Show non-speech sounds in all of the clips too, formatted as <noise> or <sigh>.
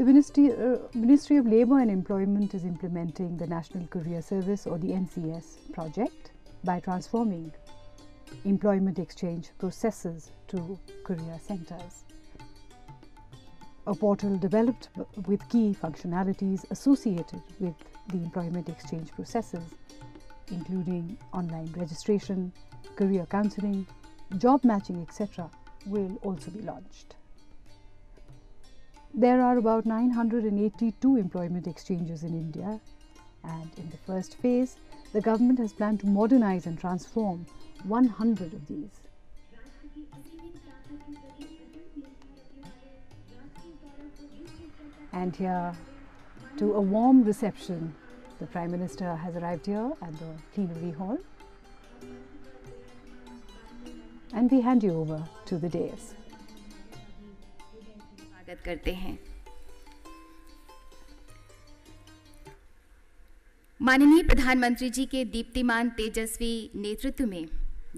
The Ministry, uh, Ministry of Labour and Employment is implementing the National Career Service or the NCS project by transforming employment exchange processes to career centres. A portal developed with key functionalities associated with the employment exchange processes, including online registration, career counselling, job matching, etc., will also be launched. There are about 982 employment exchanges in India, and in the first phase, the government has planned to modernize and transform 100 of these. And here, to a warm reception, the Prime Minister has arrived here at the plenary hall. And we hand you over to the dais. हरकत करते हैं माननीय प्रधानमंत्री जी के दीप्तिमान तेजस्वी नेतृत्व में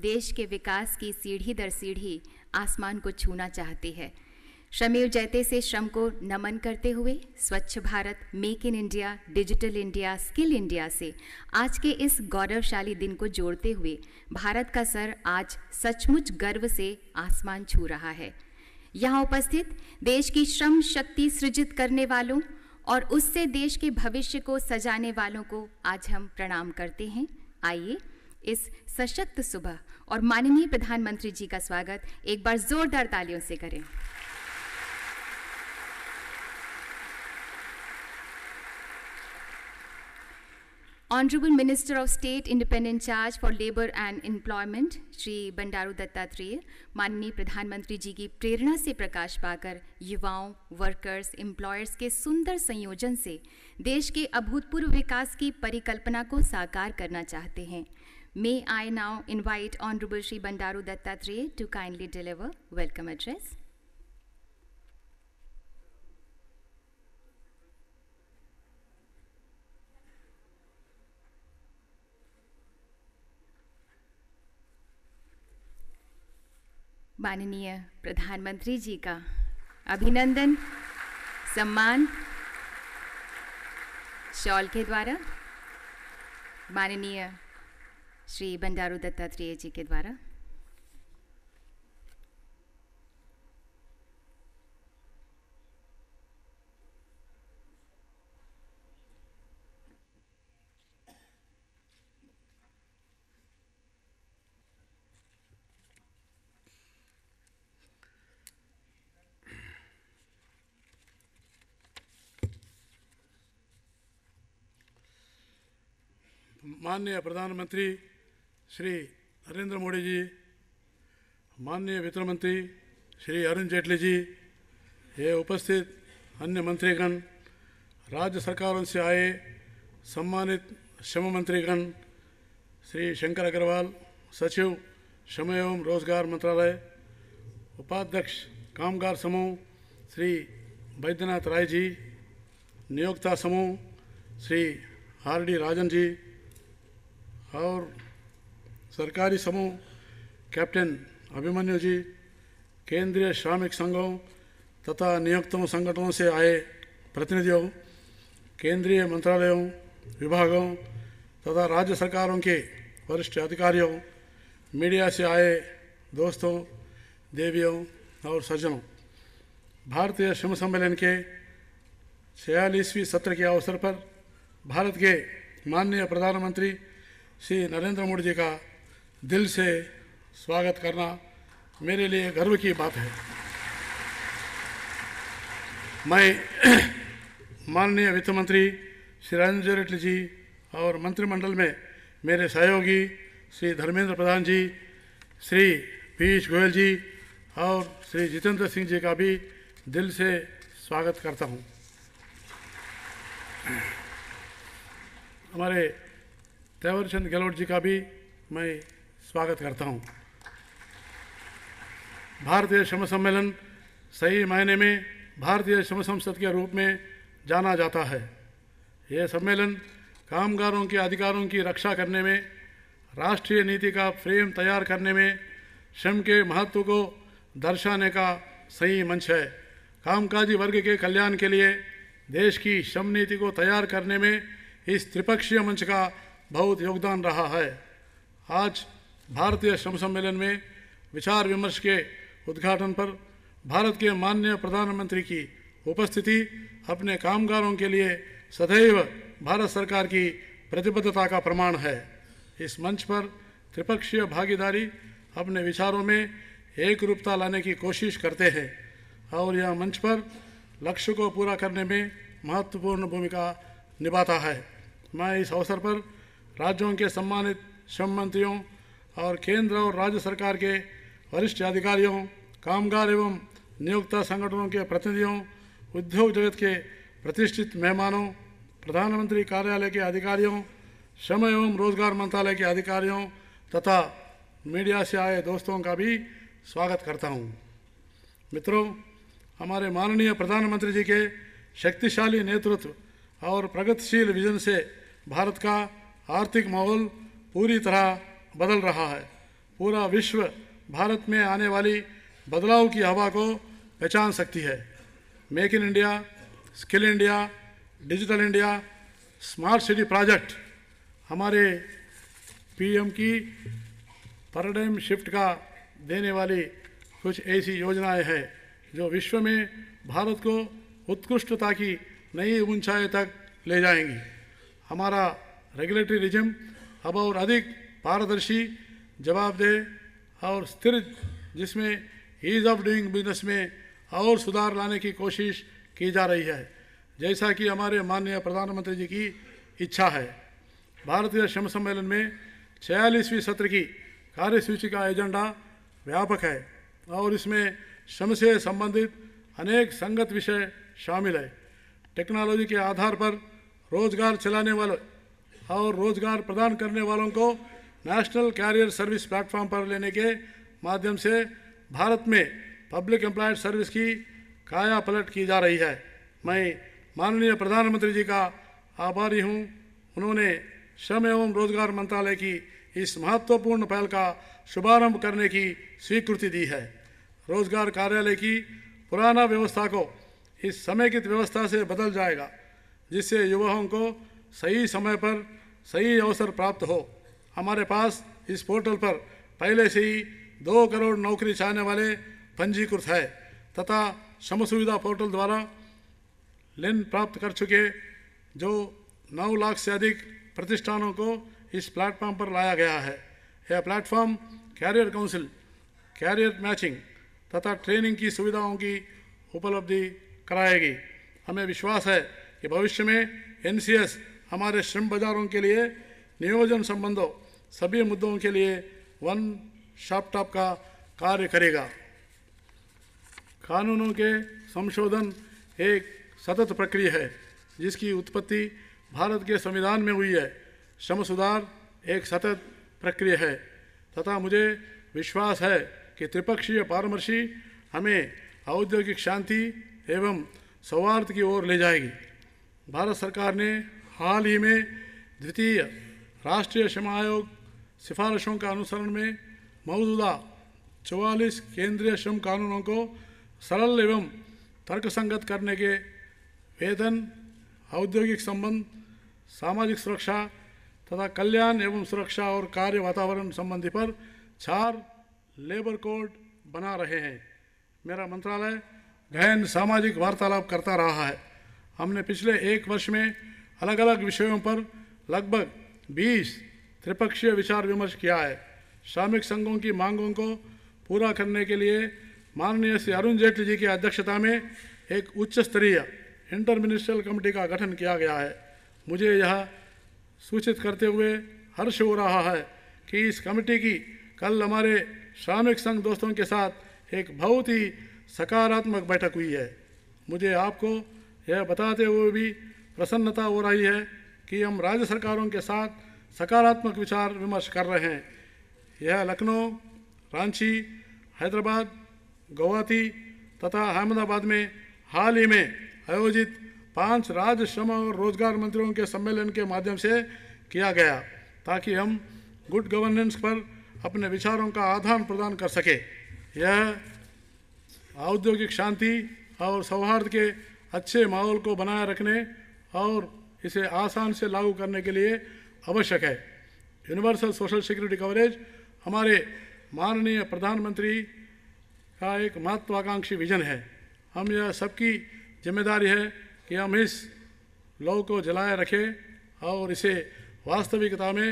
देश के विकास की सीढ़ी दर सीढ़ी आसमान को छूना चाहती है श्रमेव जयते से श्रम को नमन करते हुए Swachh Bharat make in India digital India skill India से आज के इस गौरवशाली दिन को जोड़ते हुए भारत का सर आज सचमुच गर्व से आसमान छू रहा है यहाँ उपस्थित देश की श्रम शक्ति सृजित करने वालों और उससे देश के भविष्य को सजाने वालों को आज हम प्रणाम करते हैं आइए इस सशक्त सुबह और माननीय प्रधानमंत्री जी का स्वागत एक बार जोरदार तालियों से करें Honorable Minister of State Independent Charge for Labor and Employment Shri Bandaru Dattatreya माननीय प्रधानमंत्री जी की प्रेरणा से प्रकाश पाकर युवाओं वर्कर्स एम्प्लॉयर्स के सुंदर संयोजन से देश के अभूतपूर्व विकास की परिकल्पना को साकार करना चाहते हैं may I now invite honourable Shri Bandaru Dattatreya to kindly deliver welcome address माननीय प्रधानमंत्री जी का अभिनंदन सम्मान शॉल के द्वारा माननीय श्री बंडारू दत्तात्रेय जी के द्वारा माननीय प्रधानमंत्री श्री नरेंद्र मोदी जी माननीय वित्त मंत्री श्री अरुण जेटली जी ये उपस्थित अन्य मंत्रीगण राज्य सरकारों से आए सम्मानित श्रम मंत्रीगण श्री शंकर अग्रवाल सचिव श्रम एवं रोजगार मंत्रालय उपाध्यक्ष कामगार समूह श्री बैद्यनाथ राय जी नियोक्ता समूह श्री आर डी राजन जी और सरकारी समूह कैप्टन अभिमन्यु जी केंद्रीय श्रमिक संघों तथा नियोक्तों संगठनों से आए प्रतिनिधियों केंद्रीय मंत्रालयों विभागों तथा राज्य सरकारों के वरिष्ठ अधिकारियों मीडिया से आए दोस्तों देवियों और सज्जनों भारतीय श्रम सम्मेलन के छियालीसवीं सत्र के अवसर पर भारत के माननीय प्रधानमंत्री श्री नरेंद्र मोदी जी का दिल से स्वागत करना मेरे लिए गर्व की बात है मैं <clears throat> माननीय वित्त मंत्री श्री राजेंद्र जेटली जी और मंत्रिमंडल में मेरे सहयोगी श्री धर्मेंद्र प्रधान जी श्री पीयूष गोयल जी और श्री जितेंद्र सिंह जी का भी दिल से स्वागत करता हूँ <clears throat> हमारे तेवर चंद गहलोत जी का भी मैं स्वागत करता हूँ भारतीय श्रम सम्मेलन सही मायने में भारतीय श्रम संसद के रूप में जाना जाता है यह सम्मेलन कामगारों के अधिकारों की रक्षा करने में राष्ट्रीय नीति का फ्रेम तैयार करने में श्रम के महत्व को दर्शाने का सही मंच है कामकाजी वर्ग के कल्याण के लिए देश की श्रम नीति को तैयार करने में इस त्रिपक्षीय मंच का बहुत योगदान रहा है आज भारतीय श्रम सम्मेलन में विचार विमर्श के उद्घाटन पर भारत के माननीय प्रधानमंत्री की उपस्थिति अपने कामगारों के लिए सदैव भारत सरकार की प्रतिबद्धता का प्रमाण है इस मंच पर त्रिपक्षीय भागीदारी अपने विचारों में एक रूपता लाने की कोशिश करते हैं और यह मंच पर लक्ष्य को पूरा करने में महत्वपूर्ण भूमिका निभाता है मैं इस अवसर पर राज्यों के सम्मानित श्रम मंत्रियों और केंद्र और राज्य सरकार के वरिष्ठ अधिकारियों कामगार एवं नियोक्ता संगठनों के प्रतिनिधियों उद्योग जगत के प्रतिष्ठित मेहमानों प्रधानमंत्री कार्यालय के अधिकारियों श्रम एवं रोजगार मंत्रालय के अधिकारियों तथा मीडिया से आए दोस्तों का भी स्वागत करता हूँ मित्रों हमारे माननीय प्रधानमंत्री जी के शक्तिशाली नेतृत्व और प्रगतिशील विजन से भारत का आर्थिक माहौल पूरी तरह बदल रहा है पूरा विश्व भारत में आने वाली बदलाव की हवा को पहचान सकती है make in India skill India digital India smart city project हमारे पीएम की पैराडाइम शिफ्ट का देने वाली कुछ ऐसी योजनाएं हैं जो विश्व में भारत को उत्कृष्टता की नई ऊंचाई तक ले जाएंगी हमारा रेगुलेटरी रिजम अब और अधिक पारदर्शी जवाबदेह और स्थिर जिसमें ईज ऑफ डूइंग बिजनेस में और सुधार लाने की कोशिश की जा रही है जैसा कि हमारे माननीय प्रधानमंत्री जी की इच्छा है भारतीय श्रम सम्मेलन में छियालीसवीं सत्र की कार्यसूची का एजेंडा व्यापक है और इसमें श्रम से संबंधित अनेक संगत विषय शामिल है टेक्नोलॉजी के आधार पर रोजगार चलाने वाले और रोजगार प्रदान करने वालों को नेशनल कैरियर सर्विस प्लेटफॉर्म पर लेने के माध्यम से भारत में पब्लिक एम्प्लॉयड सर्विस की काया पलट की जा रही है मैं माननीय प्रधानमंत्री जी का आभारी हूँ उन्होंने श्रम एवं रोजगार मंत्रालय की इस महत्वपूर्ण पहल का शुभारंभ करने की स्वीकृति दी है रोजगार कार्यालय की पुराना व्यवस्था को इस समेकित व्यवस्था से बदल जाएगा जिससे युवाओं को सही समय पर सही अवसर प्राप्त हो हमारे पास इस पोर्टल पर पहले से ही दो करोड़ नौकरी चाहने वाले पंजीकृत है तथा श्रम सुविधा पोर्टल द्वारा लेन प्राप्त कर चुके जो नौ लाख से अधिक प्रतिष्ठानों को इस प्लेटफॉर्म पर लाया गया है यह platform career council career matching तथा ट्रेनिंग की सुविधाओं की उपलब्धि कराएगी हमें विश्वास है कि भविष्य में एन हमारे श्रम बाजारों के लिए नियोजन संबंधों सभी मुद्दों के लिए वन शॉप टॉप का कार्य करेगा कानूनों के संशोधन एक सतत प्रक्रिया है जिसकी उत्पत्ति भारत के संविधान में हुई है श्रम सुधार एक सतत प्रक्रिया है तथा मुझे विश्वास है कि त्रिपक्षीय पारमर्शी हमें औद्योगिक शांति एवं सौहार्द की ओर ले जाएगी भारत सरकार ने हाल ही में द्वितीय राष्ट्रीय क्षमा आयोग सिफारिशों का अनुसरण में मौजूदा चौवालीस केंद्रीय श्रम कानूनों को सरल एवं तर्कसंगत करने के वेतन औद्योगिक संबंध सामाजिक सुरक्षा तथा कल्याण एवं सुरक्षा और कार्य वातावरण संबंधी पर चार लेबर कोड बना रहे हैं मेरा मंत्रालय गहन सामाजिक वार्तालाप करता रहा है हमने पिछले एक वर्ष में अलग अलग विषयों पर लगभग 20 त्रिपक्षीय विचार विमर्श किया है श्रमिक संघों की मांगों को पूरा करने के लिए माननीय श्री अरुण जेटली जी की अध्यक्षता में एक उच्च स्तरीय इंटर मिनिस्ट्रियल कमेटी का गठन किया गया है मुझे यह सूचित करते हुए हर्ष हो रहा है कि इस कमेटी की कल हमारे श्रमिक संघ दोस्तों के साथ एक बहुत ही सकारात्मक बैठक हुई है मुझे आपको यह बताते हुए भी प्रसन्नता हो रही है कि हम राज्य सरकारों के साथ सकारात्मक विचार विमर्श कर रहे हैं यह लखनऊ रांची हैदराबाद गुवाहाटी तथा अहमदाबाद में हाल ही में आयोजित पांच राज्य श्रम और रोजगार मंत्रियों के सम्मेलन के माध्यम से किया गया ताकि हम गुड गवर्नेंस पर अपने विचारों का आदान प्रदान कर सके यह औद्योगिक शांति और सौहार्द के अच्छे माहौल को बनाए रखने और इसे आसान से लागू करने के लिए आवश्यक है यूनिवर्सल सोशल सिक्योरिटी कवरेज हमारे माननीय प्रधानमंत्री का एक महत्वाकांक्षी विजन है हम यह सबकी जिम्मेदारी है कि हम इस लौ को जलाए रखें और इसे वास्तविकता में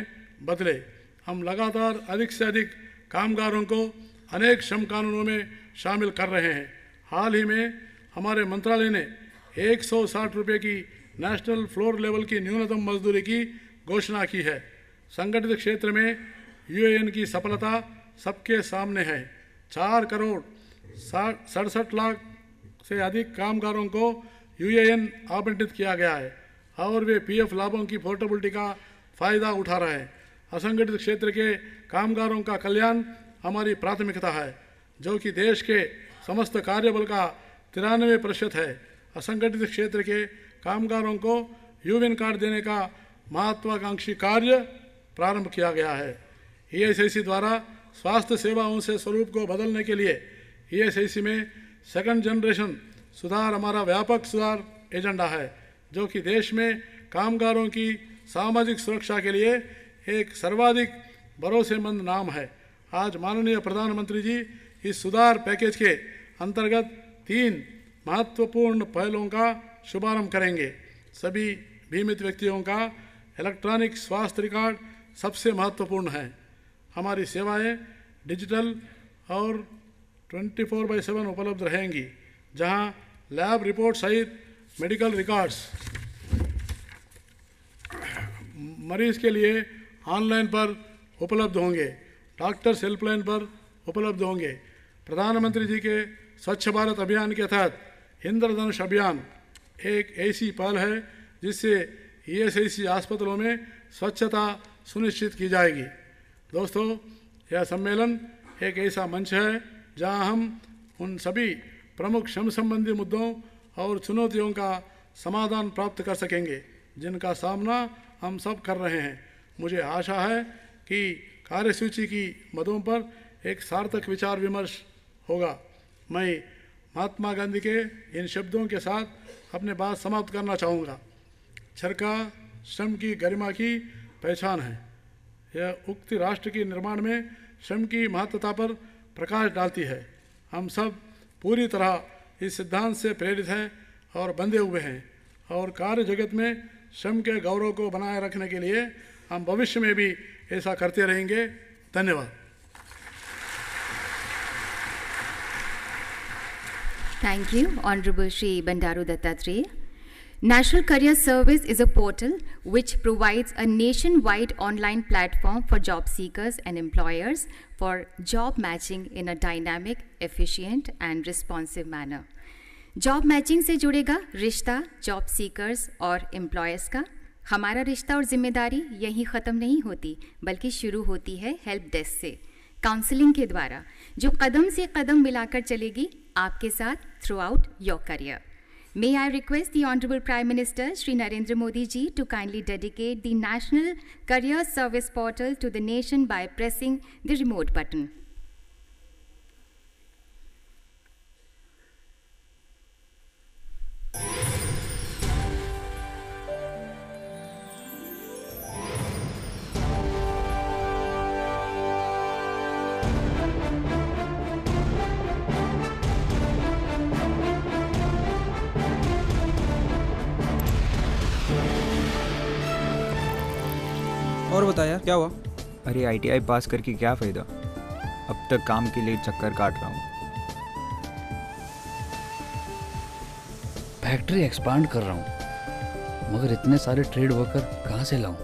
बदले हम लगातार अधिक से अधिक कामगारों को अनेक श्रम कानूनों में शामिल कर रहे हैं हाल ही में हमारे मंत्रालय ने एक सौ रुपये की नेशनल फ्लोर लेवल की न्यूनतम मजदूरी की घोषणा की है संगठित क्षेत्र में यूएएन की सफलता सबके सामने है चार करोड़ सड़सठ लाख से अधिक कामगारों को यूएएन आवंटित किया गया है और वे पीएफ लाभों की पोर्टेबिलिटी का फ़ायदा उठा रहे हैं असंगठित क्षेत्र के कामगारों का कल्याण हमारी प्राथमिकता है जो कि देश के समस्त कार्यबल का तिरानवे प्रतिशत है असंगठित क्षेत्र के कामगारों को यूविन कार्ड देने का महत्वाकांक्षी कार्य प्रारंभ किया गया है ई e द्वारा स्वास्थ्य सेवाओं से स्वरूप को बदलने के लिए ई e में सेकंड जनरेशन सुधार हमारा व्यापक सुधार एजेंडा है जो कि देश में कामगारों की सामाजिक सुरक्षा के लिए एक सर्वाधिक भरोसेमंद नाम है आज माननीय प्रधानमंत्री जी इस सुधार पैकेज के अंतर्गत तीन महत्वपूर्ण पहलों का शुभारंभ करेंगे सभी बीमित व्यक्तियों का इलेक्ट्रॉनिक स्वास्थ्य रिकॉर्ड सबसे महत्वपूर्ण है हमारी सेवाएं डिजिटल और 24 फोर बाई सेवन उपलब्ध रहेंगी जहां लैब रिपोर्ट सहित मेडिकल रिकॉर्ड्स मरीज के लिए ऑनलाइन पर उपलब्ध होंगे डॉक्टर्स हेल्पलाइन पर उपलब्ध होंगे प्रधानमंत्री जी के स्वच्छ भारत अभियान के तहत इंद्रधनुष अभियान एक ऐसी पहल है जिससे ई e एस अस्पतालों में स्वच्छता सुनिश्चित की जाएगी दोस्तों यह सम्मेलन एक ऐसा मंच है जहां हम उन सभी प्रमुख श्रम संबंधी मुद्दों और चुनौतियों का समाधान प्राप्त कर सकेंगे जिनका सामना हम सब कर रहे हैं मुझे आशा है कि कार्यसूची की मदों पर एक सार्थक विचार विमर्श होगा मैं महात्मा गांधी के इन शब्दों के साथ अपने बात समाप्त करना चाहूँगा चरखा श्रम की गरिमा की पहचान है यह उक्त राष्ट्र के निर्माण में श्रम की महत्वता पर प्रकाश डालती है हम सब पूरी तरह इस सिद्धांत से प्रेरित हैं और बंधे हुए हैं और कार्य जगत में श्रम के गौरव को बनाए रखने के लिए हम भविष्य में भी ऐसा करते रहेंगे धन्यवाद Thank you, Honorable Sri Bandaru Dattatreya. National Career Service is a portal which provides a nationwide online platform for job seekers and employers for job matching in a dynamic, efficient, and responsive manner. Job matching से जुड़ेगा रिश्ता job seekers और employers का हमारा रिश्ता और जिम्मेदारी यहीं ख़त्म नहीं होती बल्कि शुरू होती है हेल्प डेस्क से काउंसलिंग के द्वारा जो कदम से कदम मिलाकर चलेगी आपके साथ throughout your career. May I request the Honorable Prime Minister Sri Narendra Modi ji to kindly dedicate the National Career Service Portal to the nation by pressing the remote button. क्या हुआ अरे आईटीआई पास करके क्या फ़ायदा अब तक काम के लिए चक्कर काट रहा हूँ फैक्ट्री एक्सपांड कर रहा हूँ मगर इतने सारे ट्रेड वर्कर कहाँ से लाऊं?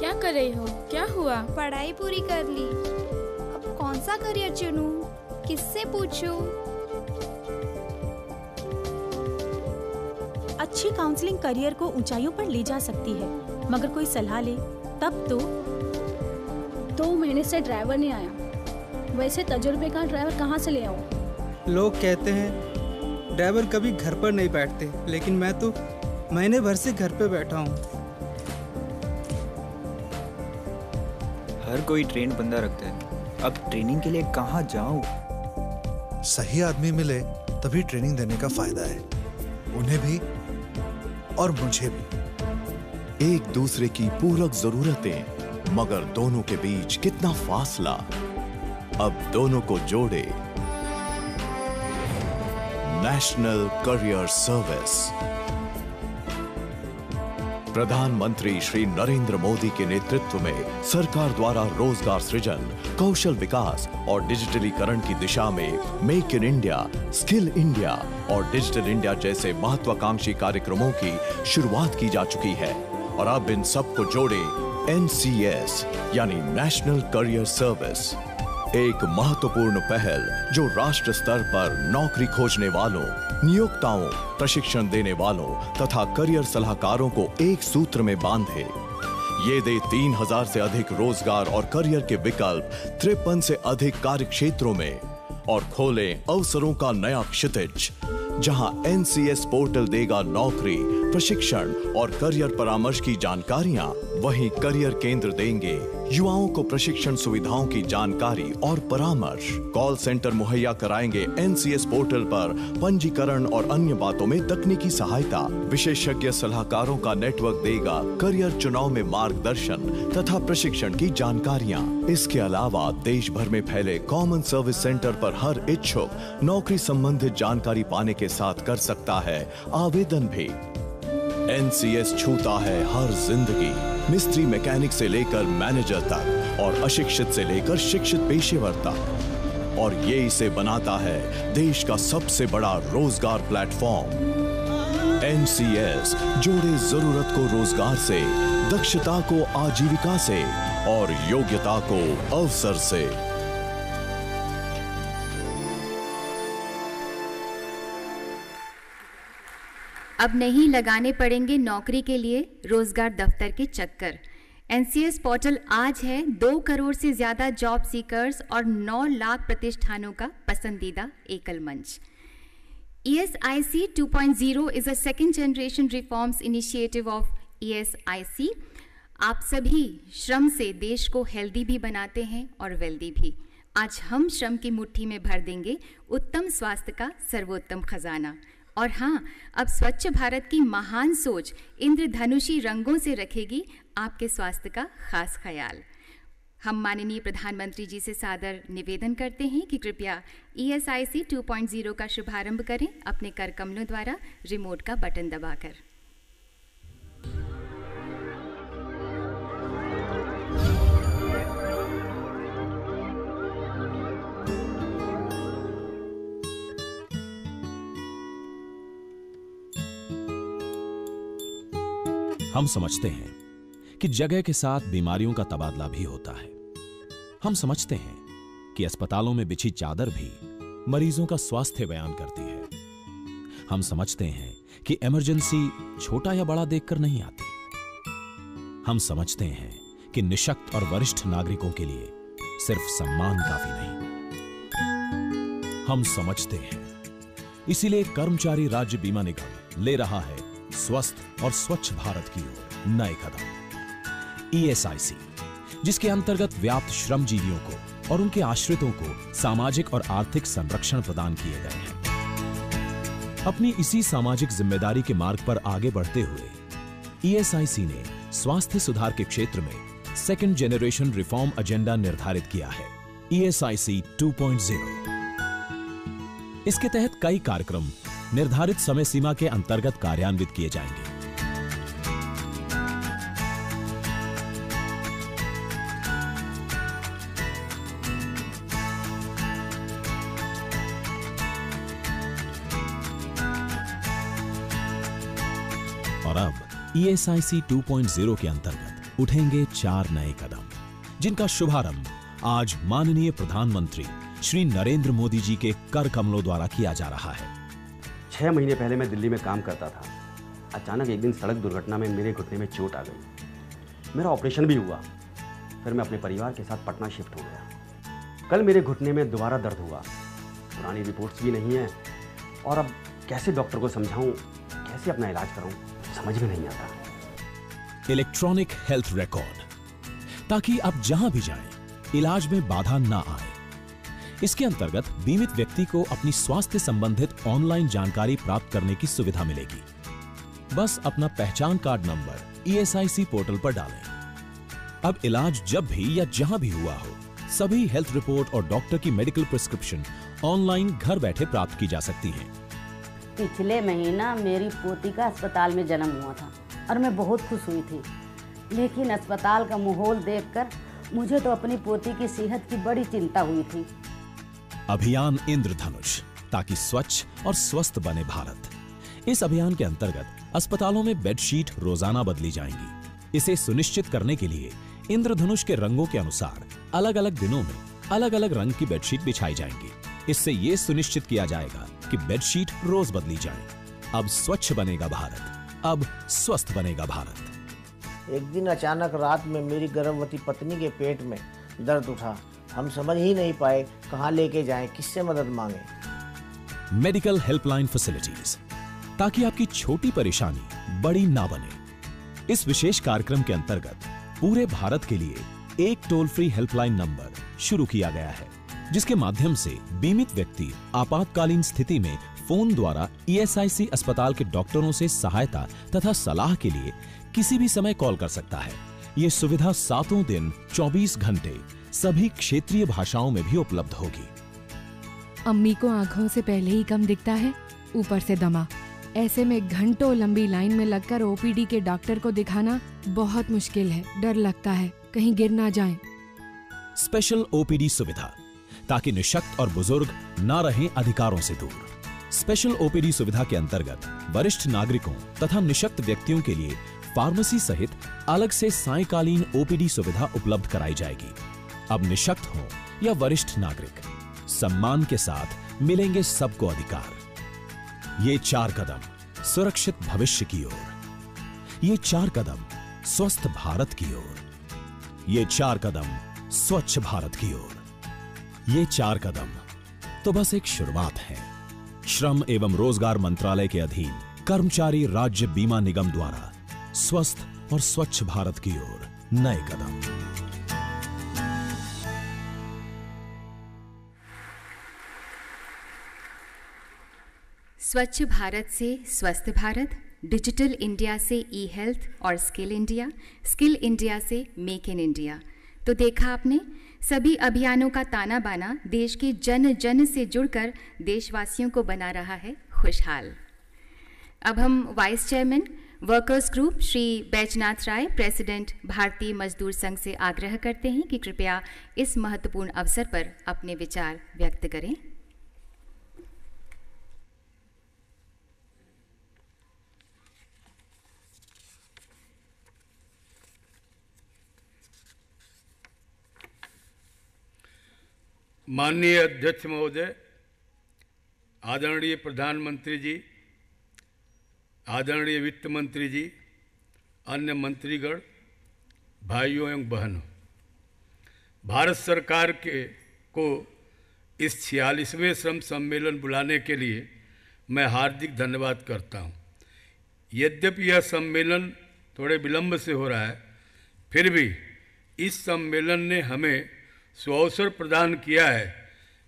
क्या कर रही हो क्या हुआ पढ़ाई पूरी कर ली अब कौन सा करियर चुनूं? किससे पूछूं? अच्छी काउंसलिंग करियर को ऊंचाइयों पर ले जा सकती है मगर कोई सलाह ले तब तो दो तो महीने से ड्राइवर नहीं आया वैसे तजुर्बे का ड्राइवर कहाँ से ले आओ लोग कहते हैं ड्राइवर कभी घर पर नहीं बैठते लेकिन मैं तो महीने भर से घर पे बैठा हूँ हर कोई ट्रेन बंदा रखता है अब ट्रेनिंग के लिए कहाँ जाऊँ सही आदमी मिले तभी ट्रेनिंग देने का फायदा है उन्हें भी और मुझे भी एक दूसरे की पूरक जरूरतें मगर दोनों के बीच कितना फासला अब दोनों को जोड़े नेशनल करियर सर्विस प्रधानमंत्री श्री नरेंद्र मोदी के नेतृत्व में सरकार द्वारा रोजगार सृजन कौशल विकास और डिजिटलीकरण की दिशा में make in India skill India और डिजिटल इंडिया जैसे महत्वाकांक्षी कार्यक्रमों की शुरुआत की जा चुकी है और अब इन सबको जोड़े एन यानी नेशनल करियर सर्विस एक महत्वपूर्ण पहल जो राष्ट्र स्तर पर नौकरी खोजने वालों नियोक्ताओं प्रशिक्षण देने वालों तथा करियर सलाहकारों को एक सूत्र में बांधे ये दे तीन हजार से अधिक रोजगार और करियर के विकल्प तिरपन से अधिक कार्य क्षेत्रों में और खोले अवसरों का नया क्षितिज जहां एनसीएस पोर्टल देगा नौकरी प्रशिक्षण और करियर परामर्श की जानकारियाँ वही करियर केंद्र देंगे युवाओं को प्रशिक्षण सुविधाओं की जानकारी और परामर्श कॉल सेंटर मुहैया कराएंगे एनसीएस पोर्टल पर पंजीकरण और अन्य बातों में तकनीकी सहायता विशेषज्ञ सलाहकारों का नेटवर्क देगा करियर चुनाव में मार्गदर्शन तथा प्रशिक्षण की जानकारियाँ इसके अलावा देश भर में फैले कॉमन सर्विस सेंटर पर हर इच्छुक नौकरी संबंधित जानकारी पाने के साथ कर सकता है आवेदन भी एनसीएस छूता है हर जिंदगी मिस्त्री मैकेनिक से लेकर मैनेजर तक और अशिक्षित से लेकर शिक्षित पेशेवर तक और ये इसे बनाता है देश का सबसे बड़ा रोजगार प्लेटफॉर्म एनसीएस जोड़े जरूरत को रोजगार से दक्षता को आजीविका से और योग्यता को अवसर से अब नहीं लगाने पड़ेंगे नौकरी के लिए रोजगार दफ्तर के चक्कर एन पोर्टल आज है दो करोड़ से ज़्यादा जॉब सीकर्स और नौ लाख प्रतिष्ठानों का पसंदीदा एकल मंच E S I C two point zero is a second generation reforms initiative of E S I C आप सभी श्रम से देश को हेल्दी भी बनाते हैं और वेल्दी भी आज हम श्रम की मुट्ठी में भर देंगे उत्तम स्वास्थ्य का सर्वोत्तम खजाना और हाँ अब स्वच्छ भारत की महान सोच इंद्रधनुषी रंगों से रखेगी आपके स्वास्थ्य का खास ख्याल हम माननीय प्रधानमंत्री जी से सादर निवेदन करते हैं कि कृपया E S I C two point zero का शुभारंभ करें अपने कर कमलों द्वारा रिमोट का बटन दबाकर हम समझते हैं कि जगह के साथ बीमारियों का तबादला भी होता है हम समझते हैं कि अस्पतालों में बिछी चादर भी मरीजों का स्वास्थ्य बयान करती है हम समझते हैं कि इमरजेंसी छोटा या बड़ा देखकर नहीं आती हम समझते हैं कि निशक्त और वरिष्ठ नागरिकों के लिए सिर्फ सम्मान काफी नहीं हम समझते हैं इसीलिए कर्मचारी राज्य बीमा निगम ले रहा है स्वस्थ और स्वच्छ भारत की ओर नए कदम ईएसआईसी e जिसके अंतर्गत व्याप्त श्रमजीवियों को और उनके आश्रितों को सामाजिक और आर्थिक संरक्षण प्रदान किए गए हैं अपनी इसी सामाजिक जिम्मेदारी के मार्ग पर आगे बढ़ते हुए ईएसआईसी e ने स्वास्थ्य सुधार के क्षेत्र में सेकेंड जेनरेशन रिफॉर्म एजेंडा निर्धारित किया है ईएसआईसी e 2.0 इसके तहत कई कार्यक्रम निर्धारित समय सीमा के अंतर्गत कार्यान्वित किए जाएंगे और अब ईएसआईसी e 2.0 के अंतर्गत उठेंगे चार नए कदम जिनका शुभारंभ आज माननीय प्रधानमंत्री श्री नरेंद्र मोदी जी के कर कमलों द्वारा किया जा रहा है छः महीने पहले मैं दिल्ली में काम करता था अचानक एक दिन सड़क दुर्घटना में मेरे घुटने में चोट आ गई मेरा ऑपरेशन भी हुआ फिर मैं अपने परिवार के साथ पटना शिफ्ट हो गया कल मेरे घुटने में दोबारा दर्द हुआ पुरानी रिपोर्ट्स भी नहीं है और अब कैसे डॉक्टर को समझाऊं कैसे अपना इलाज कराऊं समझ में नहीं आता इलेक्ट्रॉनिक हेल्थ रिकॉर्ड ताकि आप जहां भी जाएं इलाज में बाधा ना आए इसके अंतर्गत बीमित व्यक्ति को अपनी स्वास्थ्य संबंधित ऑनलाइन जानकारी प्राप्त करने की सुविधा मिलेगी बस अपना पहचान card number ESIC e portal पर डालें अब इलाज जब भी या जहां भी हुआ हो सभी हेल्थ रिपोर्ट और डॉक्टर की मेडिकल प्रिस्क्रिप्शन ऑनलाइन घर बैठे प्राप्त की जा सकती है पिछले महीना मेरी पोती का अस्पताल में जन्म हुआ था और मैं बहुत खुश हुई थी लेकिन अस्पताल का माहौल देखकर मुझे तो अपनी पोती की सेहत की बड़ी चिंता हुई थी अभियान इंद्रधनुष ताकि स्वच्छ और स्वस्थ बने भारत इस अभियान के अंतर्गत अस्पतालों में बेडशीट रोजाना बदली जाएंगी इसे सुनिश्चित करने के लिए इंद्रधनुष के रंगों के अनुसार अलग अलग दिनों में अलग अलग रंग की बेडशीट बिछाई जाएंगी इससे ये सुनिश्चित किया जाएगा कि बेडशीट रोज बदली जाए अब स्वच्छ बनेगा भारत अब स्वस्थ बनेगा भारत एक दिन अचानक रात में मेरी गर्भवती पत्नी के पेट में दर्द उठा हम समझ ही नहीं पाए कहाँ लेके जाएं किससे मदद मांगे मेडिकल हेल्पलाइन फैसिलिटीज ताकि आपकी छोटी परेशानी बड़ी ना बने इस विशेष कार्यक्रम के अंतर्गत पूरे भारत के लिए एक टोल फ्री हेल्पलाइन नंबर शुरू किया गया है जिसके माध्यम से बीमित व्यक्ति आपातकालीन स्थिति में फोन द्वारा ईएसआईसी e अस्पताल के डॉक्टरों से सहायता तथा सलाह के लिए किसी भी समय कॉल कर सकता है ये सुविधा सातों दिन 24 घंटे सभी क्षेत्रीय भाषाओं में भी उपलब्ध होगी अम्मी को आंखों से पहले ही कम दिखता है ऊपर से दमा ऐसे में घंटों लंबी लाइन में लगकर ओपीडी के डॉक्टर को दिखाना बहुत मुश्किल है डर लगता है कहीं गिर ना जाए स्पेशल ओपीडी सुविधा ताकि निशक्त और बुजुर्ग न रहें अधिकारों से दूर स्पेशल ओपीडी सुविधा के अंतर्गत वरिष्ठ नागरिकों तथा निशक्त व्यक्तियों के लिए फार्मेसी सहित अलग से सायकालीन ओपीडी सुविधा उपलब्ध कराई जाएगी अब निशक्त हो या वरिष्ठ नागरिक सम्मान के साथ मिलेंगे सबको अधिकार ये चार कदम सुरक्षित भविष्य की ओर ये चार कदम स्वस्थ भारत की ओर ये चार कदम स्वच्छ भारत की ओर ये चार कदम तो बस एक शुरुआत है श्रम एवं रोजगार मंत्रालय के अधीन कर्मचारी राज्य बीमा निगम द्वारा स्वस्थ और स्वच्छ भारत की ओर नए कदम स्वच्छ भारत से स्वस्थ भारत डिजिटल इंडिया से ई हेल्थ और स्किल इंडिया स्किल इंडिया से मेक इन इंडिया तो देखा आपने सभी अभियानों का ताना बाना देश के जन जन से जुड़कर देशवासियों को बना रहा है खुशहाल अब हम vice chairman workers group Shri Baijnath Rai president Bharatiya Mazdoor संघ से आग्रह करते हैं कि कृपया इस महत्वपूर्ण अवसर पर अपने विचार व्यक्त करें माननीय अध्यक्ष महोदय आदरणीय प्रधानमंत्री जी आदरणीय वित्त मंत्री जी अन्य मंत्रीगण भाइयों एवं बहनों भारत सरकार के को इस छियालीसवें श्रम सम्मेलन बुलाने के लिए मैं हार्दिक धन्यवाद करता हूँ यद्यपि यह सम्मेलन थोड़े विलंब से हो रहा है फिर भी इस सम्मेलन ने हमें सुअवसर प्रदान किया है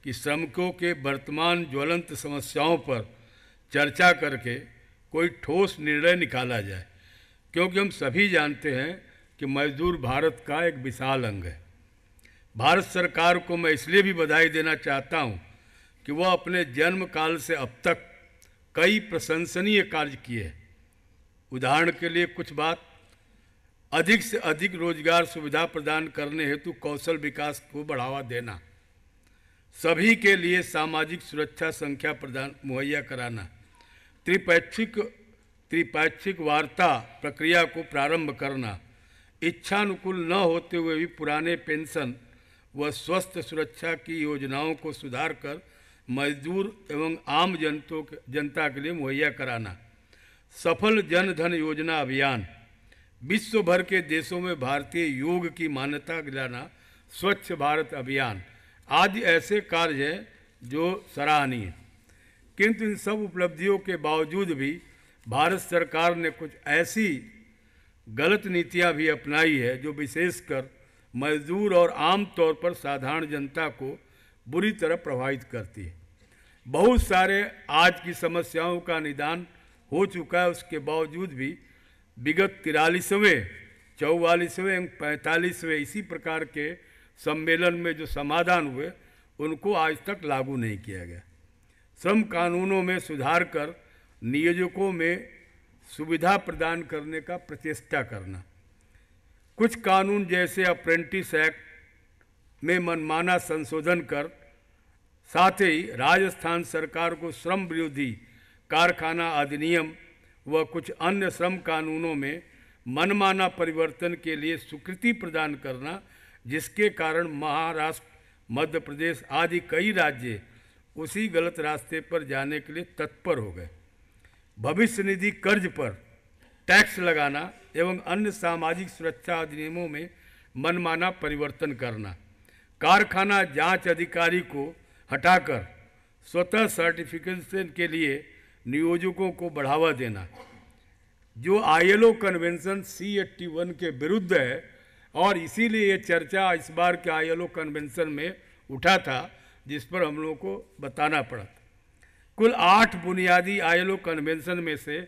कि श्रमिकों के वर्तमान ज्वलंत समस्याओं पर चर्चा करके कोई ठोस निर्णय निकाला जाए क्योंकि हम सभी जानते हैं कि मजदूर भारत का एक विशाल अंग है भारत सरकार को मैं इसलिए भी बधाई देना चाहता हूँ कि वह अपने जन्म काल से अब तक कई प्रशंसनीय कार्य किए हैं उदाहरण के लिए कुछ बात अधिक से अधिक रोजगार सुविधा प्रदान करने हेतु कौशल विकास को बढ़ावा देना सभी के लिए सामाजिक सुरक्षा संख्या प्रदान मुहैया कराना त्रिपैक्षिक त्रिपैक्षिक वार्ता प्रक्रिया को प्रारंभ करना इच्छानुकूल न होते हुए भी पुराने पेंशन व स्वस्थ सुरक्षा की योजनाओं को सुधार कर मजदूर एवं आम जनतों जनता के लिए मुहैया कराना सफल जन धन योजना अभियान विश्व भर के देशों में भारतीय योग की मान्यता दिलाना स्वच्छ भारत अभियान आदि ऐसे कार्य हैं जो सराहनीय किंतु इन सब उपलब्धियों के बावजूद भी भारत सरकार ने कुछ ऐसी गलत नीतियां भी अपनाई है जो विशेषकर मजदूर और आम तौर पर साधारण जनता को बुरी तरह प्रभावित करती है बहुत सारे आज की समस्याओं का निदान हो चुका है उसके बावजूद भी विगत तिरालीसवें चौवालीसवें एवं पैंतालीसवें इसी प्रकार के सम्मेलन में जो समाधान हुए उनको आज तक लागू नहीं किया गया श्रम कानूनों में सुधार कर नियोजकों में सुविधा प्रदान करने का प्रचेष्टा करना कुछ कानून जैसे अप्रेंटिस एक्ट में मनमाना संशोधन कर साथ ही राजस्थान सरकार को श्रम विरोधी कारखाना अधिनियम व कुछ अन्य श्रम कानूनों में मनमाना परिवर्तन के लिए स्वीकृति प्रदान करना जिसके कारण महाराष्ट्र मध्य प्रदेश आदि कई राज्य उसी गलत रास्ते पर जाने के लिए तत्पर हो गए भविष्य निधि कर्ज पर टैक्स लगाना एवं अन्य सामाजिक सुरक्षा अधिनियमों में मनमाना परिवर्तन करना कारखाना जांच अधिकारी को हटाकर स्वतः सर्टिफिकेशन के लिए नियोजकों को बढ़ावा देना जो ILO convention C eighty one के विरुद्ध है और इसीलिए ये चर्चा इस बार के आईएलओ कन्वेंशन में उठा था जिस पर हम लोगों को बताना पड़ा था कुल आठ बुनियादी आईएलओ कन्वेंशन में से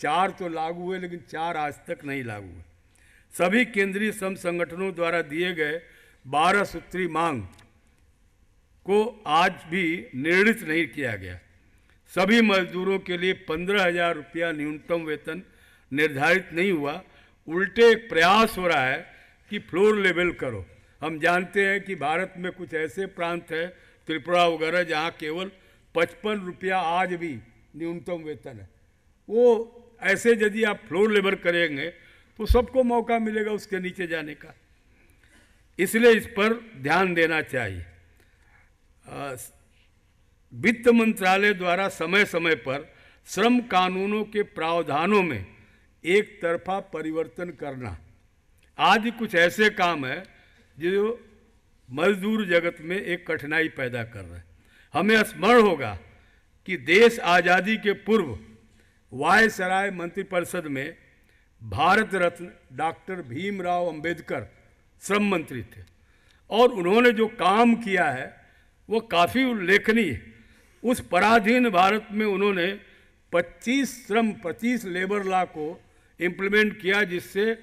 चार तो लागू हुए लेकिन चार आज तक नहीं लागू हुए सभी केंद्रीय श्रम संगठनों द्वारा दिए गए बारह सूत्री मांग को आज भी निर्णित नहीं किया गया सभी मजदूरों के लिए पंद्रह हजार रुपया न्यूनतम वेतन निर्धारित नहीं हुआ उल्टे एक प्रयास हो रहा है कि फ्लोर लेवल करो हम जानते हैं कि भारत में कुछ ऐसे प्रांत हैं त्रिपुरा वगैरह जहाँ केवल पचपन रुपया आज भी न्यूनतम वेतन है वो ऐसे यदि आप फ्लोर लेबर करेंगे तो सबको मौका मिलेगा उसके नीचे जाने का इसलिए इस पर ध्यान देना चाहिए वित्त मंत्रालय द्वारा समय समय पर श्रम कानूनों के प्रावधानों में एक तरफा परिवर्तन करना आदि कुछ ऐसे काम है जो मजदूर जगत में एक कठिनाई पैदा कर रहे हैं हमें स्मरण होगा कि देश आज़ादी के पूर्व वायसराय मंत्रिपरिषद में भारत रत्न डॉक्टर भीमराव अंबेडकर श्रम मंत्री थे और उन्होंने जो काम किया है वो काफ़ी उल्लेखनीय है उस पराधीन भारत में उन्होंने 25 श्रम 25 लेबर लॉ को इम्प्लीमेंट किया जिससे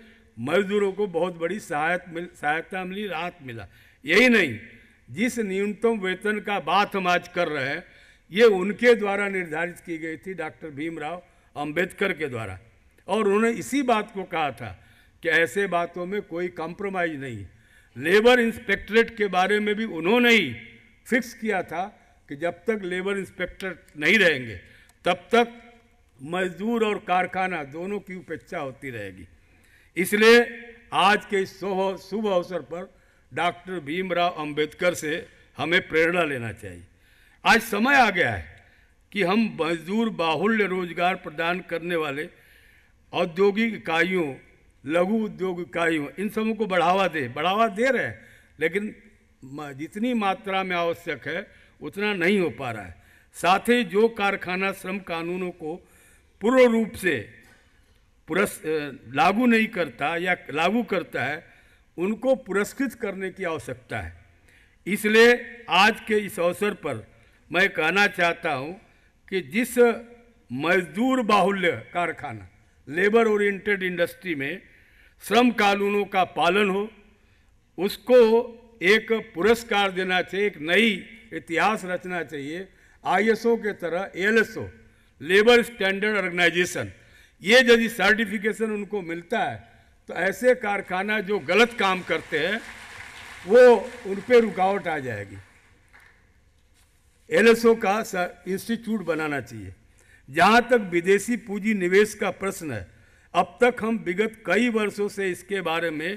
मजदूरों को बहुत बड़ी सहायता मिल सहायता मिली राहत मिला यही नहीं जिस न्यूनतम वेतन का बात हम आज कर रहे हैं ये उनके द्वारा निर्धारित की गई थी डॉक्टर भीमराव अंबेडकर के द्वारा और उन्होंने इसी बात को कहा था कि ऐसे बातों में कोई कॉम्प्रोमाइज़ नहीं लेबर इंस्पेक्टरेट के बारे में भी उन्होंने ही फिक्स किया था कि जब तक लेबर इंस्पेक्टर नहीं रहेंगे तब तक मजदूर और कारखाना दोनों की उपेक्षा होती रहेगी इसलिए आज के इस शुभ अवसर पर डॉक्टर भीमराव अंबेडकर से हमें प्रेरणा लेना चाहिए आज समय आ गया है कि हम मजदूर बाहुल्य रोजगार प्रदान करने वाले औद्योगिक इकाइयों लघु उद्योग इकाइयों इन सबों को बढ़ावा दें बढ़ावा दे रहे हैं लेकिन जितनी मात्रा में आवश्यक है उतना नहीं हो पा रहा है साथ ही जो कारखाना श्रम कानूनों को पूर्व रूप से पुरस् लागू नहीं करता या लागू करता है उनको पुरस्कृत करने की आवश्यकता है इसलिए आज के इस अवसर पर मैं कहना चाहता हूं कि जिस मजदूर बाहुल्य कारखाना लेबर ओरिएंटेड इंडस्ट्री में श्रम कानूनों का पालन हो उसको एक पुरस्कार देना चाहिए एक नई इतिहास रचना चाहिए आईएसओ के तरह एलएसओ लेबर स्टैंडर्ड ऑर्गेनाइजेशन ये यदि सर्टिफिकेशन उनको मिलता है तो ऐसे कारखाना जो गलत काम करते हैं वो उन पर रुकावट आ जाएगी एलएसओ का इंस्टीट्यूट बनाना चाहिए जहाँ तक विदेशी पूंजी निवेश का प्रश्न है अब तक हम विगत कई वर्षों से इसके बारे में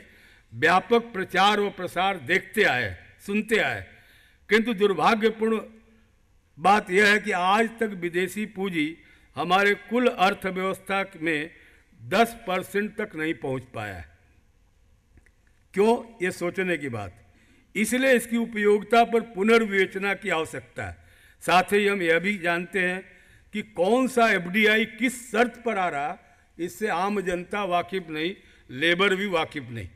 व्यापक प्रचार और प्रसार देखते आए सुनते आए किंतु दुर्भाग्यपूर्ण बात यह है कि आज तक विदेशी पूंजी हमारे कुल अर्थव्यवस्था में 10 परसेंट तक नहीं पहुंच पाया है क्यों ये सोचने की बात इसलिए इसकी उपयोगिता पर पुनर्विवेचना की आवश्यकता है साथ ही हम यह भी जानते हैं कि कौन सा एफडीआई किस शर्त पर आ रहा इससे आम जनता वाकिफ नहीं लेबर भी वाकिफ नहीं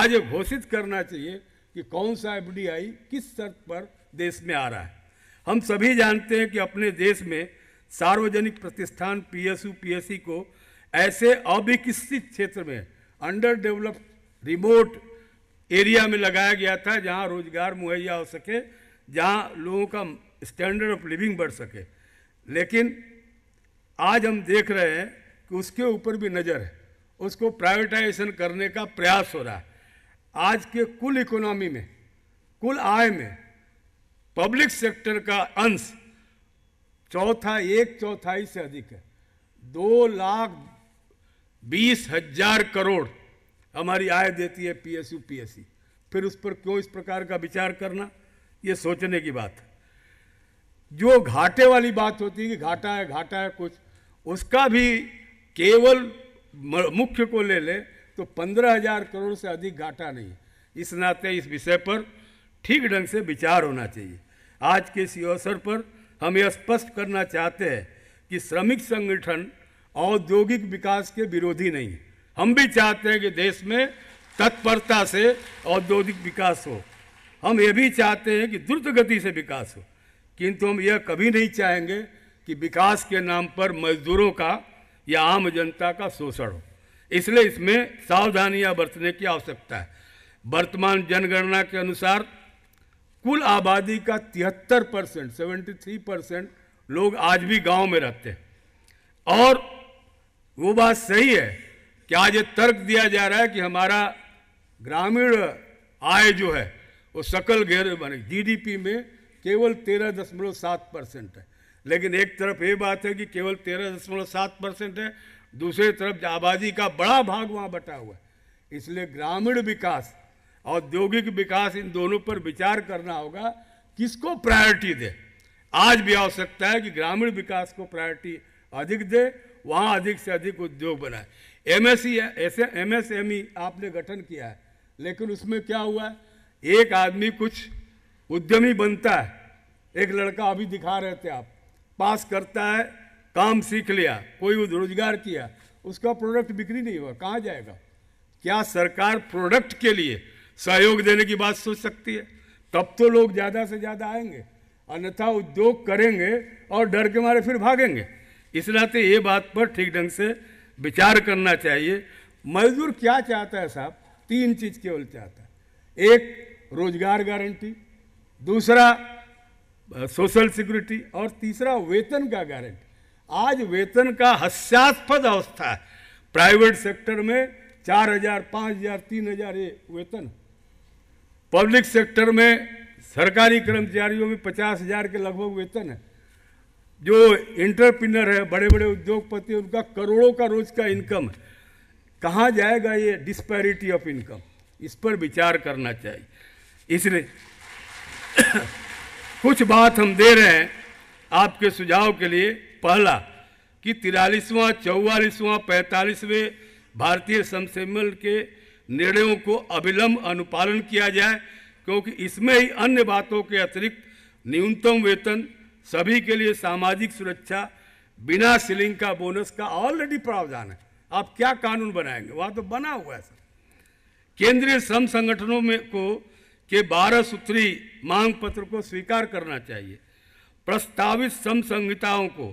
आज घोषित करना चाहिए कि कौन सा एफडीआई किस शर्त पर देश में आ रहा है हम सभी जानते हैं कि अपने देश में सार्वजनिक प्रतिष्ठान पीएसयू पीएससी को ऐसे अविकसित क्षेत्र में अंडर डेवलप रिमोट एरिया में लगाया गया था जहां रोजगार मुहैया हो सके जहां लोगों का स्टैंडर्ड ऑफ लिविंग बढ़ सके लेकिन आज हम देख रहे हैं कि उसके ऊपर भी नज़र है उसको प्राइवेटाइजेशन करने का प्रयास हो रहा है आज के कुल इकोनॉमी में कुल आय में पब्लिक सेक्टर का अंश चौथा एक चौथाई से अधिक है दो लाख बीस हजार करोड़ हमारी आय देती है पीएसयू पीएससी e। फिर उस पर क्यों इस प्रकार का विचार करना ये सोचने की बात है जो घाटे वाली बात होती है कि घाटा है घाटा है कुछ उसका भी केवल मुख्य को ले ले तो पंद्रह हजार करोड़ से अधिक घाटा नहीं इस नाते इस विषय पर ठीक ढंग से विचार होना चाहिए आज के इस अवसर पर हम यह स्पष्ट करना चाहते हैं कि श्रमिक संगठन औद्योगिक विकास के विरोधी नहीं हम भी चाहते हैं कि देश में तत्परता से औद्योगिक विकास हो हम ये भी चाहते हैं कि द्रुत गति से विकास हो किंतु हम यह कभी नहीं चाहेंगे कि विकास के नाम पर मजदूरों का या आम जनता का शोषण हो इसलिए इसमें सावधानियां बरतने की आवश्यकता है वर्तमान जनगणना के अनुसार कुल आबादी का तिहत्तर परसेंट सेवेंटी थ्री परसेंट लोग आज भी गांव में रहते हैं और वो बात सही है कि आज ये तर्क दिया जा रहा है कि हमारा ग्रामीण आय जो है वो सकल घेर माने जीडीपी में केवल तेरह दशमलव सात परसेंट है लेकिन एक तरफ ये बात है कि केवल तेरह दशमलव सात परसेंट है दूसरी तरफ आबादी का बड़ा भाग वहाँ बटा हुआ है इसलिए ग्रामीण विकास औद्योगिक विकास इन दोनों पर विचार करना होगा किसको प्रायोरिटी दे आज भी आवश्यकता है कि ग्रामीण विकास को प्रायोरिटी अधिक दे वहाँ अधिक से अधिक उद्योग बनाए एम एस e, ऐसे एम एस एम ई आपने गठन किया है लेकिन उसमें क्या हुआ एक आदमी कुछ उद्यमी बनता है एक लड़का अभी दिखा रहे थे आप पास करता है काम सीख लिया कोई रोजगार किया उसका प्रोडक्ट बिक्री नहीं हुआ कहाँ जाएगा क्या सरकार प्रोडक्ट के लिए सहयोग देने की बात सोच सकती है तब तो लोग ज़्यादा से ज़्यादा आएंगे अन्यथा उद्योग करेंगे और डर के मारे फिर भागेंगे इस नाते ये बात पर ठीक ढंग से विचार करना चाहिए मजदूर क्या चाहता है साहब तीन चीज़ केवल चाहता है एक रोजगार गारंटी दूसरा सोशल सिक्योरिटी और तीसरा वेतन का गारंटी आज वेतन का हास्यास्पद अवस्था है प्राइवेट सेक्टर में चार हजार पाँच हजार तीन हजार ये वेतन है पब्लिक सेक्टर में सरकारी कर्मचारियों में पचास हजार के लगभग वेतन है जो इंटरप्रिनर है बड़े बड़े उद्योगपति उनका करोड़ों का रोज का इनकम है कहाँ जाएगा ये डिस्पैरिटी ऑफ इनकम इस पर विचार करना चाहिए इसलिए <coughs> कुछ बात हम दे रहे हैं आपके सुझाव के लिए पहला कि तिरालीसवां चौवालीसवां पैंतालीसवें भारतीय संसद के निर्णयों को अविलंब अनुपालन किया जाए क्योंकि इसमें ही अन्य बातों के अतिरिक्त न्यूनतम वेतन सभी के लिए सामाजिक सुरक्षा बिना सीलिंग का बोनस का ऑलरेडी प्रावधान है आप क्या कानून बनाएंगे वहां तो बना हुआ है सर केंद्रीय श्रम संगठनों में को के बारह सूत्री मांग पत्र को स्वीकार करना चाहिए प्रस्तावित श्रम संहिताओं को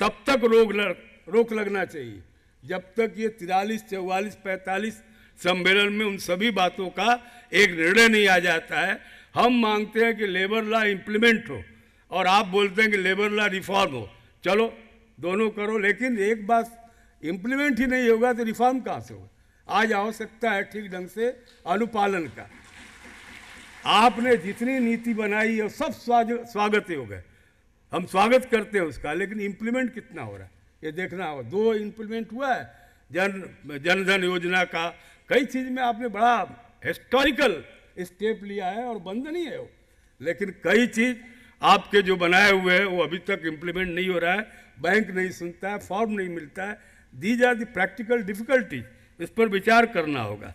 तब तक रोक लग, रोक लगना चाहिए जब तक ये तिरालीस चौवालीस पैंतालीस सम्मेलन में उन सभी बातों का एक निर्णय नहीं आ जाता है हम मांगते हैं कि लेबर लॉ इम्प्लीमेंट हो और आप बोलते हैं कि लेबर लॉ रिफॉर्म हो चलो दोनों करो लेकिन एक बात इम्प्लीमेंट ही नहीं होगा तो रिफॉर्म कहाँ से होगा आज आवश्यकता है ठीक ढंग से अनुपालन का आपने जितनी नीति बनाई है सब स्वागत हो गए हम स्वागत करते हैं उसका लेकिन इम्प्लीमेंट कितना हो रहा है ये देखना होगा दो इम्प्लीमेंट हुआ है जन जनधन योजना का कई चीज़ में आपने बड़ा हिस्टोरिकल स्टेप लिया है और नहीं है वो लेकिन कई चीज़ आपके जो बनाए हुए हैं वो अभी तक इम्प्लीमेंट नहीं हो रहा है बैंक नहीं सुनता है फॉर्म नहीं मिलता है these are the practical difficulty इस पर विचार करना होगा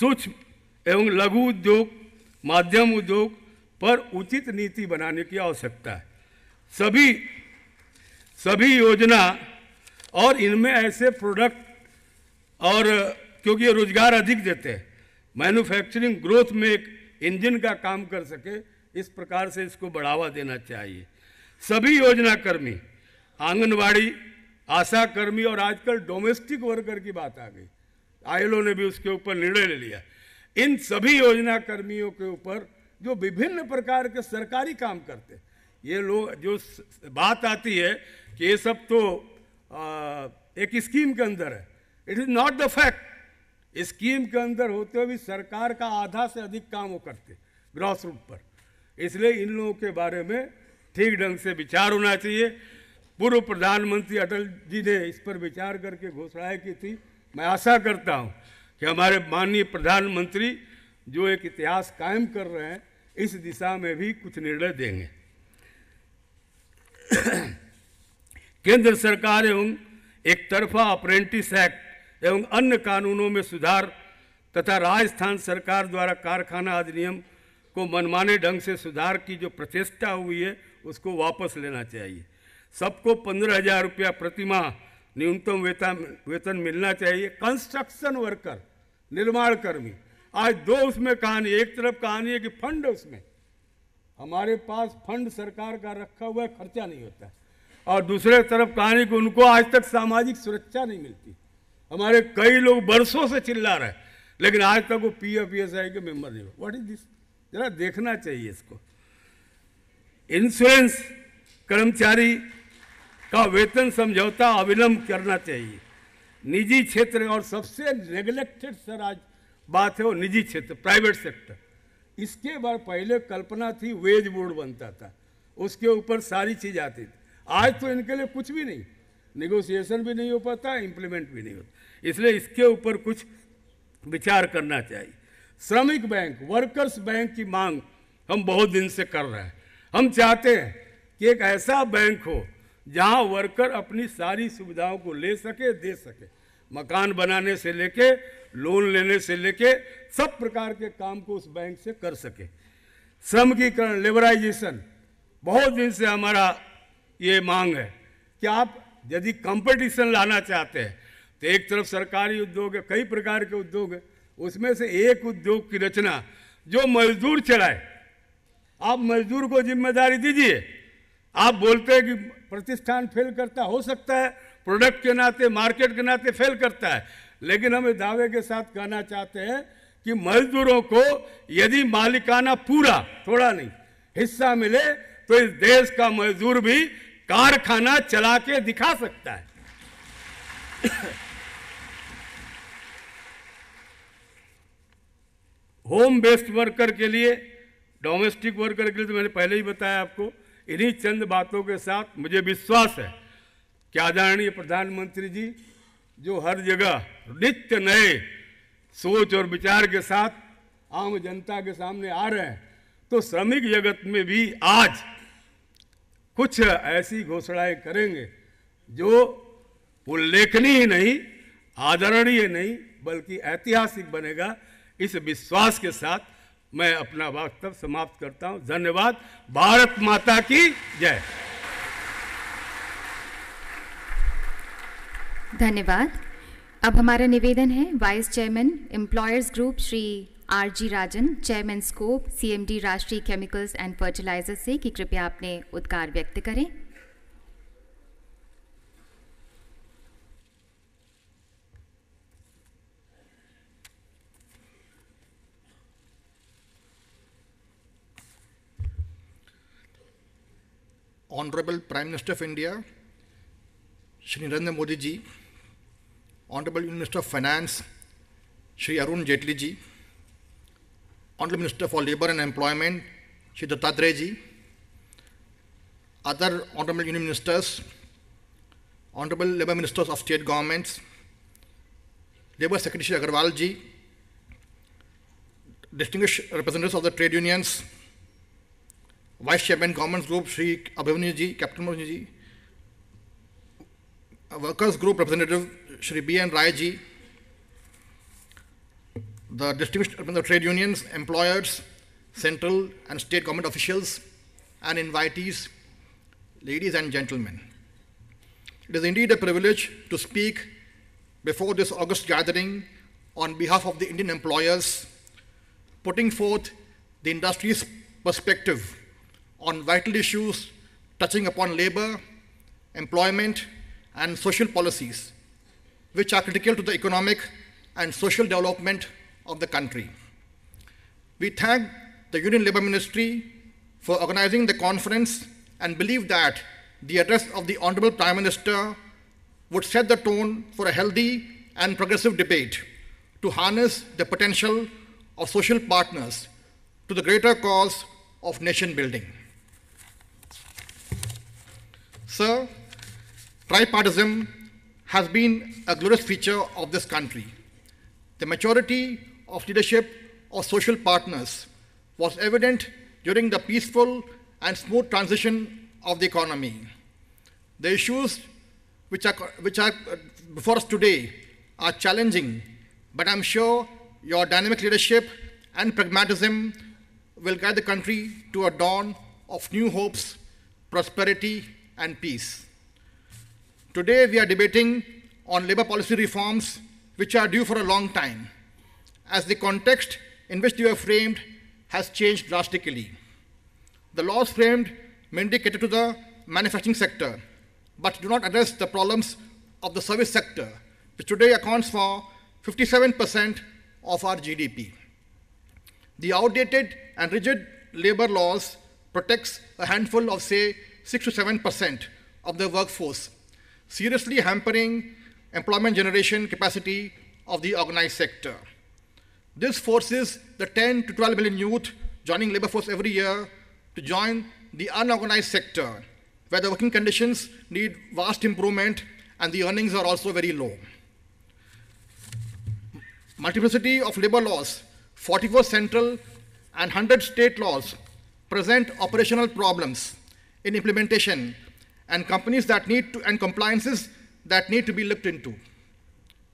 सूक्ष्म एवं लघु उद्योग माध्यम उद्योग पर उचित नीति बनाने की आवश्यकता है सभी सभी योजना और इनमें ऐसे प्रोडक्ट और क्योंकि ये रोजगार अधिक देते हैं मैन्युफैक्चरिंग ग्रोथ में एक इंजन का काम कर सके इस प्रकार से इसको बढ़ावा देना चाहिए सभी कर्मी आंगनवाड़ी आशा कर्मी और आजकल डोमेस्टिक वर्कर की बात आ गई आयलो ने भी उसके ऊपर निर्णय ले लिया इन सभी योजना कर्मियों के ऊपर जो विभिन्न प्रकार के सरकारी काम करते ये लोग जो बात आती है कि ये सब तो एक स्कीम के अंदर है it is not the fact scheme के अंदर होते हुए सरकार का आधा से अधिक काम वो करते ग्रॉस रूट पर इसलिए इन लोगों के बारे में ठीक ढंग से विचार होना चाहिए पूर्व प्रधानमंत्री अटल जी ने इस पर विचार करके घोषणाएं की थी मैं आशा करता हूं कि हमारे माननीय प्रधानमंत्री जो एक इतिहास कायम कर रहे हैं इस दिशा में भी कुछ निर्णय देंगे केंद्र सरकार एवं एक तरफा अप्रेंटिस एक्ट एवं अन्य कानूनों में सुधार तथा राजस्थान सरकार द्वारा कारखाना अधिनियम को मनमाने ढंग से सुधार की जो प्रतिष्ठा हुई है उसको वापस लेना चाहिए सबको पंद्रह हजार रुपया प्रतिमाह न्यूनतम वेतन वेतन मिलना चाहिए कंस्ट्रक्शन वर्कर निर्माण कर्मी आज दो उसमें कहानी एक तरफ कहानी है कि फंड उसमें हमारे पास फंड सरकार का रखा हुआ है खर्चा नहीं होता है और दूसरे तरफ कहानी कि उनको आज तक सामाजिक सुरक्षा नहीं मिलती हमारे कई लोग बरसों से चिल्ला रहे लेकिन आज तक वो पी एफ आई के मेंबर नहीं व्हाट इज दिस जरा देखना चाहिए इसको इंश्योरेंस कर्मचारी का वेतन समझौता अविलंब करना चाहिए निजी क्षेत्र और सबसे नेग्लेक्टेड सर आज बात है वो निजी क्षेत्र प्राइवेट सेक्टर इसके बाद पहले कल्पना थी वेज बोर्ड बनता था उसके ऊपर सारी चीज़ आती थी आज तो इनके लिए कुछ भी नहीं निगोसिएशन भी नहीं हो पाता इम्प्लीमेंट भी नहीं होता इसलिए इसके ऊपर कुछ विचार करना चाहिए श्रमिक बैंक वर्कर्स बैंक की मांग हम बहुत दिन से कर रहे हैं हम चाहते हैं कि एक ऐसा बैंक हो जहां वर्कर अपनी सारी सुविधाओं को ले सके दे सके मकान बनाने से लेके लोन लेने से लेके सब प्रकार के काम को उस बैंक से कर सके श्रम की लेबराइजेशन बहुत दिन से हमारा ये मांग है कि आप यदि कंपटीशन लाना चाहते हैं तो एक तरफ सरकारी उद्योग है कई प्रकार के उद्योग है उसमें से एक उद्योग की रचना जो मजदूर चलाए आप मजदूर को जिम्मेदारी दीजिए आप बोलते हैं कि प्रतिष्ठान फेल करता हो सकता है प्रोडक्ट के नाते मार्केट के नाते फेल करता है लेकिन हम दावे के साथ कहना चाहते हैं कि मजदूरों को यदि मालिकाना पूरा थोड़ा नहीं हिस्सा मिले तो इस देश का मजदूर भी कारखाना चला के दिखा सकता है होम बेस्ड वर्कर के लिए डोमेस्टिक वर्कर के लिए तो मैंने पहले ही बताया आपको इन्हीं चंद बातों के साथ मुझे विश्वास है कि आदरणीय प्रधानमंत्री जी जो हर जगह नित्य नए सोच और विचार के साथ आम जनता के सामने आ रहे हैं तो श्रमिक जगत में भी आज कुछ ऐसी घोषणाएं करेंगे जो उल्लेखनीय नहीं आदरणीय नहीं बल्कि ऐतिहासिक बनेगा इस विश्वास के साथ मैं अपना वास्तव समाप्त करता हूं धन्यवाद भारत माता की जय धन्यवाद अब हमारा निवेदन है vice chairman employers group Shri R G Rajan chairman SCOPE CMD Rashtriya chemicals and fertilizer से कि कृपया आपने उद्गार व्यक्त करें honourable prime minister of India Shri Narendra Modi ji honourable minister of finance Shri Arun Jaitley ji Honorable Minister for Labour and Employment, Shri other Honorable Union Ministers, Honorable Labour Ministers of State Governments, Labour Secretary Shri Agarwal ji, distinguished representatives of the trade unions, Vice Chairman Governments Group Shri Abhimanyu ji, Captain Abhimanyu ji, Workers Group Representative Shri B. N. Rai ji, the distinguished the trade unions, employers, central and state government officials, and invitees, ladies and gentlemen. It is indeed a privilege to speak before this august gathering on behalf of the Indian employers, putting forth the industry's perspective on vital issues touching upon labor, employment, and social policies, which are critical to the economic and social development of the country. We thank the Union Labour Ministry for organizing the conference and believe that the address of the Honorable Prime Minister would set the tone for a healthy and progressive debate to harness the potential of social partners to the greater cause of nation building. Sir, tripartism has been a glorious feature of this country. The majority of leadership or social partners was evident during the peaceful and smooth transition of the economy. The issues which are, which are before us today are challenging, but I'm sure your dynamic leadership and pragmatism will guide the country to a dawn of new hopes, prosperity, and peace. Today, we are debating on labor policy reforms which are due for a long time as the context in which they were framed has changed drastically. The laws framed mainly cater to the manufacturing sector, but do not address the problems of the service sector, which today accounts for 57% of our GDP. The outdated and rigid labor laws protects a handful of, say, 6 to 7% of the workforce, seriously hampering employment generation capacity of the organized sector. This forces the 10 to 12 million youth joining labor force every year to join the unorganized sector, where the working conditions need vast improvement and the earnings are also very low. Multiplicity of labor laws, 44 central and 100 state laws present operational problems in implementation and companies that need to, and compliances that need to be looked into.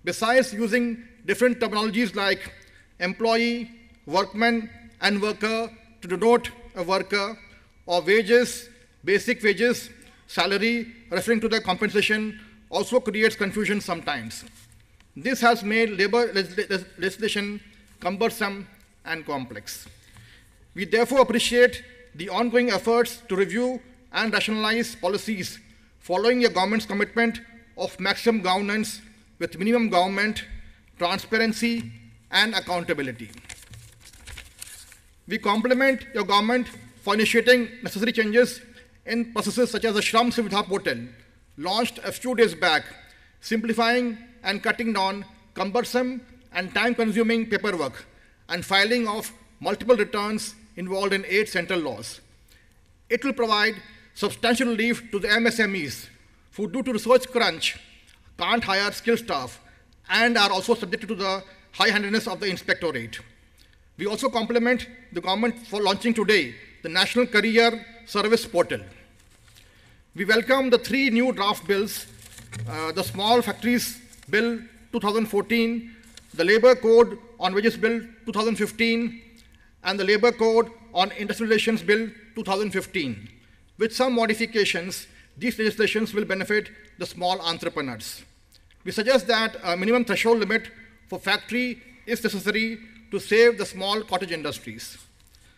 Besides using different terminologies like employee, workman, and worker to denote a worker, or wages, basic wages, salary, referring to the compensation, also creates confusion sometimes. This has made labor legislation cumbersome and complex. We therefore appreciate the ongoing efforts to review and rationalize policies following a government's commitment of maximum governance with minimum government, transparency, and accountability. We compliment your government for initiating necessary changes in processes such as the Shram Suvidha portal, launched a few days back, simplifying and cutting down cumbersome and time-consuming paperwork and filing of multiple returns involved in eight central laws. It will provide substantial relief to the MSMEs who, due to resource crunch, can't hire skilled staff and are also subjected to the High Handedness of the Inspectorate. We also compliment the government for launching today the National Career Service Portal. We welcome the three new draft bills, uh, the Small Factories Bill 2014, the Labour Code on Wages Bill 2015, and the Labour Code on Industrial Relations Bill 2015. With some modifications, these legislations will benefit the small entrepreneurs. We suggest that a minimum threshold limit for factory is necessary to save the small cottage industries.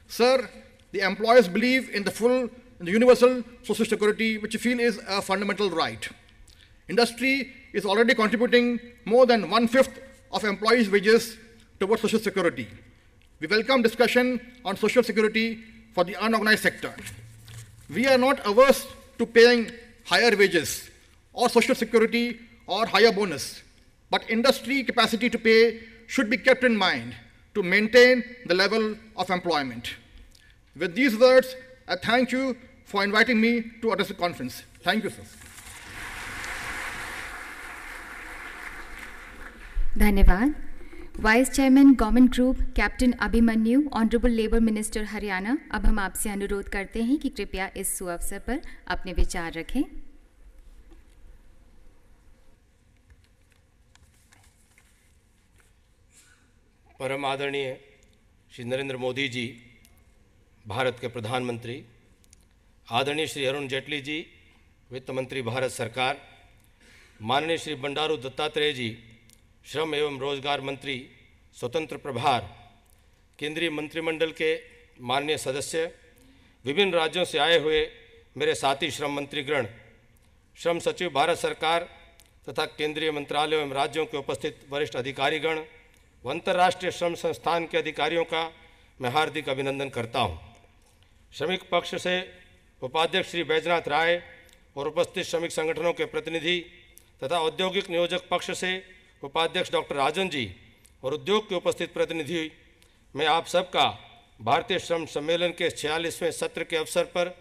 Sir, the employers believe in the full and the universal social security, which they feel is a fundamental right. Industry is already contributing more than one-fifth of employees' wages towards social security. We welcome discussion on social security for the unorganized sector. We are not averse to paying higher wages or social security or higher bonus but industry capacity to pay should be kept in mind to maintain the level of employment. With these words, I thank you for inviting me to address the conference. Thank you, sir. धन्यवाद vice chairman government group captain Abhimanyu honourable labour minister Haryana अब हम आपसे अनुरोध करते हैं कि कृपया इस सुअवसर पर अपने विचार रखें परम आदरणीय श्री नरेंद्र मोदी जी भारत के प्रधानमंत्री आदरणीय श्री अरुण जेटली जी वित्त मंत्री भारत सरकार माननीय श्री बंडारू दत्तात्रेय जी श्रम एवं रोजगार मंत्री स्वतंत्र प्रभार केंद्रीय मंत्रिमंडल के माननीय सदस्य विभिन्न राज्यों से आए हुए मेरे साथी श्रम मंत्रीगण श्रम सचिव भारत सरकार तथा केंद्रीय मंत्रालय एवं राज्यों के उपस्थित वरिष्ठ अधिकारीगण अंतर्राष्ट्रीय श्रम संस्थान के अधिकारियों का मैं हार्दिक अभिनंदन करता हूँ श्रमिक पक्ष से उपाध्यक्ष श्री बैजनाथ राय और उपस्थित श्रमिक संगठनों के प्रतिनिधि तथा औद्योगिक नियोजक पक्ष से उपाध्यक्ष डॉक्टर राजन जी और उद्योग के उपस्थित प्रतिनिधि मैं आप सबका भारतीय श्रम सम्मेलन के छियालीसवें सत्र के अवसर पर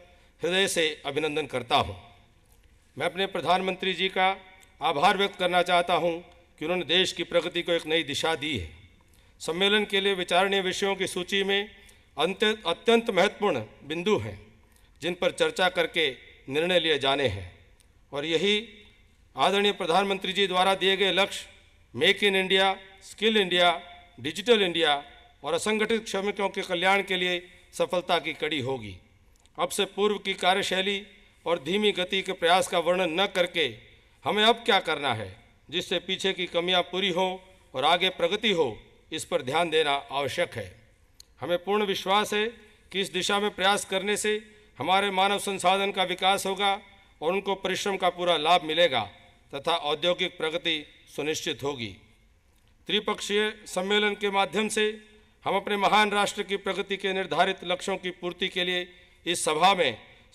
हृदय से अभिनंदन करता हूँ मैं अपने प्रधानमंत्री जी का आभार व्यक्त करना चाहता हूँ कि उन्होंने देश की प्रगति को एक नई दिशा दी है सम्मेलन के लिए विचारणीय विषयों की सूची में अंत अत्यंत महत्वपूर्ण बिंदु हैं जिन पर चर्चा करके निर्णय लिए जाने हैं और यही आदरणीय प्रधानमंत्री जी द्वारा दिए गए लक्ष्य make in India skill India digital India और असंगठित श्रमिकों के कल्याण के लिए सफलता की कड़ी होगी अब से पूर्व की कार्यशैली और धीमी गति के प्रयास का वर्णन न करके हमें अब क्या करना है जिससे पीछे की कमियां पूरी हों और आगे प्रगति हो इस पर ध्यान देना आवश्यक है हमें पूर्ण विश्वास है कि इस दिशा में प्रयास करने से हमारे मानव संसाधन का विकास होगा और उनको परिश्रम का पूरा लाभ मिलेगा तथा औद्योगिक प्रगति सुनिश्चित होगी त्रिपक्षीय सम्मेलन के माध्यम से हम अपने महान राष्ट्र की प्रगति के निर्धारित लक्ष्यों की पूर्ति के लिए इस सभा में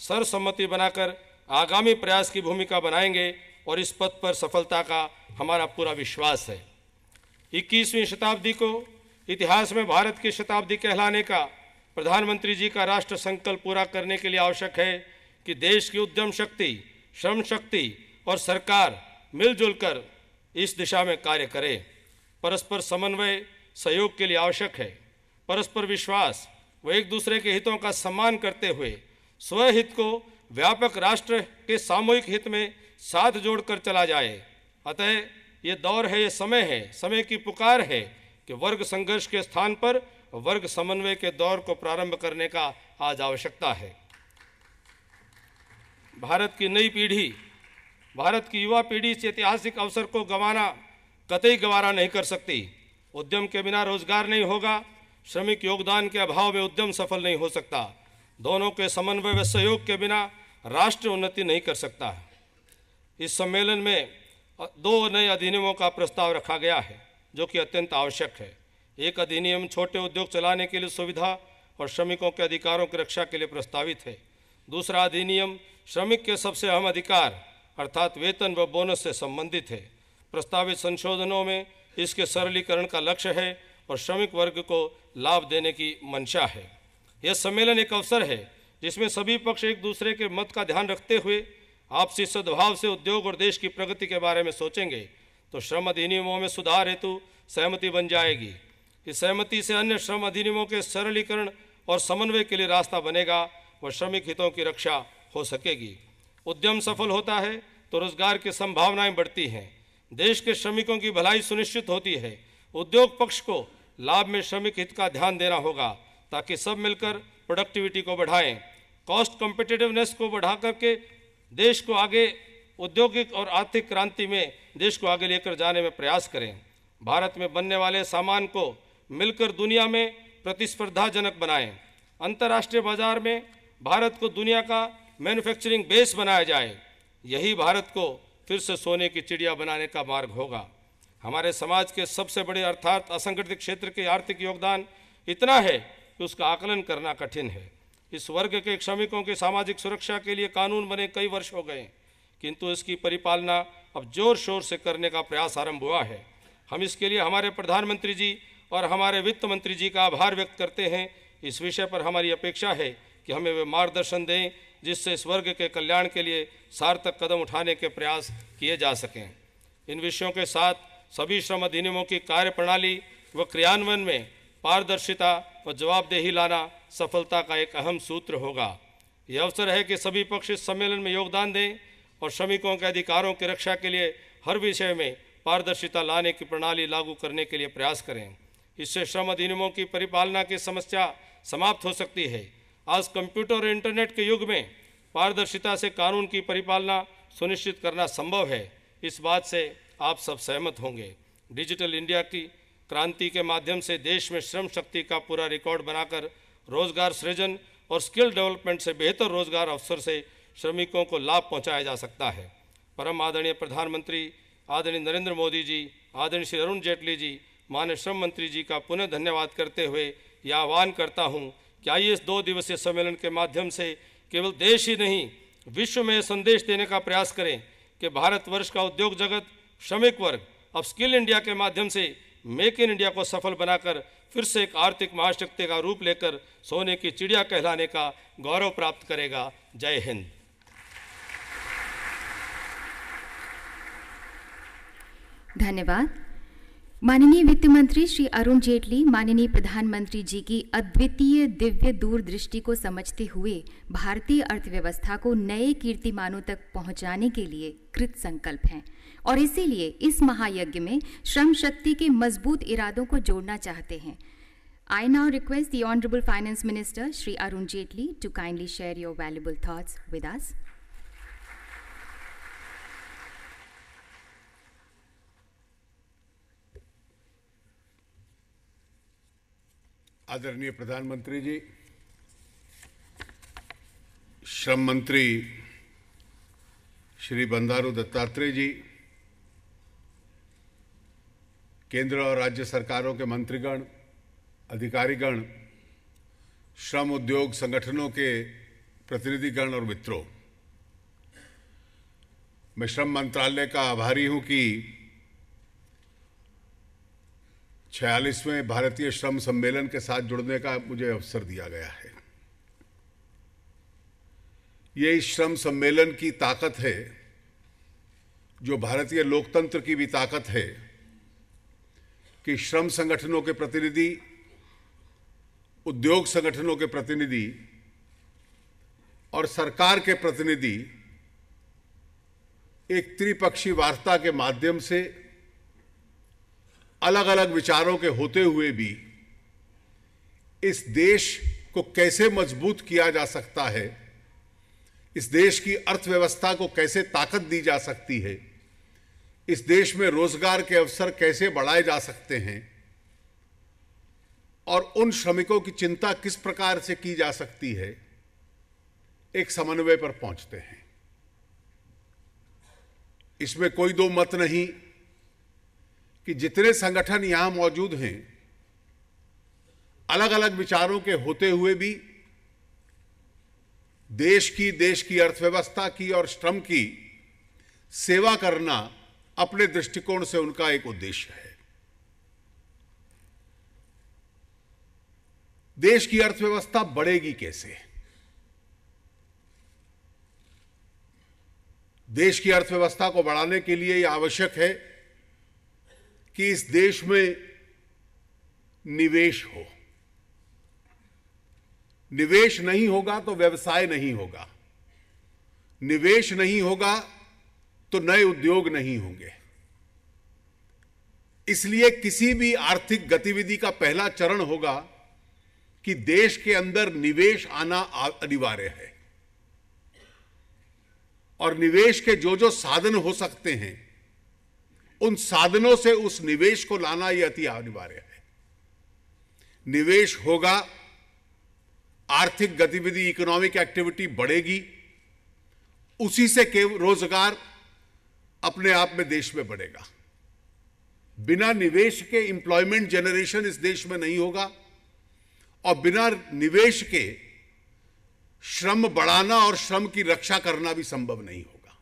सर्वसम्मति बनाकर आगामी प्रयास की भूमिका बनाएंगे और इस पद पर सफलता का हमारा पूरा विश्वास है 21वीं शताब्दी को इतिहास में भारत की शताब्दी कहलाने का प्रधानमंत्री जी का राष्ट्र संकल्प पूरा करने के लिए आवश्यक है कि देश की उद्यम शक्ति श्रम शक्ति और सरकार मिलजुल कर इस दिशा में कार्य करें परस्पर समन्वय सहयोग के लिए आवश्यक है परस्पर विश्वास व एक दूसरे के हितों का सम्मान करते हुए स्वहित को व्यापक राष्ट्र के सामूहिक हित में साथ जोड़कर चला जाए अतः ये दौर है ये समय है समय की पुकार है कि वर्ग संघर्ष के स्थान पर वर्ग समन्वय के दौर को प्रारंभ करने का आज आवश्यकता है भारत की नई पीढ़ी भारत की युवा पीढ़ी इस ऐतिहासिक अवसर को गंवाना कतई गंवारा नहीं कर सकती उद्यम के बिना रोजगार नहीं होगा श्रमिक योगदान के अभाव में उद्यम सफल नहीं हो सकता दोनों के समन्वय व सहयोग के बिना राष्ट्र उन्नति नहीं कर सकता इस सम्मेलन में दो नए अधिनियमों का प्रस्ताव रखा गया है जो कि अत्यंत आवश्यक है एक अधिनियम छोटे उद्योग चलाने के लिए सुविधा और श्रमिकों के अधिकारों की रक्षा के लिए प्रस्तावित है दूसरा अधिनियम श्रमिक के सबसे अहम अधिकार अर्थात वेतन व बोनस से संबंधित है प्रस्तावित संशोधनों में इसके सरलीकरण का लक्ष्य है और श्रमिक वर्ग को लाभ देने की मंशा है यह सम्मेलन एक अवसर है जिसमें सभी पक्ष एक दूसरे के मत का ध्यान रखते हुए आपसी सद्भाव से उद्योग और देश की प्रगति के बारे में सोचेंगे तो श्रम अधिनियमों में सुधार हेतु सहमति बन जाएगी इस सहमति से अन्य श्रम अधिनियमों के सरलीकरण और समन्वय के लिए रास्ता बनेगा व श्रमिक हितों की रक्षा हो सकेगी उद्यम सफल होता है तो रोजगार की संभावनाएं बढ़ती हैं देश के श्रमिकों की भलाई सुनिश्चित होती है उद्योग पक्ष को लाभ में श्रमिक हित का ध्यान देना होगा ताकि सब मिलकर प्रोडक्टिविटी को बढ़ाएं कॉस्ट कॉम्पिटेटिवनेस को बढ़ा करके देश को आगे औद्योगिक और आर्थिक क्रांति में देश को आगे लेकर जाने में प्रयास करें भारत में बनने वाले सामान को मिलकर दुनिया में प्रतिस्पर्धाजनक बनाएं अंतर्राष्ट्रीय बाजार में भारत को दुनिया का मैन्युफैक्चरिंग बेस बनाया जाए यही भारत को फिर से सोने की चिड़िया बनाने का मार्ग होगा हमारे समाज के सबसे बड़े अर्थात असंगठित क्षेत्र के आर्थिक योगदान इतना है कि उसका आकलन करना कठिन है इस वर्ग के श्रमिकों के सामाजिक सुरक्षा के लिए कानून बने कई वर्ष हो गए किंतु इसकी परिपालना अब जोर शोर से करने का प्रयास आरंभ हुआ है हम इसके लिए हमारे प्रधानमंत्री जी और हमारे वित्त मंत्री जी का आभार व्यक्त करते हैं इस विषय पर हमारी अपेक्षा है कि हमें वे मार्गदर्शन दें जिससे इस वर्ग के कल्याण के लिए सार्थक कदम उठाने के प्रयास किए जा सकें इन विषयों के साथ सभी श्रम अधिनियमों की कार्यप्रणाली व क्रियान्वयन में पारदर्शिता व जवाबदेही लाना सफलता का एक अहम सूत्र होगा यह अवसर है कि सभी पक्ष इस सम्मेलन में योगदान दें और श्रमिकों के अधिकारों की रक्षा के लिए हर विषय में पारदर्शिता लाने की प्रणाली लागू करने के लिए प्रयास करें इससे श्रम अधिनियमों की परिपालना की समस्या समाप्त हो सकती है आज कंप्यूटर और इंटरनेट के युग में पारदर्शिता से कानून की परिपालना सुनिश्चित करना संभव है इस बात से आप सब सहमत होंगे डिजिटल इंडिया की क्रांति के माध्यम से देश में श्रम शक्ति का पूरा रिकॉर्ड बनाकर रोजगार सृजन और स्किल डेवलपमेंट से बेहतर रोजगार अवसर से श्रमिकों को लाभ पहुंचाया जा सकता है परम आदरणीय प्रधानमंत्री आदरणीय नरेंद्र मोदी जी आदरणीय श्री अरुण जेटली जी माननीय श्रम मंत्री जी का पुनः धन्यवाद करते हुए यह आह्वान करता हूँ कि आइए इस दो दिवसीय सम्मेलन के माध्यम से केवल देश ही नहीं विश्व में संदेश देने का प्रयास करें कि भारतवर्ष का उद्योग जगत श्रमिक वर्ग अब स्किल इंडिया के माध्यम से मेक इन इंडिया को सफल बनाकर फिर से एक आर्थिक महाशक्ति का रूप लेकर सोने की चिड़िया कहलाने का गौरव प्राप्त करेगा जय हिंद धन्यवाद माननीय वित्त मंत्री श्री अरुण जेटली माननीय प्रधानमंत्री जी की अद्वितीय दिव्य दूरदृष्टि को समझते हुए भारतीय अर्थव्यवस्था को नए कीर्तिमानों तक पहुंचाने के लिए कृत संकल्प हैं और इसीलिए इस महायज्ञ में श्रम शक्ति के मजबूत इरादों को जोड़ना चाहते हैं I now request the honourable finance minister Shri Arun Jaitley to kindly share your valuable thoughts with us आदरणीय प्रधानमंत्री जी श्रम मंत्री श्री बंदारू दत्तात्रेय जी केंद्र और राज्य सरकारों के मंत्रीगण अधिकारीगण श्रम उद्योग संगठनों के प्रतिनिधिगण और मित्रों मैं श्रम मंत्रालय का आभारी हूं कि छियालीसवें भारतीय श्रम सम्मेलन के साथ जुड़ने का मुझे अवसर दिया गया है ये इस श्रम सम्मेलन की ताकत है जो भारतीय लोकतंत्र की भी ताकत है कि श्रम संगठनों के प्रतिनिधि उद्योग संगठनों के प्रतिनिधि और सरकार के प्रतिनिधि एक त्रिपक्षीय वार्ता के माध्यम से अलग अलग विचारों के होते हुए भी इस देश को कैसे मजबूत किया जा सकता है इस देश की अर्थव्यवस्था को कैसे ताकत दी जा सकती है इस देश में रोजगार के अवसर कैसे बढ़ाए जा सकते हैं और उन श्रमिकों की चिंता किस प्रकार से की जा सकती है एक समन्वय पर पहुंचते हैं इसमें कोई दो मत नहीं कि जितने संगठन यहां मौजूद हैं अलग अलग विचारों के होते हुए भी देश की देश की अर्थव्यवस्था की और श्रम की सेवा करना अपने दृष्टिकोण से उनका एक उद्देश्य है देश की अर्थव्यवस्था बढ़ेगी कैसे देश की अर्थव्यवस्था को बढ़ाने के लिए यह आवश्यक है कि इस देश में निवेश हो निवेश नहीं होगा तो व्यवसाय नहीं होगा निवेश नहीं होगा तो नए उद्योग नहीं होंगे इसलिए किसी भी आर्थिक गतिविधि का पहला चरण होगा कि देश के अंदर निवेश आना अनिवार्य है और निवेश के जो जो साधन हो सकते हैं उन साधनों से उस निवेश को लाना यह अति अनिवार्य है निवेश होगा आर्थिक गतिविधि इकोनॉमिक एक्टिविटी बढ़ेगी उसी से रोजगार अपने आप में देश में बढ़ेगा बिना निवेश के इंप्लॉयमेंट जनरेशन इस देश में नहीं होगा और बिना निवेश के श्रम बढ़ाना और श्रम की रक्षा करना भी संभव नहीं होगा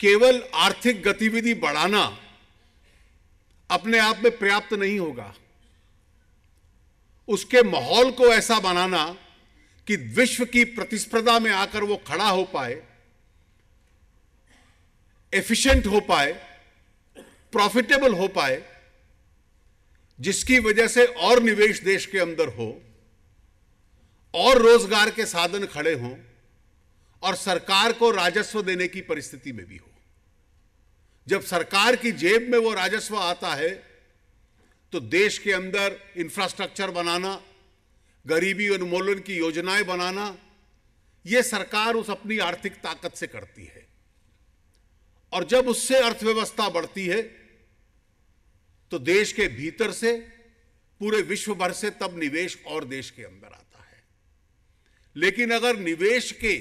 केवल आर्थिक गतिविधि बढ़ाना अपने आप में पर्याप्त नहीं होगा उसके माहौल को ऐसा बनाना कि विश्व की प्रतिस्पर्धा में आकर वो खड़ा हो पाए एफिशिएंट हो पाए प्रॉफिटेबल हो पाए जिसकी वजह से और निवेश देश के अंदर हो और रोजगार के साधन खड़े हों और सरकार को राजस्व देने की परिस्थिति में भी हो जब सरकार की जेब में वो राजस्व आता है तो देश के अंदर इंफ्रास्ट्रक्चर बनाना गरीबी उन्मूलन की योजनाएं बनाना ये सरकार उस अपनी आर्थिक ताकत से करती है और जब उससे अर्थव्यवस्था बढ़ती है तो देश के भीतर से पूरे विश्व भर से तब निवेश और देश के अंदर आता है लेकिन अगर निवेश के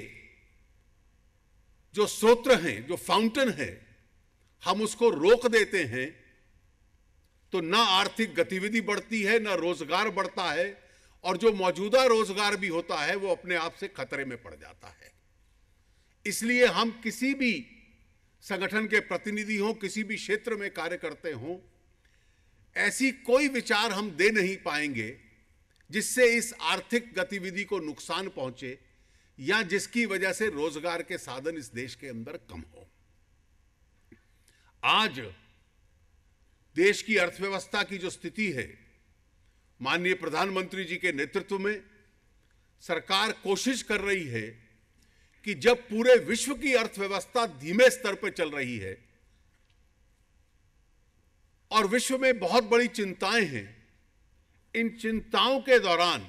जो स्रोत्र हैं जो फाउंटेन है हम उसको रोक देते हैं तो ना आर्थिक गतिविधि बढ़ती है ना रोजगार बढ़ता है और जो मौजूदा रोजगार भी होता है वो अपने आप से खतरे में पड़ जाता है इसलिए हम किसी भी संगठन के प्रतिनिधि हों किसी भी क्षेत्र में कार्य करते हों ऐसी कोई विचार हम दे नहीं पाएंगे जिससे इस आर्थिक गतिविधि को नुकसान पहुंचे या जिसकी वजह से रोजगार के साधन इस देश के अंदर कम हो आज देश की अर्थव्यवस्था की जो स्थिति है माननीय प्रधानमंत्री जी के नेतृत्व में सरकार कोशिश कर रही है कि जब पूरे विश्व की अर्थव्यवस्था धीमे स्तर पर चल रही है और विश्व में बहुत बड़ी चिंताएं हैं इन चिंताओं के दौरान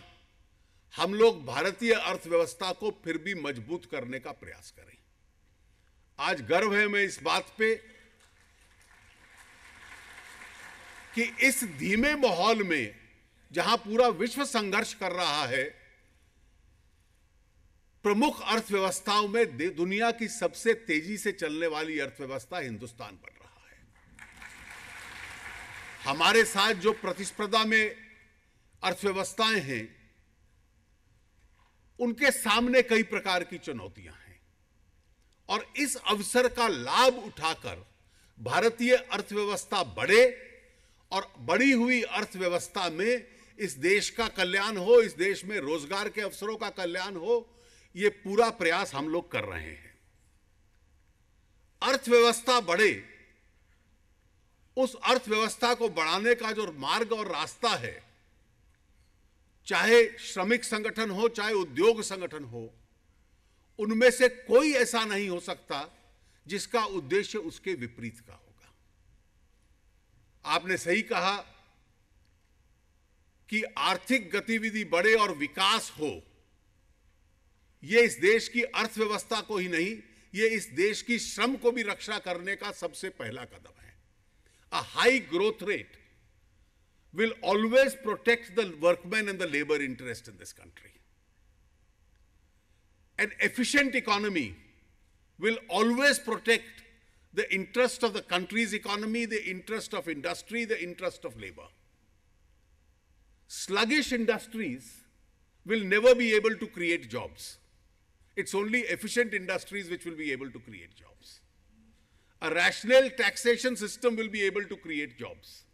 हम लोग भारतीय अर्थव्यवस्था को फिर भी मजबूत करने का प्रयास करें आज गर्व है मैं इस बात पे कि इस धीमे माहौल में जहां पूरा विश्व संघर्ष कर रहा है प्रमुख अर्थव्यवस्थाओं में दुनिया की सबसे तेजी से चलने वाली अर्थव्यवस्था हिंदुस्तान बन रहा है हमारे साथ जो प्रतिस्पर्धा में अर्थव्यवस्थाएं हैं उनके सामने कई प्रकार की चुनौतियां हैं और इस अवसर का लाभ उठाकर भारतीय अर्थव्यवस्था बढ़े और बढ़ी हुई अर्थव्यवस्था में इस देश का कल्याण हो इस देश में रोजगार के अवसरों का कल्याण हो ये पूरा प्रयास हम लोग कर रहे हैं अर्थव्यवस्था बढ़े उस अर्थव्यवस्था को बढ़ाने का जो मार्ग और रास्ता है चाहे श्रमिक संगठन हो चाहे उद्योग संगठन हो उनमें से कोई ऐसा नहीं हो सकता जिसका उद्देश्य उसके विपरीत का होगा आपने सही कहा कि आर्थिक गतिविधि बढ़े और विकास हो ये इस देश की अर्थव्यवस्था को ही नहीं ये इस देश की श्रम को भी रक्षा करने का सबसे पहला कदम है a high growth rate will always protect the workman and the labour interest in this country an efficient economy will always protect the interest of the country's economy the interest of industry the interest of labour sluggish industries will never be able to create jobs It's only efficient industries which will be able to create jobs. A rational taxation system will be able to create jobs.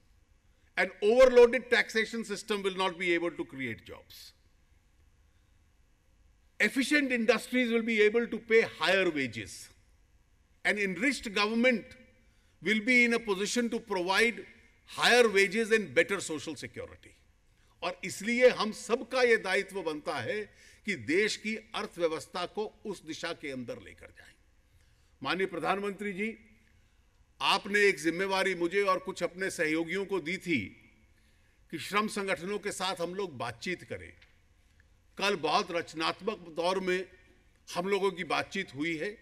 An overloaded taxation system will not be able to create jobs. Efficient industries will be able to pay higher wages. An enriched government will be in a position to provide higher wages and better social security. और इसलिए हम सबका ये दायित्व बनता है कि देश की अर्थव्यवस्था को उस दिशा के अंदर लेकर जाए माननीय प्रधानमंत्री जी आपने एक जिम्मेवारी मुझे और कुछ अपने सहयोगियों को दी थी कि श्रम संगठनों के साथ हम लोग बातचीत करें कल बहुत रचनात्मक दौर में हम लोगों की बातचीत हुई है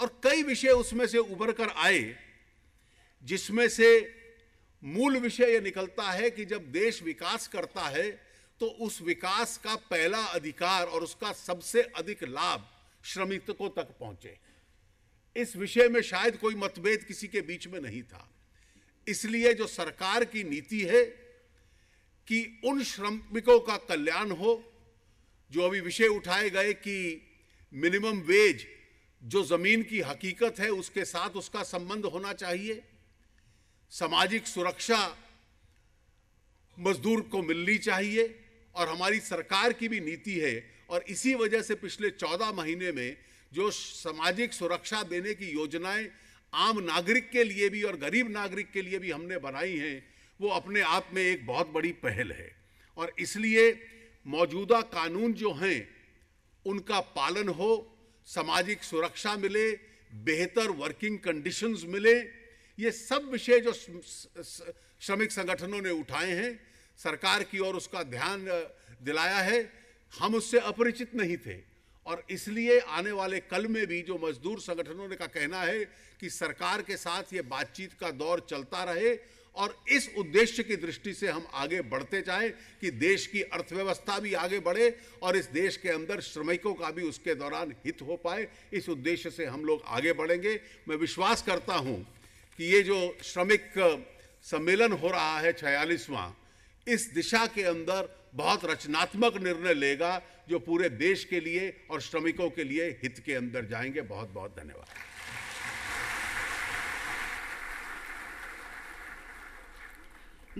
और कई विषय उसमें से उभर कर आए जिसमें से मूल विषय यह निकलता है कि जब देश विकास करता है तो उस विकास का पहला अधिकार और उसका सबसे अधिक लाभ श्रमिकों तक पहुंचे इस विषय में शायद कोई मतभेद किसी के बीच में नहीं था इसलिए जो सरकार की नीति है कि उन श्रमिकों का कल्याण हो जो अभी विषय उठाए गए कि मिनिमम वेज जो जमीन की हकीकत है उसके साथ उसका संबंध होना चाहिए सामाजिक सुरक्षा मजदूर को मिलनी चाहिए और हमारी सरकार की भी नीति है और इसी वजह से पिछले चौदह महीने में जो सामाजिक सुरक्षा देने की योजनाएं आम नागरिक के लिए भी और गरीब नागरिक के लिए भी हमने बनाई हैं वो अपने आप में एक बहुत बड़ी पहल है और इसलिए मौजूदा कानून जो हैं उनका पालन हो सामाजिक सुरक्षा मिले बेहतर वर्किंग कंडीशंस मिले ये सब विषय जो श्रमिक संगठनों ने उठाए हैं सरकार की ओर उसका ध्यान दिलाया है हम उससे अपरिचित नहीं थे और इसलिए आने वाले कल में भी जो मजदूर संगठनों ने का कहना है कि सरकार के साथ ये बातचीत का दौर चलता रहे और इस उद्देश्य की दृष्टि से हम आगे बढ़ते जाएं कि देश की अर्थव्यवस्था भी आगे बढ़े और इस देश के अंदर श्रमिकों का भी उसके दौरान हित हो पाए इस उद्देश्य से हम लोग आगे बढ़ेंगे मैं विश्वास करता हूं कि ये जो श्रमिक सम्मेलन हो रहा है छियालीसवां इस दिशा के अंदर बहुत रचनात्मक निर्णय लेगा जो पूरे देश के लिए और श्रमिकों के लिए हित के अंदर जाएंगे बहुत बहुत धन्यवाद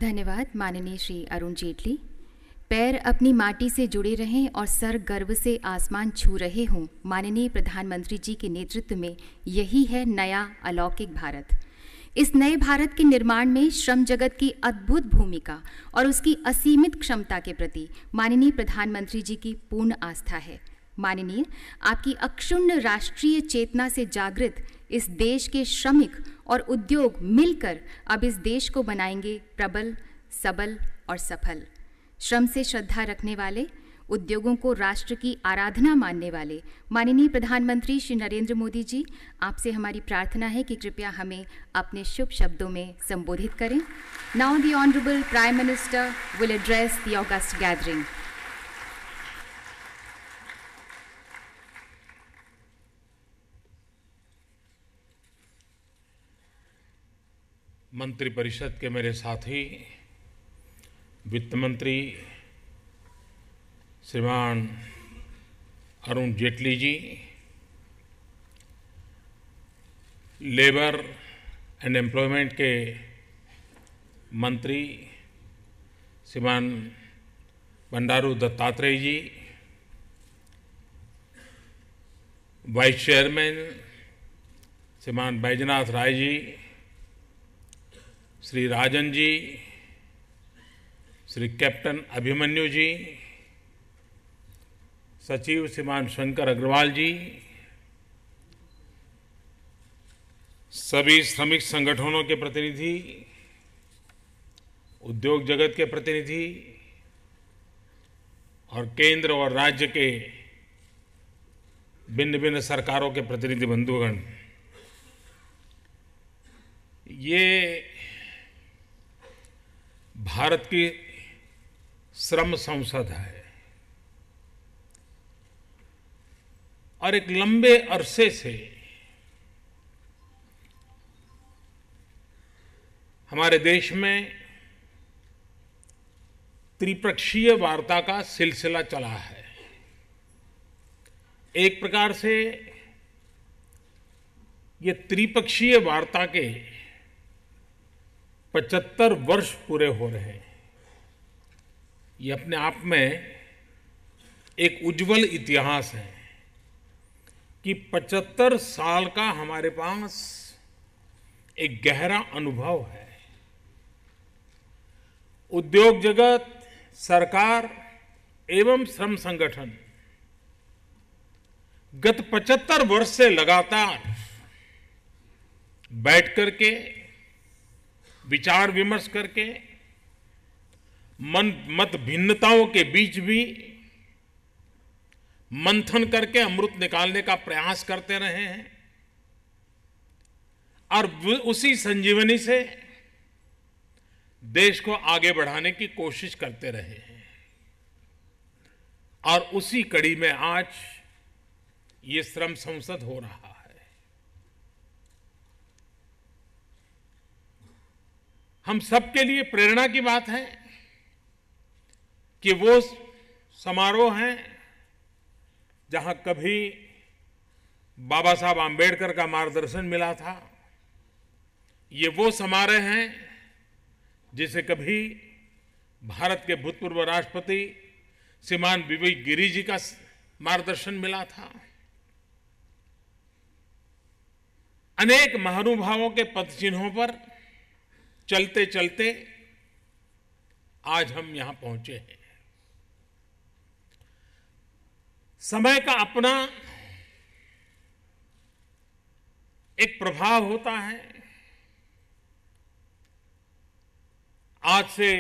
धन्यवाद माननीय श्री अरुण जेटली पैर अपनी माटी से जुड़े रहें और सर गर्व से आसमान छू रहे हों माननीय प्रधानमंत्री जी के नेतृत्व में यही है नया अलौकिक भारत इस नए भारत के निर्माण में श्रम जगत की अद्भुत भूमिका और उसकी असीमित क्षमता के प्रति माननीय प्रधानमंत्री जी की पूर्ण आस्था है माननीय आपकी अक्षुण्ण राष्ट्रीय चेतना से जागृत इस देश के श्रमिक और उद्योग मिलकर अब इस देश को बनाएंगे प्रबल सबल और सफल श्रम से श्रद्धा रखने वाले उद्योगों को राष्ट्र की आराधना मानने वाले माननीय प्रधानमंत्री श्री नरेंद्र मोदी जी आपसे हमारी प्रार्थना है कि कृपया हमें अपने शुभ शब्दों में संबोधित करें now the honourable prime minister will address the august gathering मंत्रिपरिषद के मेरे साथी वित्त मंत्री श्रीमान Arun Jaitley ji labour and employment के मंत्री श्रीमान बंडारू दत्तात्रेय जी वाइस चेयरमैन श्रीमान बैजनाथ राय जी श्री राजन जी श्री कैप्टन अभिमन्यु जी सचिव श्रीमान शंकर अग्रवाल जी सभी श्रमिक संगठनों के प्रतिनिधि उद्योग जगत के प्रतिनिधि और केंद्र और राज्य के भिन्न भिन्न सरकारों के प्रतिनिधि बंधुगण ये भारत की श्रम संसद है और एक लंबे अरसे से हमारे देश में त्रिपक्षीय वार्ता का सिलसिला चला है एक प्रकार से ये त्रिपक्षीय वार्ता के 75 वर्ष पूरे हो रहे हैं ये अपने आप में एक उज्जवल इतिहास है कि 75 साल का हमारे पास एक गहरा अनुभव है उद्योग जगत सरकार एवं श्रम संगठन गत 75 वर्ष से लगातार बैठ करके विचार विमर्श करके मन मत भिन्नताओं के बीच भी मंथन करके अमृत निकालने का प्रयास करते रहे हैं और उसी संजीवनी से देश को आगे बढ़ाने की कोशिश करते रहे हैं और उसी कड़ी में आज ये श्रम संसद हो रहा है हम सबके लिए प्रेरणा की बात है कि वो समारोह हैं जहां कभी बाबा साहब आम्बेडकर का मार्गदर्शन मिला था ये वो समारोह हैं जिसे कभी भारत के भूतपूर्व राष्ट्रपति श्रीमान विवेक गिरी जी का मार्गदर्शन मिला था अनेक महानुभावों के पद चिन्हों पर चलते चलते आज हम यहां पहुंचे हैं समय का अपना एक प्रभाव होता है आज से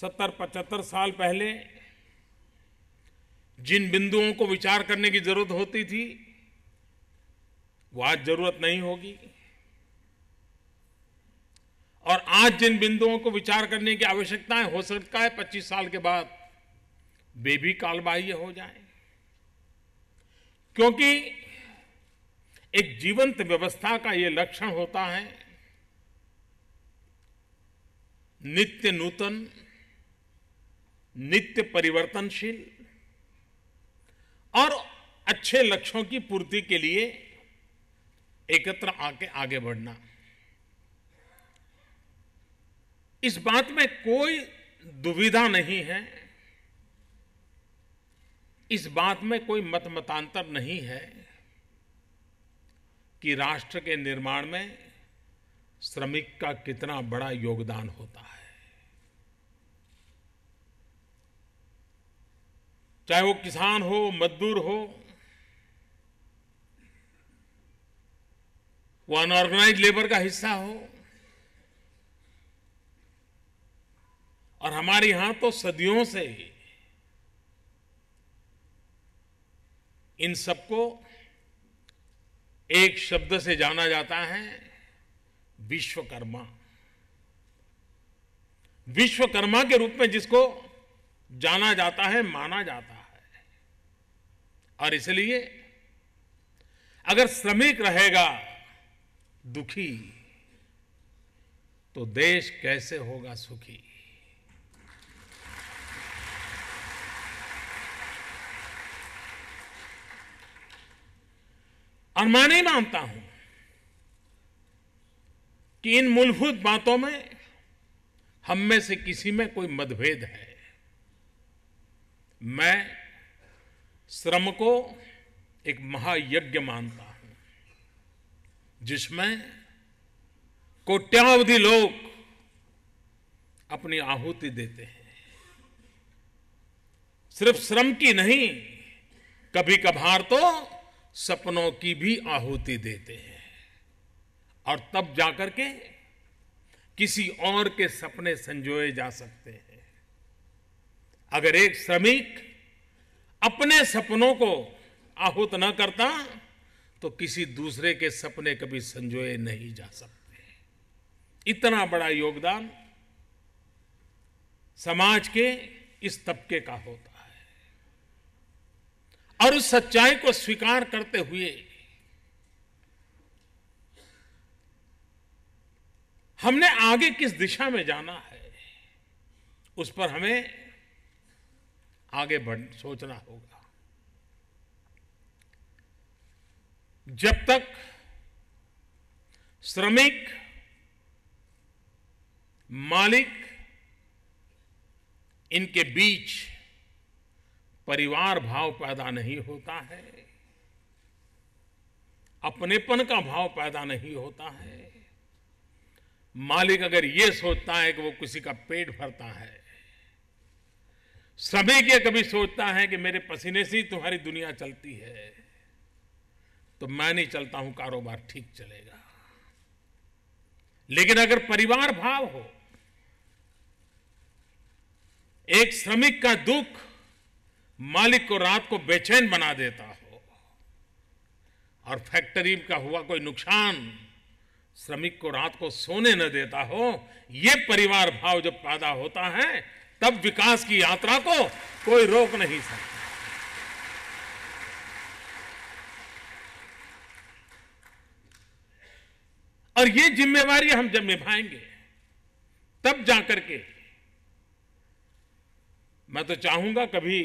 सत्तर पचहत्तर साल पहले जिन बिंदुओं को विचार करने की जरूरत होती थी वो आज जरूरत नहीं होगी और आज जिन बिंदुओं को विचार करने की आवश्यकताएं हो सकता है पच्चीस साल के बाद वे भी कालबाह्य हो जाए क्योंकि एक जीवंत व्यवस्था का यह लक्षण होता है नित्य नूतन नित्य परिवर्तनशील और अच्छे लक्ष्यों की पूर्ति के लिए एकत्र आके आगे बढ़ना इस बात में कोई दुविधा नहीं है इस बात में कोई मत मतांतर नहीं है कि राष्ट्र के निर्माण में श्रमिक का कितना बड़ा योगदान होता है चाहे वो किसान हो मजदूर हो वो अनऑर्गेनाइज लेबर का हिस्सा हो और हमारे यहां तो सदियों से ही इन सबको एक शब्द से जाना जाता है विश्वकर्मा विश्वकर्मा के रूप में जिसको जाना जाता है माना जाता है और इसलिए अगर श्रमिक रहेगा दुखी तो देश कैसे होगा सुखी और मैं नहीं मानता हूं कि इन मूलभूत बातों में हम में से किसी में कोई मतभेद है मैं श्रम को एक महायज्ञ मानता हूं जिसमें कोट्यावधि लोग अपनी आहुति देते हैं सिर्फ श्रम की नहीं कभी कभार तो सपनों की भी आहुति देते हैं और तब जाकर के किसी और के सपने संजोए जा सकते हैं अगर एक श्रमिक अपने सपनों को आहुत न करता तो किसी दूसरे के सपने कभी संजोए नहीं जा सकते इतना बड़ा योगदान समाज के इस तबके का होता और उस सच्चाई को स्वीकार करते हुए हमने आगे किस दिशा में जाना है उस पर हमें आगे बढ़ सोचना होगा जब तक श्रमिक मालिक इनके बीच परिवार भाव पैदा नहीं होता है अपनेपन का भाव पैदा नहीं होता है मालिक अगर ये सोचता है कि वो किसी का पेट भरता है सभी के कभी सोचता है कि मेरे पसीने से ही तुम्हारी दुनिया चलती है तो मैं नहीं चलता हूं कारोबार ठीक चलेगा लेकिन अगर परिवार भाव हो एक श्रमिक का दुख मालिक को रात को बेचैन बना देता हो और फैक्ट्री का हुआ कोई नुकसान श्रमिक को रात को सोने न देता हो यह परिवार भाव जब पैदा होता है तब विकास की यात्रा को कोई रोक नहीं सकता और ये जिम्मेवारी हम जब निभाएंगे तब जाकर के मैं तो चाहूंगा कभी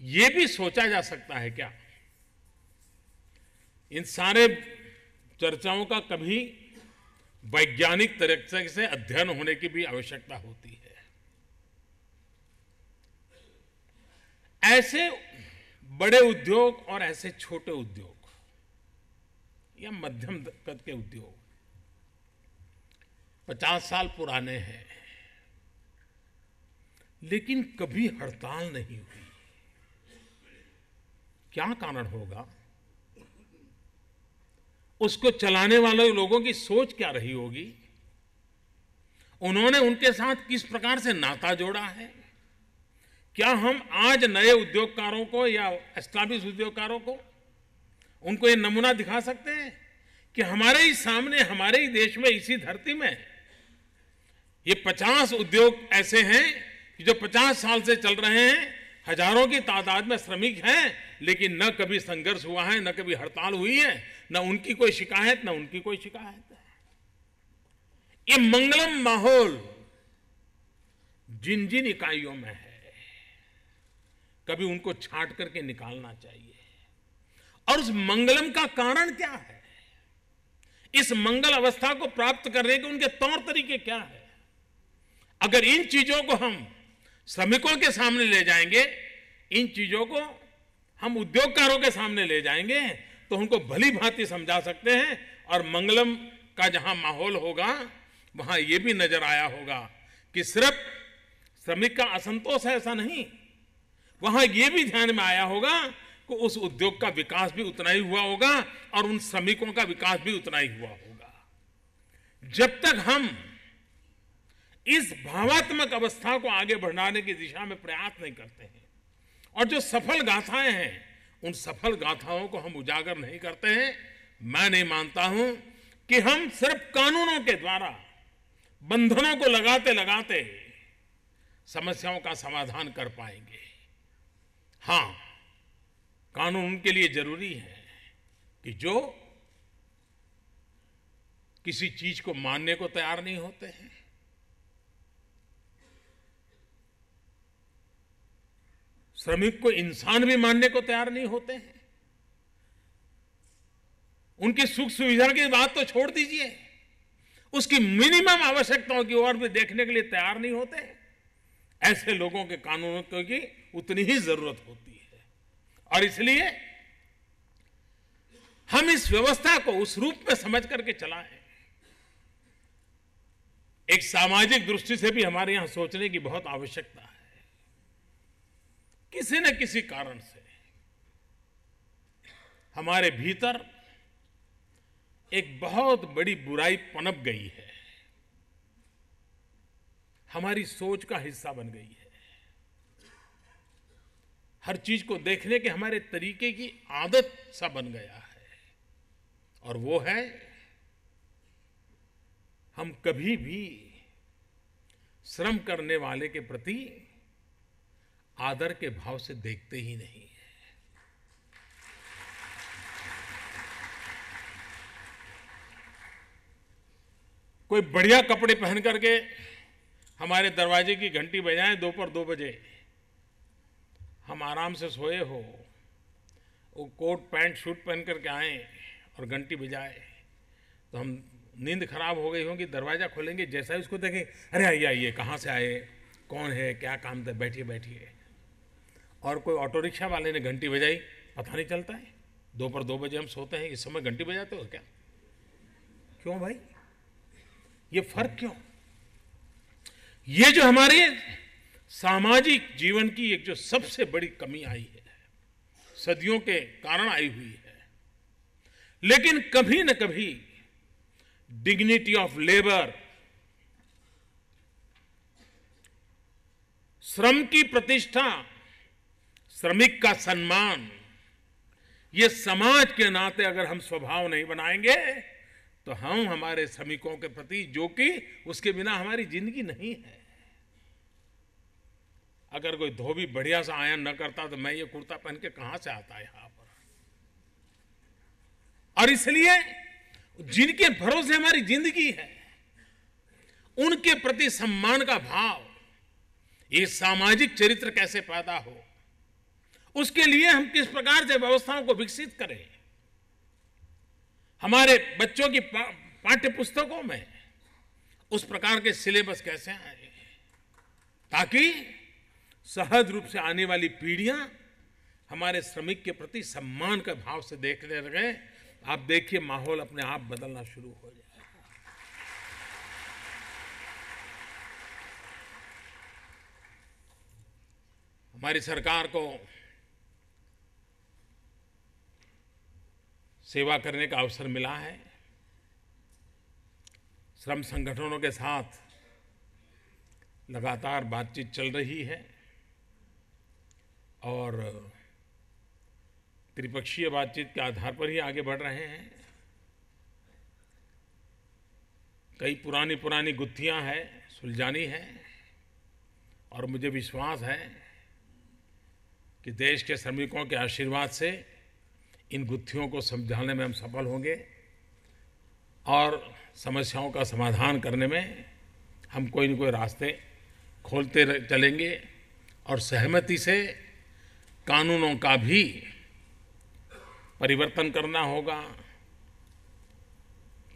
ये भी सोचा जा सकता है क्या इन सारे चर्चाओं का कभी वैज्ञानिक तरीके से अध्ययन होने की भी आवश्यकता होती है ऐसे बड़े उद्योग और ऐसे छोटे उद्योग या मध्यम कद के उद्योग पचास साल पुराने हैं लेकिन कभी हड़ताल नहीं हुई क्या कारण होगा उसको चलाने वाले लोगों की सोच क्या रही होगी उन्होंने उनके साथ किस प्रकार से नाता जोड़ा है क्या हम आज नए उद्योगकारों को या एस्टाब्लिश उद्योगकारों को उनको ये नमूना दिखा सकते हैं कि हमारे ही सामने हमारे ही देश में इसी धरती में ये पचास उद्योग ऐसे हैं कि जो पचास साल से चल रहे हैं हजारों की तादाद में श्रमिक हैं लेकिन न कभी संघर्ष हुआ है न कभी हड़ताल हुई है न उनकी कोई शिकायत न उनकी कोई शिकायत है ये मंगलम माहौल जिन जिन इकाइयों में है कभी उनको छांट करके निकालना चाहिए और उस मंगलम का कारण क्या है इस मंगल अवस्था को प्राप्त करने के उनके तौर तरीके क्या है अगर इन चीजों को हम श्रमिकों के सामने ले जाएंगे इन चीजों को हम उद्योगकारों के सामने ले जाएंगे तो उनको भली भांति समझा सकते हैं और मंगलम का जहां माहौल होगा वहां ये भी नजर आया होगा कि सिर्फ श्रमिक का असंतोष है ऐसा नहीं वहां ये भी ध्यान में आया होगा कि उस उद्योग का विकास भी उतना ही हुआ होगा और उन श्रमिकों का विकास भी उतना ही हुआ होगा जब तक हम इस भावात्मक अवस्था को आगे बढ़ाने की दिशा में प्रयास नहीं करते हैं और जो सफल गाथाएं हैं उन सफल गाथाओं को हम उजागर नहीं करते हैं मैं नहीं मानता हूं कि हम सिर्फ कानूनों के द्वारा बंधनों को लगाते लगाते समस्याओं का समाधान कर पाएंगे हां कानून उनके लिए जरूरी है कि जो किसी चीज को मानने को तैयार नहीं होते हैं श्रमिक को इंसान भी मानने को तैयार नहीं होते हैं उनकी सुख सुविधा की बात तो छोड़ दीजिए उसकी मिनिमम आवश्यकताओं की ओर भी देखने के लिए तैयार नहीं होते ऐसे लोगों के कानूनों की उतनी ही जरूरत होती है और इसलिए हम इस व्यवस्था को उस रूप में समझ करके चलाएं एक सामाजिक दृष्टि से भी हमारे यहां सोचने की बहुत आवश्यकता किसी न किसी कारण से हमारे भीतर एक बहुत बड़ी बुराई पनप गई है हमारी सोच का हिस्सा बन गई है हर चीज को देखने के हमारे तरीके की आदत सा बन गया है और वो है हम कभी भी श्रम करने वाले के प्रति आदर के भाव से देखते ही नहीं है कोई बढ़िया कपड़े पहन करके हमारे दरवाजे की घंटी बजाएं दोपहर दो बजे हम आराम से सोए हो वो कोट पैंट शूट पहन करके आए और घंटी बजाए तो हम नींद खराब हो गई होगी दरवाज़ा खोलेंगे जैसा ही उसको देखें अरे आइए आइए कहाँ से आए कौन है क्या काम था बैठिए बैठिए और कोई ऑटो रिक्शा वाले ने घंटी बजाई पता नहीं चलता है दोपहर दो बजे हम सोते हैं इस समय घंटी बजाते हो क्या क्यों भाई ये फर्क क्यों ये जो हमारे सामाजिक जीवन की एक जो सबसे बड़ी कमी आई है सदियों के कारण आई हुई है लेकिन कभी न कभी डिग्निटी ऑफ लेबर श्रम की प्रतिष्ठा श्रमिक का सम्मान ये समाज के नाते अगर हम स्वभाव नहीं बनाएंगे तो हम हमारे श्रमिकों के प्रति जो कि उसके बिना हमारी जिंदगी नहीं है अगर कोई धोबी बढ़िया सा आयन न करता तो मैं ये कुर्ता पहन के कहां से आता यहां पर और इसलिए जिनके भरोसे हमारी जिंदगी है उनके प्रति सम्मान का भाव ये सामाजिक चरित्र कैसे पैदा हो उसके लिए हम किस प्रकार से व्यवस्थाओं को विकसित करें हमारे बच्चों की पाठ्य पुस्तकों में उस प्रकार के सिलेबस कैसे आए ताकि सहज रूप से आने वाली पीढ़ियां हमारे श्रमिक के प्रति सम्मान का भाव से देखने लगे आप देखिए माहौल अपने आप बदलना शुरू हो जाए हमारी सरकार को सेवा करने का अवसर मिला है श्रम संगठनों के साथ लगातार बातचीत चल रही है और त्रिपक्षीय बातचीत के आधार पर ही आगे बढ़ रहे हैं कई पुरानी पुरानी गुत्थियां हैं सुलझानी है और मुझे विश्वास है कि देश के श्रमिकों के आशीर्वाद से इन गुत्थियों को समझाने में हम सफल होंगे और समस्याओं का समाधान करने में हम कोई न कोई रास्ते खोलते चलेंगे और सहमति से कानूनों का भी परिवर्तन करना होगा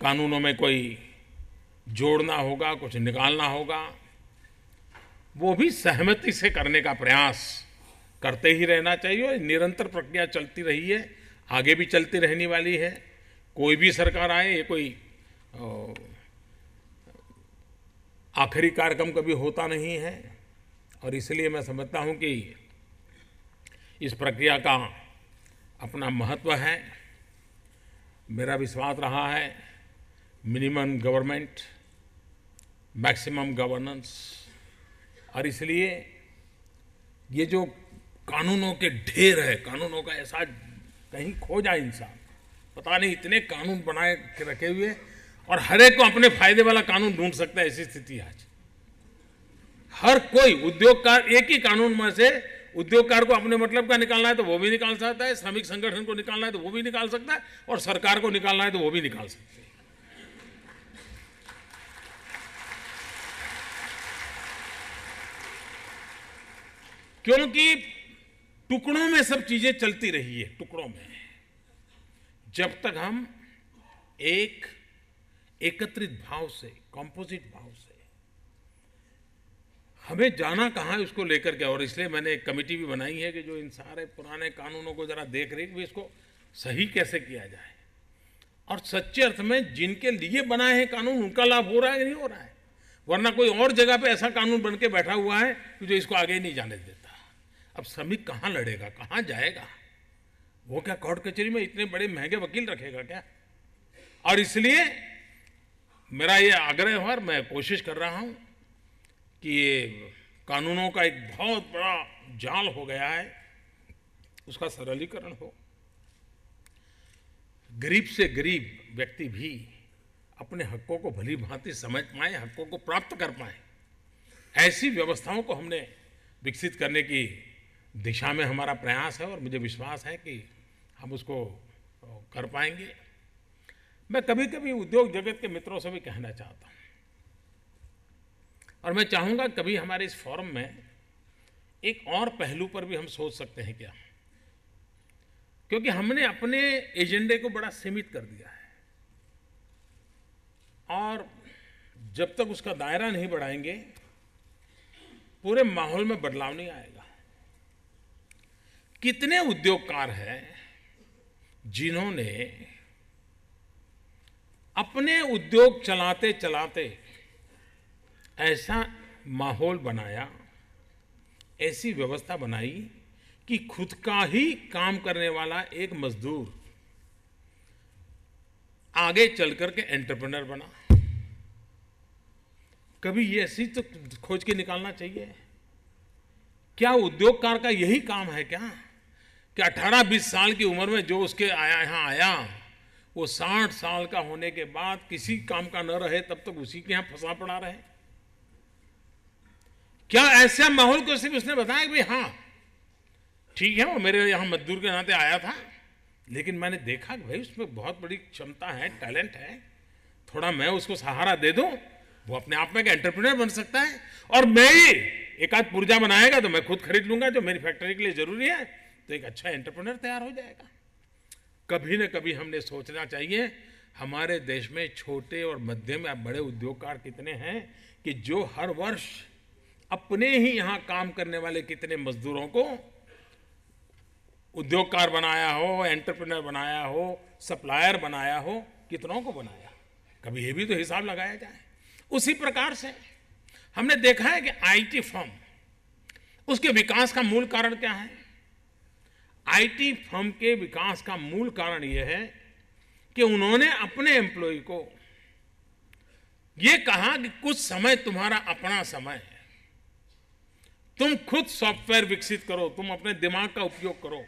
कानूनों में कोई जोड़ना होगा कुछ निकालना होगा वो भी सहमति से करने का प्रयास करते ही रहना चाहिए और निरंतर प्रक्रिया चलती रही है आगे भी चलती रहने वाली है कोई भी सरकार आए ये कोई आखिरी कार्यक्रम कभी होता नहीं है और इसलिए मैं समझता हूँ कि इस प्रक्रिया का अपना महत्व है मेरा विश्वास रहा है मिनिमम गवर्नमेंट मैक्सिमम गवर्नेंस और इसलिए ये जो कानूनों के ढेर है कानूनों का ऐसा कहीं खो जाए इंसान पता नहीं इतने कानून बनाए के रखे हुए और हर एक को अपने फायदे वाला कानून ढूंढ सकता है ऐसी स्थिति आज हर कोई उद्योगकार एक ही कानून में से उद्योगकार को अपने मतलब का निकालना है तो वो भी निकाल सकता है श्रमिक संगठन को निकालना है तो वो भी निकाल सकता है और सरकार को निकालना है तो वो भी निकाल सकते है क्योंकि टुकड़ों में सब चीजें चलती रही है टुकड़ों में जब तक हम एक एकत्रित भाव से कॉम्पोजिट भाव से हमें जाना कहाँ है उसको लेकर के और इसलिए मैंने एक कमेटी भी बनाई है कि जो इन सारे पुराने कानूनों को जरा देख रेख भी इसको सही कैसे किया जाए और सच्चे अर्थ में जिनके लिए बनाए हैं कानून उनका लाभ हो रहा है या नहीं हो रहा है वरना कोई और जगह पे ऐसा कानून बन के बैठा हुआ है कि जो इसको आगे नहीं जाने देता अब श्रमिक कहाँ लड़ेगा कहाँ जाएगा वो क्या कोर्ट कचहरी में इतने बड़े महंगे वकील रखेगा क्या और इसलिए मेरा ये आग्रह है और मैं कोशिश कर रहा हूँ कि ये कानूनों का एक बहुत बड़ा जाल हो गया है उसका सरलीकरण हो गरीब से गरीब व्यक्ति भी अपने हकों को भली भांति समझ पाए हकों को प्राप्त कर पाए ऐसी व्यवस्थाओं को हमने विकसित करने की दिशा में हमारा प्रयास है और मुझे विश्वास है कि हम उसको कर पाएंगे मैं कभी कभी उद्योग जगत के मित्रों से भी कहना चाहता हूँ और मैं चाहूँगा कभी हमारे इस फॉरम में एक और पहलू पर भी हम सोच सकते हैं क्या क्योंकि हमने अपने एजेंडे को बड़ा सीमित कर दिया है और जब तक उसका दायरा नहीं बढ़ाएंगे पूरे माहौल में बदलाव नहीं आएगा कितने उद्योगकार हैं जिन्होंने अपने उद्योग चलाते चलाते ऐसा माहौल बनाया ऐसी व्यवस्था बनाई कि खुद का ही काम करने वाला एक मजदूर आगे चल करके एंटरप्रेनर बना कभी ये ऐसी तो खोज के निकालना चाहिए क्या उद्योगकार का यही काम है क्या कि 18-20 साल की उम्र में जो उसके आया यहाँ आया वो 60 साल का होने के बाद किसी काम का न रहे तब तक उसी के यहाँ फंसा पड़ा रहे क्या ऐसा माहौल को सिर्फ उसने बताया कि भाई हाँ ठीक है वो मेरे यहाँ मजदूर के नाते आया था लेकिन मैंने देखा कि भाई उसमें बहुत बड़ी क्षमता है टैलेंट है थोड़ा मैं उसको सहारा दे दूँ वो अपने आप में एक एंटरप्रेन्योर बन सकता है और मैं ही एक आध पुर्जा बनाएगा तो मैं खुद खरीद लूंगा जो मेरी फैक्ट्री के लिए जरूरी है तो एक अच्छा एंटरप्रेनर तैयार हो जाएगा कभी ना कभी हमने सोचना चाहिए हमारे देश में छोटे और मध्यम या बड़े उद्योगकार कितने हैं कि जो हर वर्ष अपने ही यहाँ काम करने वाले कितने मजदूरों को उद्योगकार बनाया हो एंटरप्रेनर बनाया हो सप्लायर बनाया हो कितनों को बनाया कभी ये भी तो हिसाब लगाया जाए उसी प्रकार से हमने देखा है कि आईटी फर्म उसके विकास का मूल कारण क्या है आईटी फर्म के विकास का मूल कारण यह है कि उन्होंने अपने एम्प्लॉय को यह कहा कि कुछ समय तुम्हारा अपना समय है तुम खुद सॉफ्टवेयर विकसित करो तुम अपने दिमाग का उपयोग करो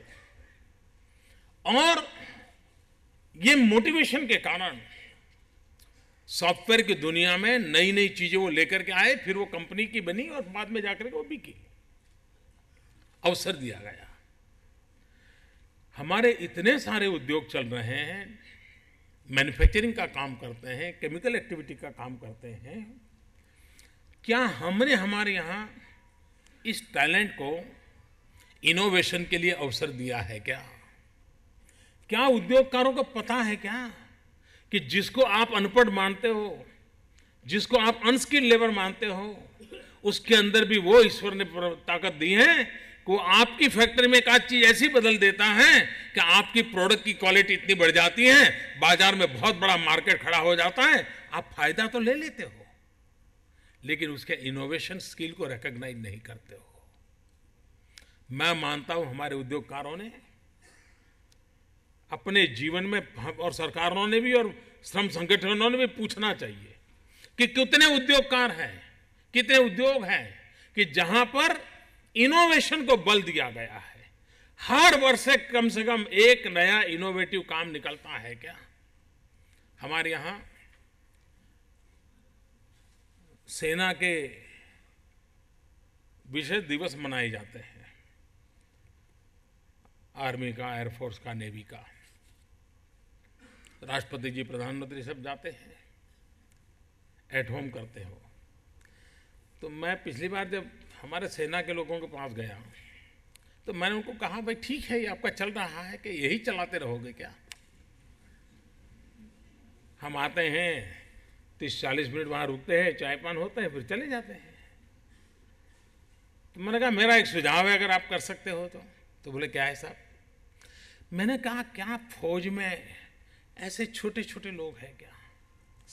और ये मोटिवेशन के कारण सॉफ्टवेयर की दुनिया में नई नई चीजें वो लेकर के आए फिर वो कंपनी की बनी और बाद में जाकर के वो बिकी अवसर दिया गया हमारे इतने सारे उद्योग चल रहे हैं मैन्युफैक्चरिंग का काम करते हैं केमिकल एक्टिविटी का काम करते हैं क्या हमने हमारे यहाँ इस टैलेंट को इनोवेशन के लिए अवसर दिया है क्या क्या उद्योगकारों को पता है क्या कि जिसको आप अनपढ़ मानते हो जिसको आप अनस्किल्ड लेबर मानते हो उसके अंदर भी वो ईश्वर ने ताकत दी है वो आपकी फैक्ट्री में एक आज चीज ऐसी बदल देता है कि आपकी प्रोडक्ट की क्वालिटी इतनी बढ़ जाती है बाजार में बहुत बड़ा मार्केट खड़ा हो जाता है आप फायदा तो ले लेते हो लेकिन उसके इनोवेशन स्किल को रिकग्नाइज नहीं करते हो मैं मानता हूं हमारे उद्योगकारों ने अपने जीवन में और सरकारों ने भी और श्रम संगठनों ने भी पूछना चाहिए कि कितने उद्योगकार हैं कितने उद्योग हैं कि जहां पर इनोवेशन को बल दिया गया है हर वर्ष से कम से कम एक नया इनोवेटिव काम निकलता है क्या हमारे यहां सेना के विशेष दिवस मनाए जाते हैं आर्मी का एयरफोर्स का नेवी का राष्ट्रपति जी प्रधानमंत्री सब जाते हैं एट होम करते हो तो मैं पिछली बार जब हमारे सेना के लोगों के पास गया तो मैंने उनको कहा भाई ठीक है ये आपका चल रहा है कि यही चलाते रहोगे क्या हम आते हैं तीस चालीस मिनट वहाँ रुकते हैं चाय पान होते हैं फिर चले जाते हैं तो मैंने कहा मेरा एक सुझाव है अगर आप कर सकते हो तो तो बोले क्या है साहब मैंने कहा क्या फौज में ऐसे छोटे छोटे लोग हैं क्या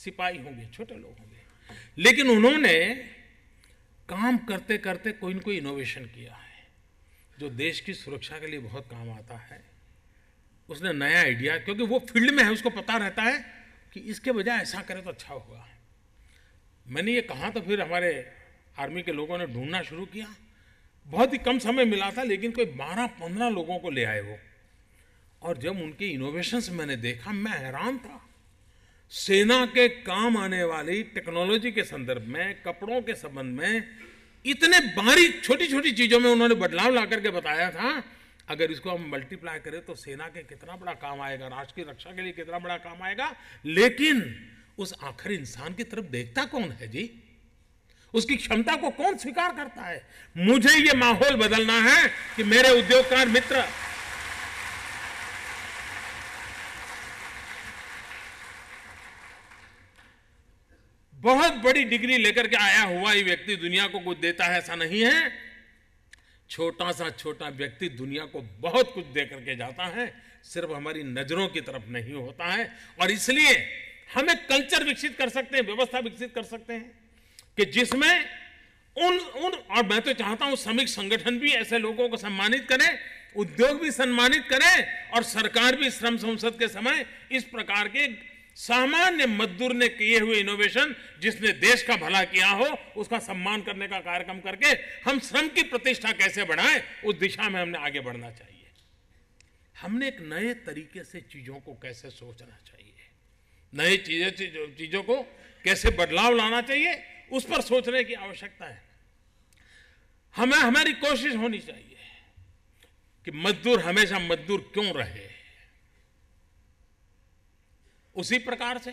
सिपाही होंगे छोटे लोग होंगे लेकिन उन्होंने काम करते करते कोई ना कोई इनोवेशन किया है जो देश की सुरक्षा के लिए बहुत काम आता है उसने नया आइडिया क्योंकि वो फील्ड में है उसको पता रहता है कि इसके बजाय ऐसा करें तो अच्छा होगा मैंने ये कहा तो फिर हमारे आर्मी के लोगों ने ढूंढना शुरू किया बहुत ही कम समय मिला था लेकिन कोई बारह पंद्रह लोगों को ले आए वो और जब उनके इनोवेशंस मैंने देखा मैं हैरान था सेना के काम आने वाली टेक्नोलॉजी के संदर्भ में कपड़ों के संबंध में इतने बारीक छोटी छोटी चीजों में उन्होंने बदलाव ला करके बताया था अगर इसको हम मल्टीप्लाई करें तो सेना के कितना बड़ा काम आएगा राष्ट्र की रक्षा के लिए कितना बड़ा काम आएगा लेकिन उस आखिर इंसान की तरफ देखता कौन है जी उसकी क्षमता को कौन स्वीकार करता है मुझे ये माहौल बदलना है कि मेरे उद्योगकार मित्र बहुत बड़ी डिग्री लेकर के आया हुआ ही व्यक्ति दुनिया को कुछ देता है ऐसा नहीं है छोटा सा छोटा व्यक्ति दुनिया को बहुत कुछ दे करके जाता है सिर्फ हमारी नजरों की तरफ नहीं होता है और इसलिए हम एक कल्चर विकसित कर सकते हैं व्यवस्था विकसित कर सकते हैं कि जिसमें उन उन और मैं तो चाहता हूं श्रमिक संगठन भी ऐसे लोगों को सम्मानित करें उद्योग भी सम्मानित करें और सरकार भी श्रम संसद के समय इस प्रकार के सामान्य मजदूर ने किए हुए इनोवेशन जिसने देश का भला किया हो उसका सम्मान करने का कार्यक्रम करके हम श्रम की प्रतिष्ठा कैसे बढ़ाएं उस दिशा में हमने आगे बढ़ना चाहिए हमने एक नए तरीके से चीज़ों को कैसे सोचना चाहिए नए चीज़ें चीज़ों को कैसे बदलाव लाना चाहिए उस पर सोचने की आवश्यकता है हमें हमारी कोशिश होनी चाहिए कि मजदूर हमेशा मजदूर क्यों रहे उसी प्रकार से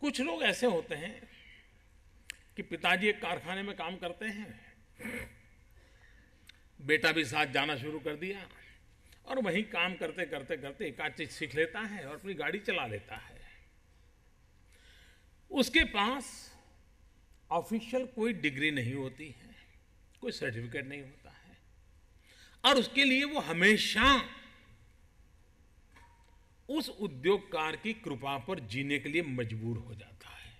कुछ लोग ऐसे होते हैं कि पिताजी एक कारखाने में काम करते हैं बेटा भी साथ जाना शुरू कर दिया और वहीं काम करते करते करते एक आध चीज सीख लेता है और अपनी गाड़ी चला लेता है उसके पास ऑफिशियल कोई डिग्री नहीं होती है कोई सर्टिफिकेट नहीं होता है और उसके लिए वो हमेशा उस उद्योगकार की कृपा पर जीने के लिए मजबूर हो जाता है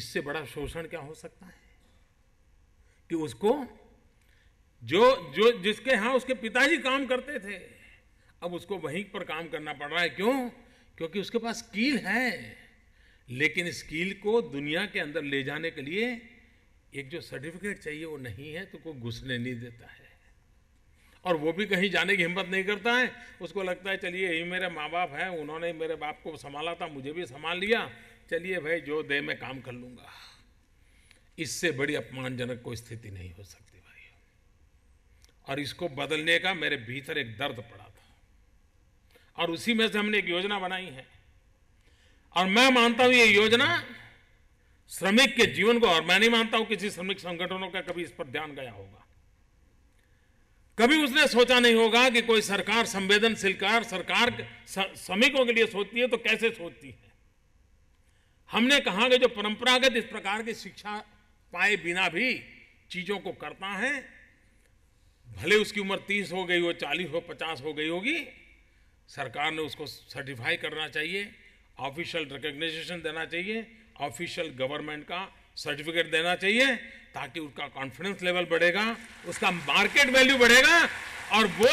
इससे बड़ा शोषण क्या हो सकता है कि उसको जो जो जिसके यहां उसके पिताजी काम करते थे अब उसको वहीं पर काम करना पड़ रहा है क्यों क्योंकि उसके पास स्किल है लेकिन स्किल को दुनिया के अंदर ले जाने के लिए एक जो सर्टिफिकेट चाहिए वो नहीं है तो कोई घुसने नहीं देता है और वो भी कहीं जाने की हिम्मत नहीं करता है उसको लगता है चलिए यही मेरे माँ बाप हैं उन्होंने मेरे बाप को संभाला था मुझे भी संभाल लिया चलिए भाई जो दे मैं काम कर लूँगा इससे बड़ी अपमानजनक कोई स्थिति नहीं हो सकती भाई और इसको बदलने का मेरे भीतर एक दर्द पड़ा था और उसी में से हमने एक योजना बनाई है और मैं मानता हूँ ये योजना श्रमिक के जीवन को और मैं नहीं मानता हूँ किसी श्रमिक संगठनों का कभी इस पर ध्यान गया होगा कभी उसने सोचा नहीं होगा कि कोई सरकार संवेदनशील कार सरकार श्रमिकों के लिए सोचती है तो कैसे सोचती है हमने कहा कि जो परंपरागत इस प्रकार की शिक्षा पाए बिना भी चीजों को करता है भले उसकी उम्र तीस हो गई हो चालीस हो पचास हो गई होगी सरकार ने उसको सर्टिफाई करना चाहिए ऑफिशियल रिकग्नाइजेशन देना चाहिए ऑफिशियल गवर्नमेंट का सर्टिफिकेट देना चाहिए ताकि उसका कॉन्फिडेंस लेवल बढ़ेगा उसका मार्केट वैल्यू बढ़ेगा और वो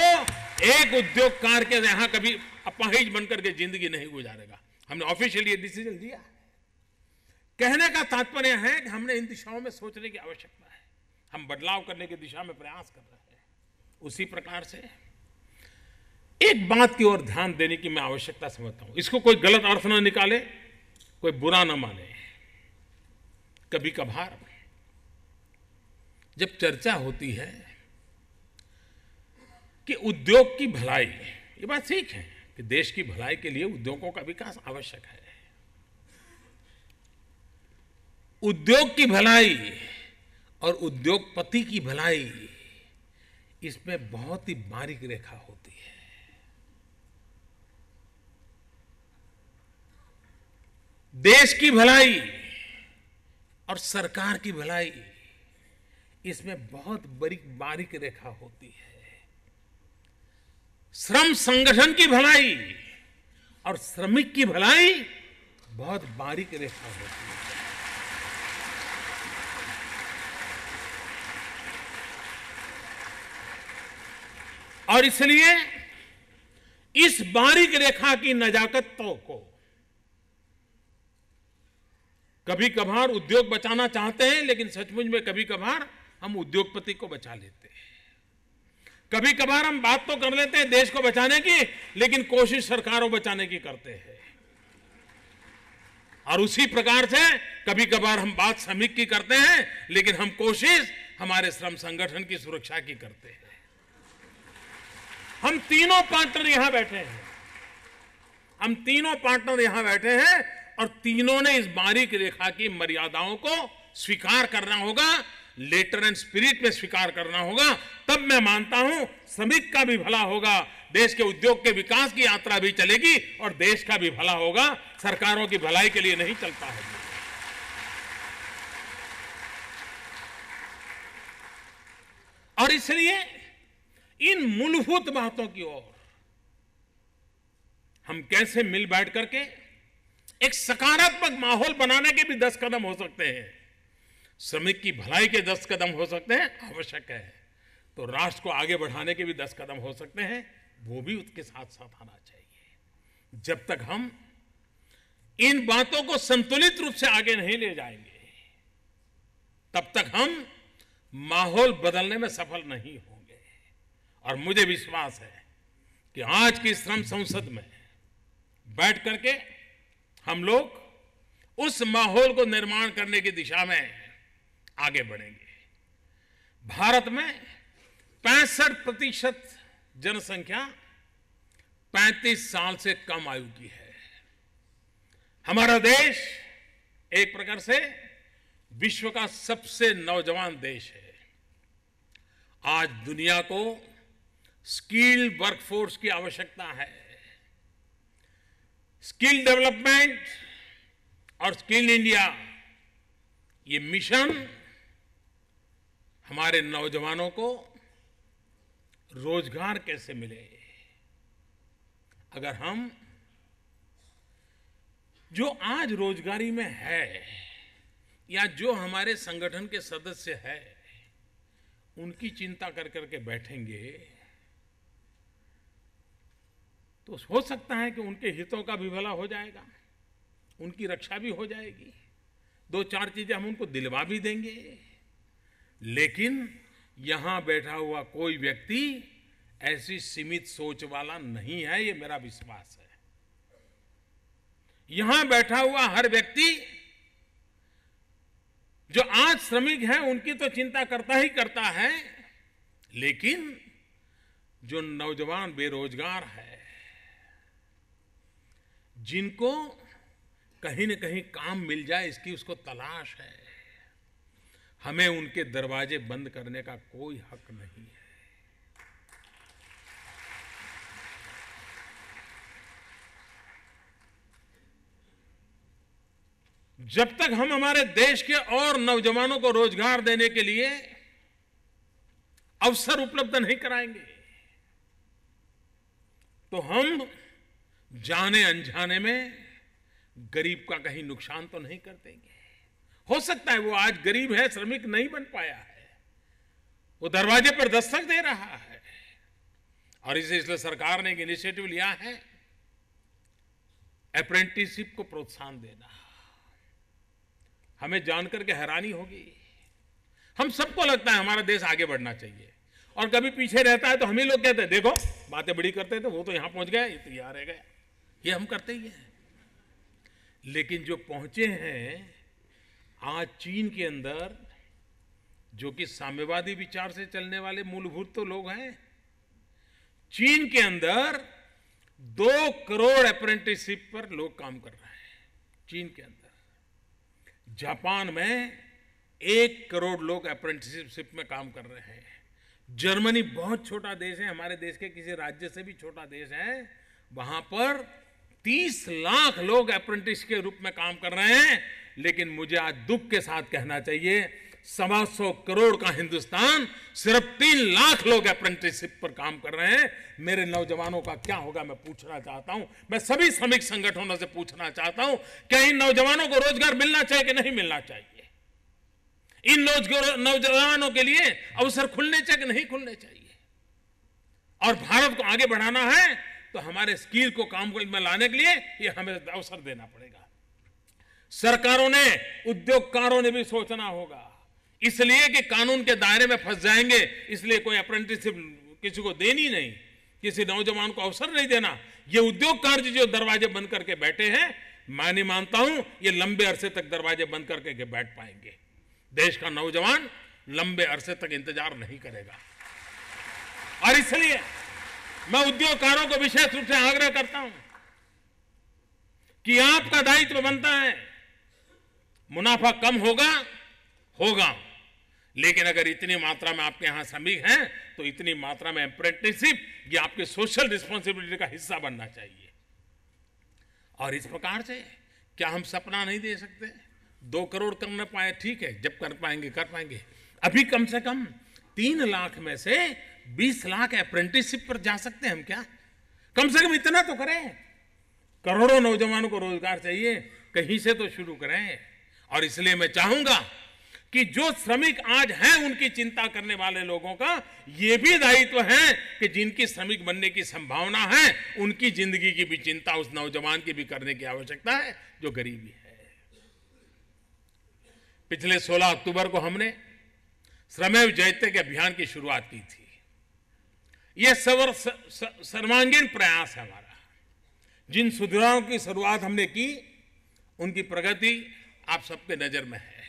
एक उद्योगकार के यहां कभी अपाहिज बनकर के जिंदगी नहीं गुजारेगा हमने ऑफिशियली ये डिसीजन लिया कहने का तात्पर्य है कि हमने इन दिशाओं में सोचने की आवश्यकता है हम बदलाव करने की दिशा में प्रयास कर रहे हैं उसी प्रकार से एक बात की ओर ध्यान देने की मैं आवश्यकता समझता हूं इसको कोई गलत अर्थ ना निकाले कोई बुरा ना माने कभी कभार जब चर्चा होती है कि उद्योग की भलाई ये बात ठीक है कि देश की भलाई के लिए उद्योगों का विकास आवश्यक है उद्योग की भलाई और उद्योगपति की भलाई इसमें बहुत ही बारीक रेखा होती है देश की भलाई और सरकार की भलाई इसमें बहुत बारीक बारीक रेखा होती है श्रम संगठन की भलाई और श्रमिक की भलाई बहुत बारीक रेखा होती है और इसलिए इस बारीक रेखा की नजाकतों को कभी कभार उद्योग बचाना चाहते हैं लेकिन सचमुच में कभी कभार हम उद्योगपति को बचा लेते हैं कभी कभार हम बात तो कर लेते हैं देश को बचाने की लेकिन कोशिश सरकारों बचाने की करते हैं और उसी प्रकार से कभी कभार हम बात श्रमिक की करते हैं लेकिन हम कोशिश हमारे श्रम संगठन की सुरक्षा की करते हैं हम तीनों पार्टनर यहां बैठे हैं हम तीनों पार्टनर यहां बैठे हैं और तीनों ने इस बारीक रेखा की मर्यादाओं को स्वीकार करना होगा लेटर एंड स्पिरिट में स्वीकार करना होगा तब मैं मानता हूं श्रमिक का भी भला होगा देश के उद्योग के विकास की यात्रा भी चलेगी और देश का भी भला होगा सरकारों की भलाई के लिए नहीं चलता है और इसलिए इन मूलभूत बातों की ओर हम कैसे मिल बैठ करके एक सकारात्मक माहौल बनाने के भी दस कदम हो सकते हैं श्रमिक की भलाई के दस कदम हो सकते हैं आवश्यक है तो राष्ट्र को आगे बढ़ाने के भी दस कदम हो सकते हैं वो भी उसके साथ साथ आना चाहिए जब तक हम इन बातों को संतुलित रूप से आगे नहीं ले जाएंगे तब तक हम माहौल बदलने में सफल नहीं होंगे और मुझे विश्वास है कि आज की श्रम संसद में बैठ करके हम लोग उस माहौल को निर्माण करने की दिशा में आगे बढ़ेंगे भारत में पैंसठ प्रतिशत जनसंख्या 35 साल से कम आयु की है हमारा देश एक प्रकार से विश्व का सबसे नौजवान देश है आज दुनिया को स्किल वर्कफोर्स की आवश्यकता है स्किल डेवलपमेंट और स्किल इंडिया ये मिशन हमारे नौजवानों को रोजगार कैसे मिले अगर हम जो आज रोजगारी में है या जो हमारे संगठन के सदस्य है उनकी चिंता कर करके बैठेंगे तो हो सकता है कि उनके हितों का भी भला हो जाएगा उनकी रक्षा भी हो जाएगी दो चार चीजें हम उनको दिलवा भी देंगे लेकिन यहां बैठा हुआ कोई व्यक्ति ऐसी सीमित सोच वाला नहीं है ये मेरा विश्वास है यहां बैठा हुआ हर व्यक्ति जो आज श्रमिक है उनकी तो चिंता करता ही करता है लेकिन जो नौजवान बेरोजगार है जिनको कहीं न कहीं काम मिल जाए इसकी उसको तलाश है हमें उनके दरवाजे बंद करने का कोई हक नहीं है जब तक हम हमारे देश के और नौजवानों को रोजगार देने के लिए अवसर उपलब्ध नहीं कराएंगे तो हम जाने अनजाने में गरीब का कहीं नुकसान तो नहीं कर देंगे हो सकता है वो आज गरीब है श्रमिक नहीं बन पाया है वो दरवाजे पर दस्तक दे रहा है और इसे इसलिए सरकार ने एक इनिशिएटिव लिया है अप्रेंटिसशिप को प्रोत्साहन देना हमें जानकर के हैरानी होगी हम सबको लगता है हमारा देश आगे बढ़ना चाहिए और कभी पीछे रहता है तो हम ही लोग कहते हैं देखो बातें बड़ी करते थे वो तो यहां पहुंच गए ये तो यहां रह गए ये हम करते ही हैं लेकिन जो पहुंचे हैं आज चीन के अंदर जो कि साम्यवादी विचार से चलने वाले मूलभूत तो लोग हैं चीन के अंदर दो करोड़ अप्रेंटिसशिप पर लोग काम कर रहे हैं चीन के अंदर जापान में एक करोड़ लोग अप्रेंटिसशिप में काम कर रहे हैं जर्मनी बहुत छोटा देश है हमारे देश के किसी राज्य से भी छोटा देश है वहां पर 30 लाख लोग अप्रेंटिस के रूप में काम कर रहे हैं लेकिन मुझे आज दुख के साथ कहना चाहिए सवा सौ करोड़ का हिंदुस्तान सिर्फ तीन लाख लोग अप्रेंटिसशिप पर काम कर रहे हैं मेरे नौजवानों का क्या होगा मैं पूछना चाहता हूं मैं सभी श्रमिक संगठनों से पूछना चाहता हूं क्या इन नौजवानों को रोजगार मिलना चाहिए कि नहीं मिलना चाहिए इन नौजवानों के लिए अवसर खुलने चाहिए कि नहीं खुलने चाहिए और भारत को आगे बढ़ाना है तो हमारे स्किल को काम में लाने के लिए ये हमें अवसर देना पड़ेगा सरकारों ने उद्योगकारों ने भी सोचना होगा इसलिए कि कानून के दायरे में फंस जाएंगे इसलिए कोई अप्रेंटिसशिप किसी को देनी नहीं किसी नौजवान को अवसर नहीं देना ये उद्योगकार जो दरवाजे बंद करके बैठे हैं मैं नहीं मानता हूं ये लंबे अरसे तक दरवाजे बंद करके बैठ पाएंगे देश का नौजवान लंबे अरसे तक इंतजार नहीं करेगा और इसलिए मैं उद्योगकारों को विशेष रूप से आग्रह करता हूं कि आपका दायित्व बनता है मुनाफा कम होगा होगा लेकिन अगर इतनी मात्रा में आपके यहां श्रमिक हैं तो इतनी मात्रा में अप्रेंटिसशिप ये आपके सोशल रिस्पॉन्सिबिलिटी का हिस्सा बनना चाहिए और इस प्रकार से क्या हम सपना नहीं दे सकते दो करोड़ कर ना पाए ठीक है जब कर पाएंगे कर पाएंगे अभी कम से कम तीन लाख में से बीस लाख अप्रेंटिसशिप पर जा सकते हैं हम क्या कम से कम इतना तो करें करोड़ों नौजवानों को रोजगार चाहिए कहीं से तो शुरू करें और इसलिए मैं चाहूंगा कि जो श्रमिक आज हैं उनकी चिंता करने वाले लोगों का यह भी दायित्व तो है कि जिनकी श्रमिक बनने की संभावना है उनकी जिंदगी की भी चिंता उस नौजवान की भी करने की आवश्यकता है जो गरीबी है पिछले 16 अक्टूबर को हमने श्रमेव जयते के अभियान की शुरुआत की थी यह सर्वर सर्वांगीण प्रयास है हमारा जिन सुधारों की शुरुआत हमने की उनकी प्रगति आप सबके नजर में है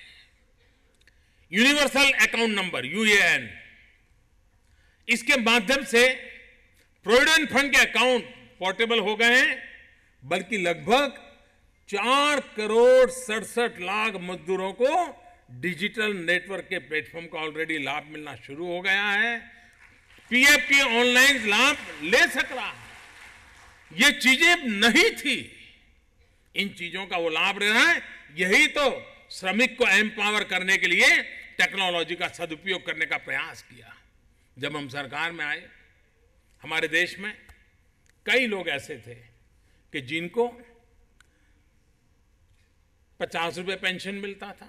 यूनिवर्सल अकाउंट नंबर यूएएन इसके माध्यम से प्रोविडेंट फंड के अकाउंट पोर्टेबल हो गए हैं बल्कि लगभग चार करोड़ सड़सठ लाख मजदूरों को डिजिटल नेटवर्क के प्लेटफॉर्म का ऑलरेडी लाभ मिलना शुरू हो गया है पीएफ के ऑनलाइन लाभ ले सक रहा है ये चीजें नहीं थी इन चीजों का वो लाभ ले रहा है यही तो श्रमिक को एम्पावर करने के लिए टेक्नोलॉजी का सदुपयोग करने का प्रयास किया जब हम सरकार में आए हमारे देश में कई लोग ऐसे थे कि जिनको पचास रुपये पेंशन मिलता था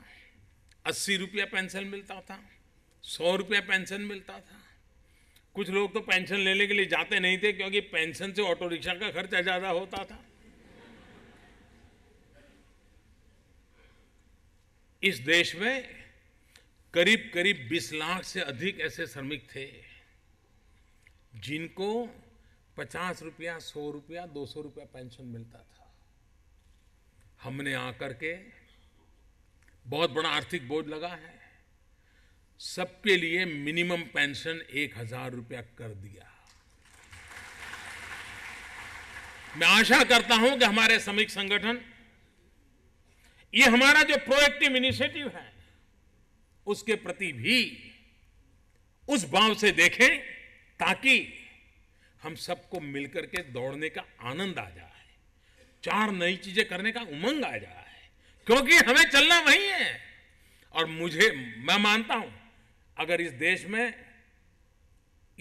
अस्सी रुपया पेंशन मिलता था सौ रुपया पेंशन मिलता था कुछ लोग तो पेंशन लेने के लिए जाते नहीं थे क्योंकि पेंशन से ऑटो रिक्शा का खर्चा ज़्यादा होता था इस देश में करीब करीब 20 लाख से अधिक ऐसे श्रमिक थे जिनको पचास रुपया सौ रुपया दो सौ रुपया पेंशन मिलता था हमने आकर के बहुत बड़ा आर्थिक बोझ लगा है सबके लिए मिनिमम पेंशन एक हजार रुपया कर दिया मैं आशा करता हूं कि हमारे श्रमिक संगठन ये हमारा जो प्रोएक्टिव इनिशिएटिव है उसके प्रति भी उस भाव से देखें ताकि हम सबको मिलकर के दौड़ने का आनंद आ जाए चार नई चीजें करने का उमंग आ जाए क्योंकि हमें चलना वही है और मुझे मैं मानता हूं अगर इस देश में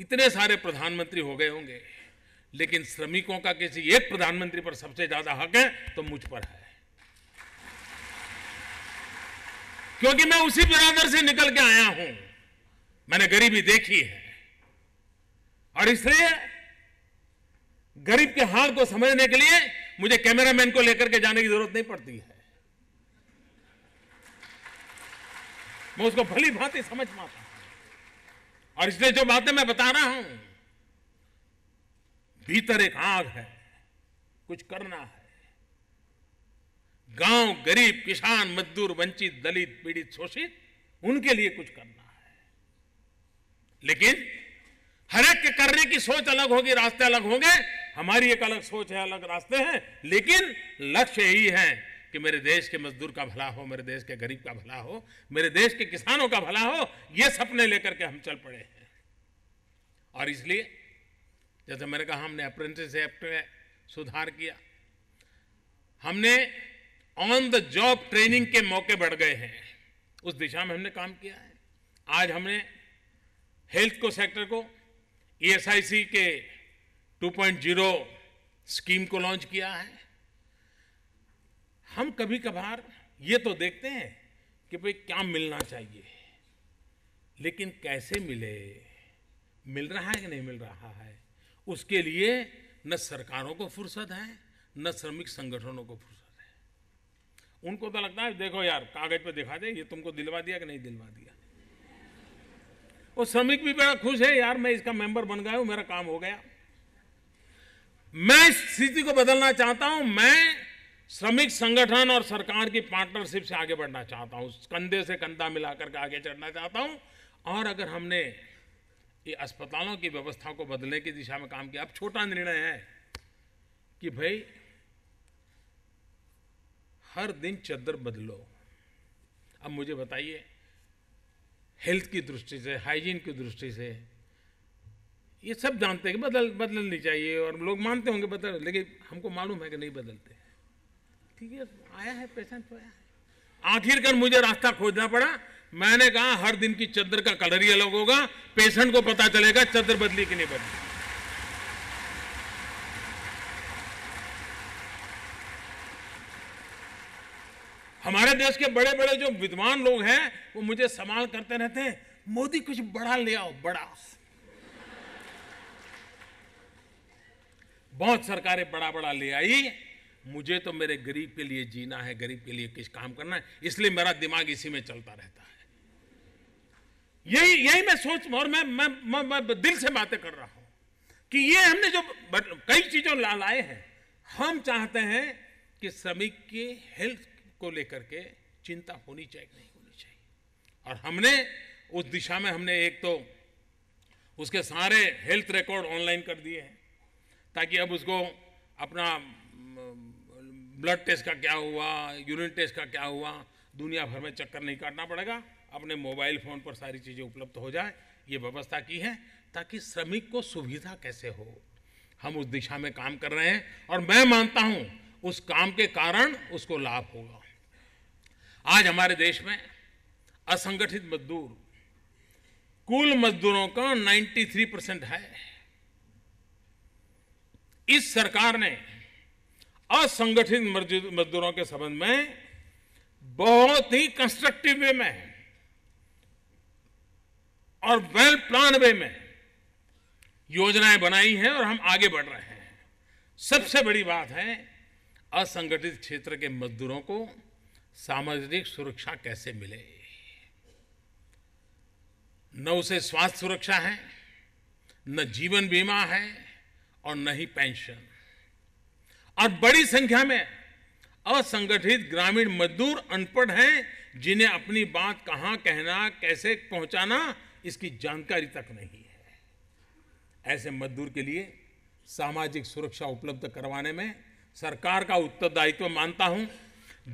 इतने सारे प्रधानमंत्री हो गए होंगे लेकिन श्रमिकों का किसी एक प्रधानमंत्री पर सबसे ज्यादा हक है तो मुझ पर है क्योंकि मैं उसी बिरादर से निकल के आया हूं मैंने गरीबी देखी है और इसलिए गरीब के हाल को समझने के लिए मुझे कैमरामैन को लेकर के जाने की जरूरत नहीं पड़ती है मैं उसको भली भांति समझ पाता हूं और इसलिए जो बातें मैं बता रहा हूं भीतर एक आग है कुछ करना है गांव गरीब किसान मजदूर वंचित दलित पीड़ित शोषित उनके लिए कुछ करना है लेकिन हर एक के करने की सोच अलग होगी रास्ते अलग होंगे हमारी एक अलग सोच है अलग रास्ते हैं लेकिन लक्ष्य यही है कि मेरे देश के मजदूर का भला हो मेरे देश के गरीब का भला हो मेरे देश के किसानों का भला हो ये सपने लेकर के हम चल पड़े हैं और इसलिए जैसे मैंने कहा हमने अप्रेंटिस एक्ट में सुधार किया हमने ऑन द जॉब ट्रेनिंग के मौके बढ़ गए हैं उस दिशा में हमने काम किया है आज हमने हेल्थ को सेक्टर को ईएसआईसी e के 2.0 स्कीम को लॉन्च किया है हम कभी कभार ये तो देखते हैं कि भाई क्या मिलना चाहिए लेकिन कैसे मिले मिल रहा है कि नहीं मिल रहा है उसके लिए न सरकारों को फुर्सत है न श्रमिक संगठनों को फुर्सत उनको तो लगता है देखो यार कागज पर दिखा दे ये तुमको दिलवा दिया कि नहीं दिलवा दिया वो श्रमिक भी बड़ा खुश है यार मैं इसका मेंबर बन गया हूं मेरा काम हो गया मैं स्थिति को बदलना चाहता हूं मैं श्रमिक संगठन और सरकार की पार्टनरशिप से आगे बढ़ना चाहता हूं कंधे से कंधा मिलाकर के आगे चढ़ना चाहता हूं और अगर हमने ये अस्पतालों की व्यवस्था को बदलने की दिशा में काम किया अब छोटा निर्णय है कि भाई हर दिन चादर बदलो अब मुझे बताइए हेल्थ की दृष्टि से हाइजीन की दृष्टि से ये सब जानते हैं कि बदल बदलनी चाहिए और लोग मानते होंगे बदल लेकिन हमको मालूम है कि नहीं बदलते ठीक है आया है पेशेंट तो आया है आखिरकार मुझे रास्ता खोजना पड़ा मैंने कहा हर दिन की चादर का कलर ही अलग होगा पेशेंट को पता चलेगा चादर बदली कि नहीं बदली हमारे देश के बड़े बड़े जो विद्वान लोग हैं वो मुझे सवाल करते रहते हैं मोदी कुछ बड़ा ले आओ बड़ा बहुत सरकारें बड़ा बड़ा ले आई मुझे तो मेरे गरीब के लिए जीना है गरीब के लिए किस काम करना है इसलिए मेरा दिमाग इसी में चलता रहता है यही यही मैं सोच और मैं मैं, मैं, मैं दिल से बातें कर रहा हूं कि ये हमने जो कई चीजों लाए हैं हम चाहते हैं कि श्रमिक के हेल्थ को लेकर के चिंता होनी चाहिए नहीं होनी चाहिए और हमने उस दिशा में हमने एक तो उसके सारे हेल्थ रिकॉर्ड ऑनलाइन कर दिए हैं ताकि अब उसको अपना ब्लड टेस्ट का क्या हुआ यूरिन टेस्ट का क्या हुआ दुनिया भर में चक्कर नहीं काटना पड़ेगा अपने मोबाइल फ़ोन पर सारी चीज़ें उपलब्ध हो जाए ये व्यवस्था की है ताकि श्रमिक को सुविधा कैसे हो हम उस दिशा में काम कर रहे हैं और मैं मानता हूँ उस काम के कारण उसको लाभ होगा आज हमारे देश में असंगठित मजदूर कुल मजदूरों का 93 परसेंट है इस सरकार ने असंगठित मजदूरों के संबंध में बहुत ही कंस्ट्रक्टिव वे में और वेल प्लान वे में योजनाएं बनाई हैं और हम आगे बढ़ रहे हैं सबसे बड़ी बात है असंगठित क्षेत्र के मजदूरों को सामाजिक सुरक्षा कैसे मिले न उसे स्वास्थ्य सुरक्षा है न जीवन बीमा है और न ही पेंशन और बड़ी संख्या में असंगठित ग्रामीण मजदूर अनपढ़ हैं जिन्हें अपनी बात कहां कहना कैसे पहुंचाना इसकी जानकारी तक नहीं है ऐसे मजदूर के लिए सामाजिक सुरक्षा उपलब्ध करवाने में सरकार का उत्तरदायित्व मानता हूं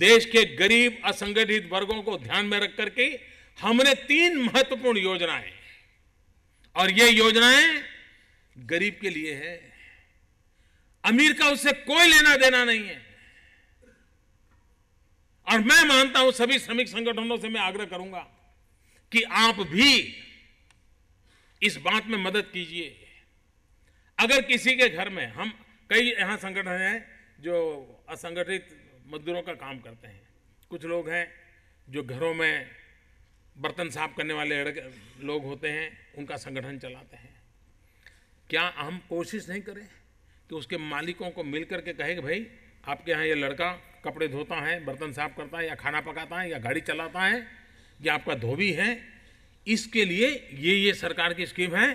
देश के गरीब असंगठित वर्गों को ध्यान में रखकर के हमने तीन महत्वपूर्ण योजनाएं और ये योजनाएं गरीब के लिए है अमीर का उससे कोई लेना देना नहीं है और मैं मानता हूं सभी श्रमिक संगठनों से मैं आग्रह करूंगा कि आप भी इस बात में मदद कीजिए अगर किसी के घर में हम कई यहां संगठन हैं जो असंगठित मजदूरों का काम करते हैं कुछ लोग हैं जो घरों में बर्तन साफ करने वाले लोग होते हैं उनका संगठन चलाते हैं क्या हम कोशिश नहीं करें कि उसके मालिकों को मिल करके कहें कि भाई आपके यहाँ ये लड़का कपड़े धोता है बर्तन साफ करता है या खाना पकाता है या गाड़ी चलाता है या आपका धोबी है इसके लिए ये ये सरकार की स्कीम है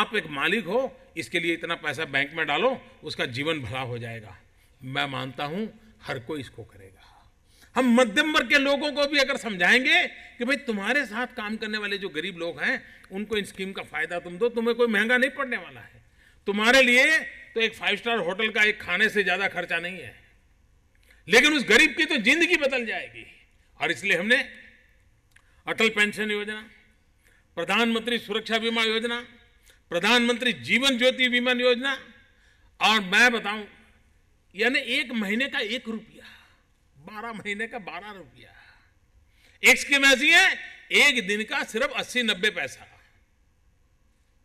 आप एक मालिक हो इसके लिए इतना पैसा बैंक में डालो उसका जीवन भला हो जाएगा मैं मानता हूँ हर कोई इसको करेगा हम मध्यम वर्ग के लोगों को भी अगर समझाएंगे कि भाई तुम्हारे साथ काम करने वाले जो गरीब लोग हैं उनको इन स्कीम का फायदा तुम दो तुम्हें कोई महंगा नहीं पड़ने वाला है तुम्हारे लिए तो एक फाइव स्टार होटल का एक खाने से ज्यादा खर्चा नहीं है लेकिन उस गरीब की तो जिंदगी बदल जाएगी और इसलिए हमने अटल पेंशन योजना प्रधानमंत्री सुरक्षा बीमा योजना प्रधानमंत्री जीवन ज्योति बीमा योजना और मैं बताऊं यानी एक महीने का एक रुपया बारह महीने का बारह रुपया एक स्कीम ऐसी है एक दिन का सिर्फ अस्सी नब्बे पैसा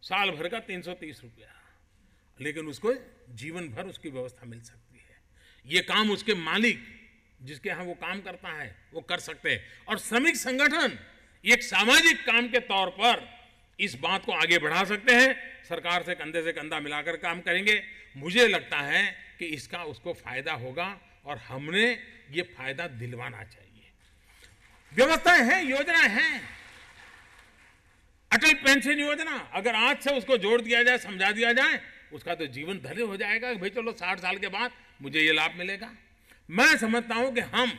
साल भर का तीन सौ तीस रुपया लेकिन उसको जीवन भर उसकी व्यवस्था मिल सकती है ये काम उसके मालिक जिसके यहां वो काम करता है वो कर सकते हैं और श्रमिक संगठन एक सामाजिक काम के तौर पर इस बात को आगे बढ़ा सकते हैं सरकार से कंधे से कंधा मिलाकर काम करेंगे मुझे लगता है कि इसका उसको फायदा होगा और हमने ये फायदा दिलवाना चाहिए व्यवस्थाएं हैं योजनाएं हैं अटल पेंशन योजना अगर आज से उसको जोड़ दिया जाए समझा दिया जाए उसका तो जीवन धन्य हो जाएगा भाई चलो साठ साल के बाद मुझे ये लाभ मिलेगा मैं समझता हूं कि हम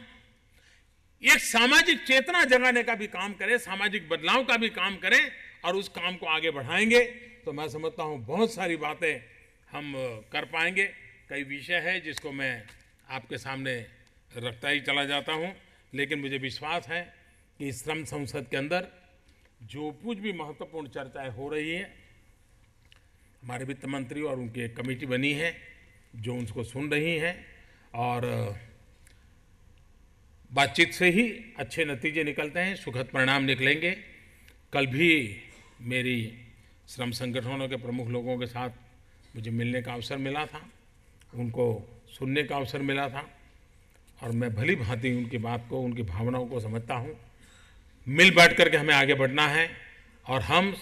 एक सामाजिक चेतना जगाने का भी काम करें सामाजिक बदलाव का भी काम करें और उस काम को आगे बढ़ाएंगे तो मैं समझता हूं बहुत सारी बातें हम कर पाएंगे कई विषय हैं जिसको मैं आपके सामने रखता ही चला जाता हूँ लेकिन मुझे विश्वास है कि श्रम संसद के अंदर जो कुछ भी महत्वपूर्ण चर्चाएं हो रही हैं हमारे वित्त मंत्री और उनकी कमेटी बनी है जो उनको सुन रही हैं और बातचीत से ही अच्छे नतीजे निकलते हैं सुखद परिणाम निकलेंगे कल भी मेरी श्रम संगठनों के प्रमुख लोगों के साथ मुझे मिलने का अवसर मिला था उनको सुनने का अवसर मिला था और मैं भली भांति उनकी बात को उनकी भावनाओं को समझता हूँ मिल बैठ करके हमें आगे बढ़ना है और हम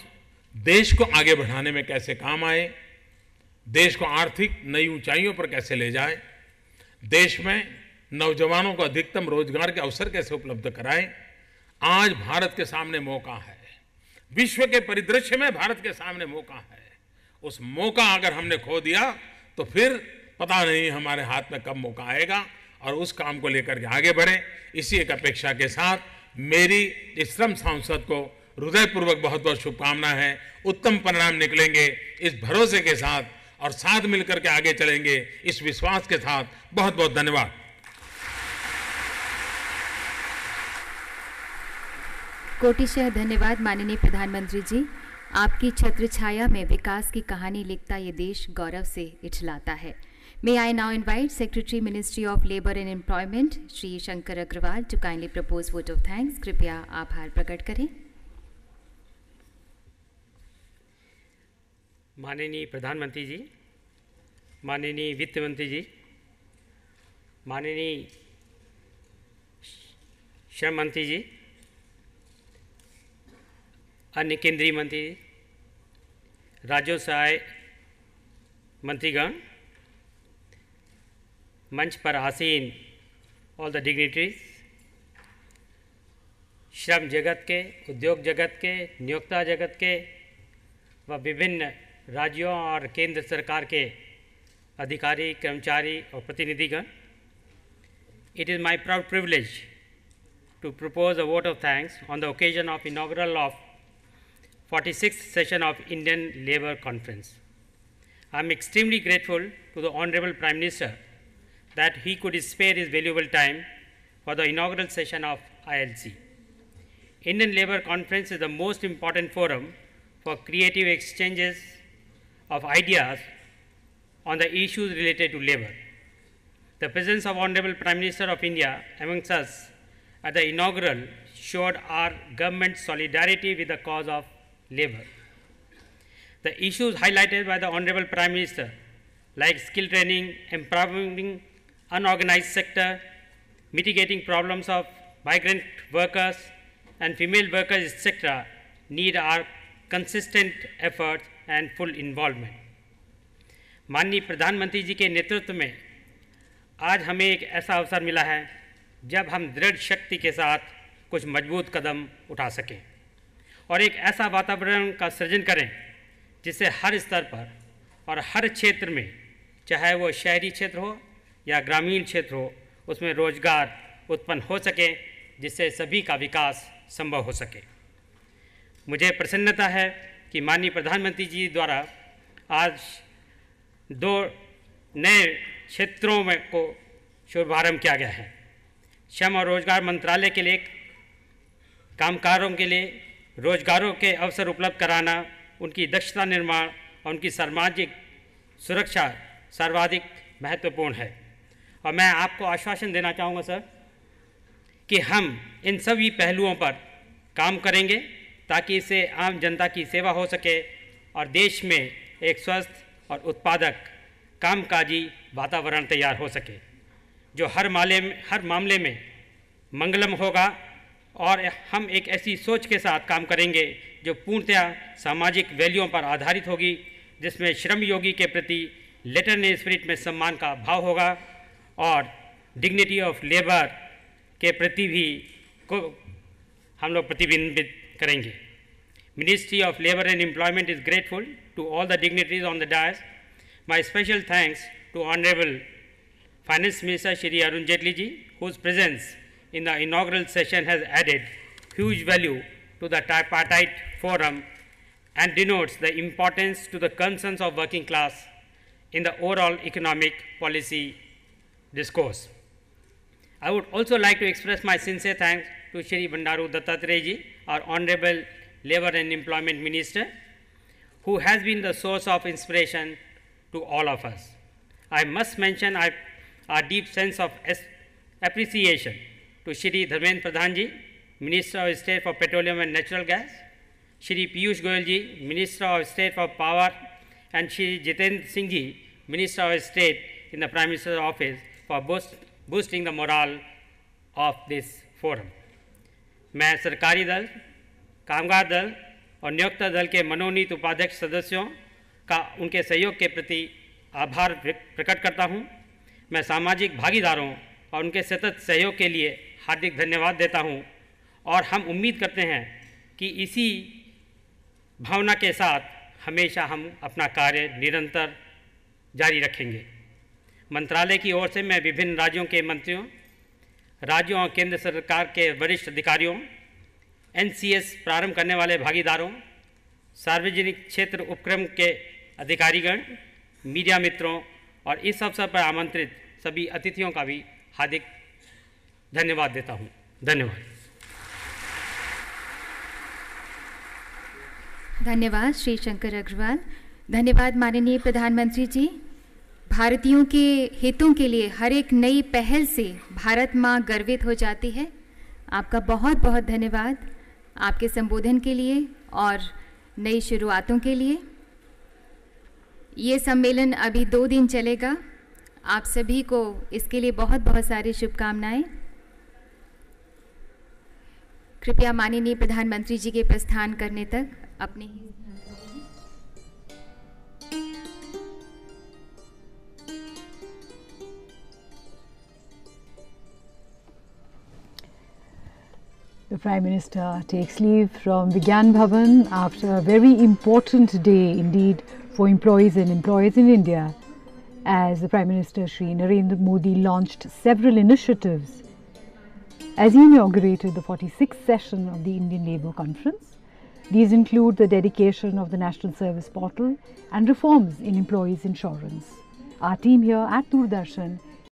देश को आगे बढ़ाने में कैसे काम आए देश को आर्थिक नई ऊंचाइयों पर कैसे ले जाए देश में नौजवानों को अधिकतम रोजगार के अवसर कैसे उपलब्ध कराएं आज भारत के सामने मौका है विश्व के परिदृश्य में भारत के सामने मौका है उस मौका अगर हमने खो दिया तो फिर पता नहीं हमारे हाथ में कब मौका आएगा और उस काम को लेकर के आगे बढ़ें इसी एक अपेक्षा के साथ मेरी इस श्रम सांसद को हृदयपूर्वक बहुत बहुत शुभकामना है उत्तम परिणाम निकलेंगे इस भरोसे के साथ और साथ मिलकर के आगे चलेंगे इस विश्वास के साथ बहुत बहुत धन्यवाद से धन्यवाद माननीय प्रधानमंत्री जी आपकी छत्र छाया में विकास की कहानी लिखता ये देश गौरव से इछलाता है May I now invite Secretary Ministry of Labour and Employment Shri Shankar Agrawal to kindly propose vote of thanks. कृपया आभार प्रकट करें माननीय प्रधानमंत्री जी माननीय वित्त मंत्री जी माननीय श्रम मंत्री जी अन्य केंद्रीय मंत्री जी राज्योत्साह मंत्रीगण मंच पर आसीन ऑल द डिग्निटीज श्रम जगत के उद्योग जगत के नियोक्ता जगत के व विभिन्न राज्यों और केंद्र सरकार के अधिकारी कर्मचारी और प्रतिनिधिगण it is my proud privilege to propose a vote of thanks on the occasion of inaugural of forty six session of Indian labour conference I am extremely grateful to the honourable prime minister that he could spare his valuable time for the inaugural session of ILC. Indian Labour Conference is the most important forum for creative exchanges of ideas on the issues related to labour. The presence of Honorable Prime Minister of India amongst us at the inaugural showed our government's solidarity with the cause of labour. The issues highlighted by the Honorable Prime Minister, like skill training, empowering unorganized sector, mitigating problems of migrant workers and female workers, etc., need our consistent efforts and full involvement. माननीय प्रधानमंत्री जी के नेतृत्व में आज हमें एक ऐसा अवसर मिला है जब हम दृढ़ शक्ति के साथ कुछ मजबूत कदम उठा सकें और एक ऐसा वातावरण का सृजन करें जिससे हर स्तर पर और हर क्षेत्र में चाहे वो शहरी क्षेत्र हो या ग्रामीण क्षेत्र हो उसमें रोजगार उत्पन्न हो सके जिससे सभी का विकास संभव हो सके मुझे प्रसन्नता है कि माननीय प्रधानमंत्री जी द्वारा आज दो नए क्षेत्रों में को शुभारम्भ किया गया है श्रम और रोजगार मंत्रालय के लिए कामकारों के लिए रोजगारों के अवसर उपलब्ध कराना उनकी दक्षता निर्माण और उनकी सामाजिक सुरक्षा सर्वाधिक महत्वपूर्ण है और मैं आपको आश्वासन देना चाहूँगा सर कि हम इन सभी पहलुओं पर काम करेंगे ताकि इससे आम जनता की सेवा हो सके और देश में एक स्वस्थ और उत्पादक कामकाजी वातावरण तैयार हो सके जो हर माले में हर मामले में मंगलम होगा और हम एक ऐसी सोच के साथ काम करेंगे जो पूर्णतया सामाजिक वैल्यूओं पर आधारित होगी जिसमें श्रम योगी के प्रति लेटर स्पिरिट में सम्मान का भाव होगा और डिग्निटी ऑफ लेबर के प्रति भी को हम लोग प्रतिबिंबित करेंगे Ministry of Labour and Employment is grateful to all the dignitaries on the dais. My special thanks to Honorable Finance Minister Shri Arun Jaitley ji, whose presence in the inaugural session has added huge value to the tripartite forum and denotes the importance to the concerns of working class in the overall economic policy discourse. I would also like to express my sincere thanks to Shri Bandaru Dattatreya our Honorable Labour and Employment Minister, who has been the source of inspiration to all of us. I must mention our, our deep sense of appreciation to Shri Dharmen Pradhanji, Minister of State for Petroleum and Natural Gas, Shri Piyush Goyalji, Minister of State for Power, and Shri Jitendra Singh Ji, Minister of State in the Prime Minister's Office for boost, boosting the morale of this forum. मैं सरकारी दल कामगार दल और नियोक्ता दल के मनोनीत उपाध्यक्ष सदस्यों का उनके सहयोग के प्रति आभार प्रकट करता हूँ मैं सामाजिक भागीदारों और उनके सतत सहयोग के लिए हार्दिक धन्यवाद देता हूँ और हम उम्मीद करते हैं कि इसी भावना के साथ हमेशा हम अपना कार्य निरंतर जारी रखेंगे मंत्रालय की ओर से मैं विभिन्न राज्यों के मंत्रियों राज्यों और केंद्र सरकार के वरिष्ठ अधिकारियों एनसीएस प्रारंभ करने वाले भागीदारों सार्वजनिक क्षेत्र उपक्रम के अधिकारीगण मीडिया मित्रों और इस अवसर पर आमंत्रित सभी अतिथियों का भी हार्दिक धन्यवाद देता हूँ धन्यवाद धन्यवाद श्री शंकर अग्रवाल धन्यवाद माननीय प्रधानमंत्री जी भारतीयों के हितों के लिए हर एक नई पहल से भारत माँ गर्वित हो जाती है आपका बहुत बहुत धन्यवाद आपके संबोधन के लिए और नई शुरुआतों के लिए ये सम्मेलन अभी दो दिन चलेगा आप सभी को इसके लिए बहुत बहुत सारी शुभकामनाएं कृपया माननीय प्रधानमंत्री जी के प्रस्थान करने तक अपने ही The Prime Minister takes leave from Vigyan Bhavan after a very important day indeed for employees and employers in India as the Prime Minister Sri Narendra Modi launched several initiatives as he inaugurated the 46th session of the Indian Labour Conference. These include the dedication of the National Service Portal and reforms in employees' insurance. Our team here at Doordarshan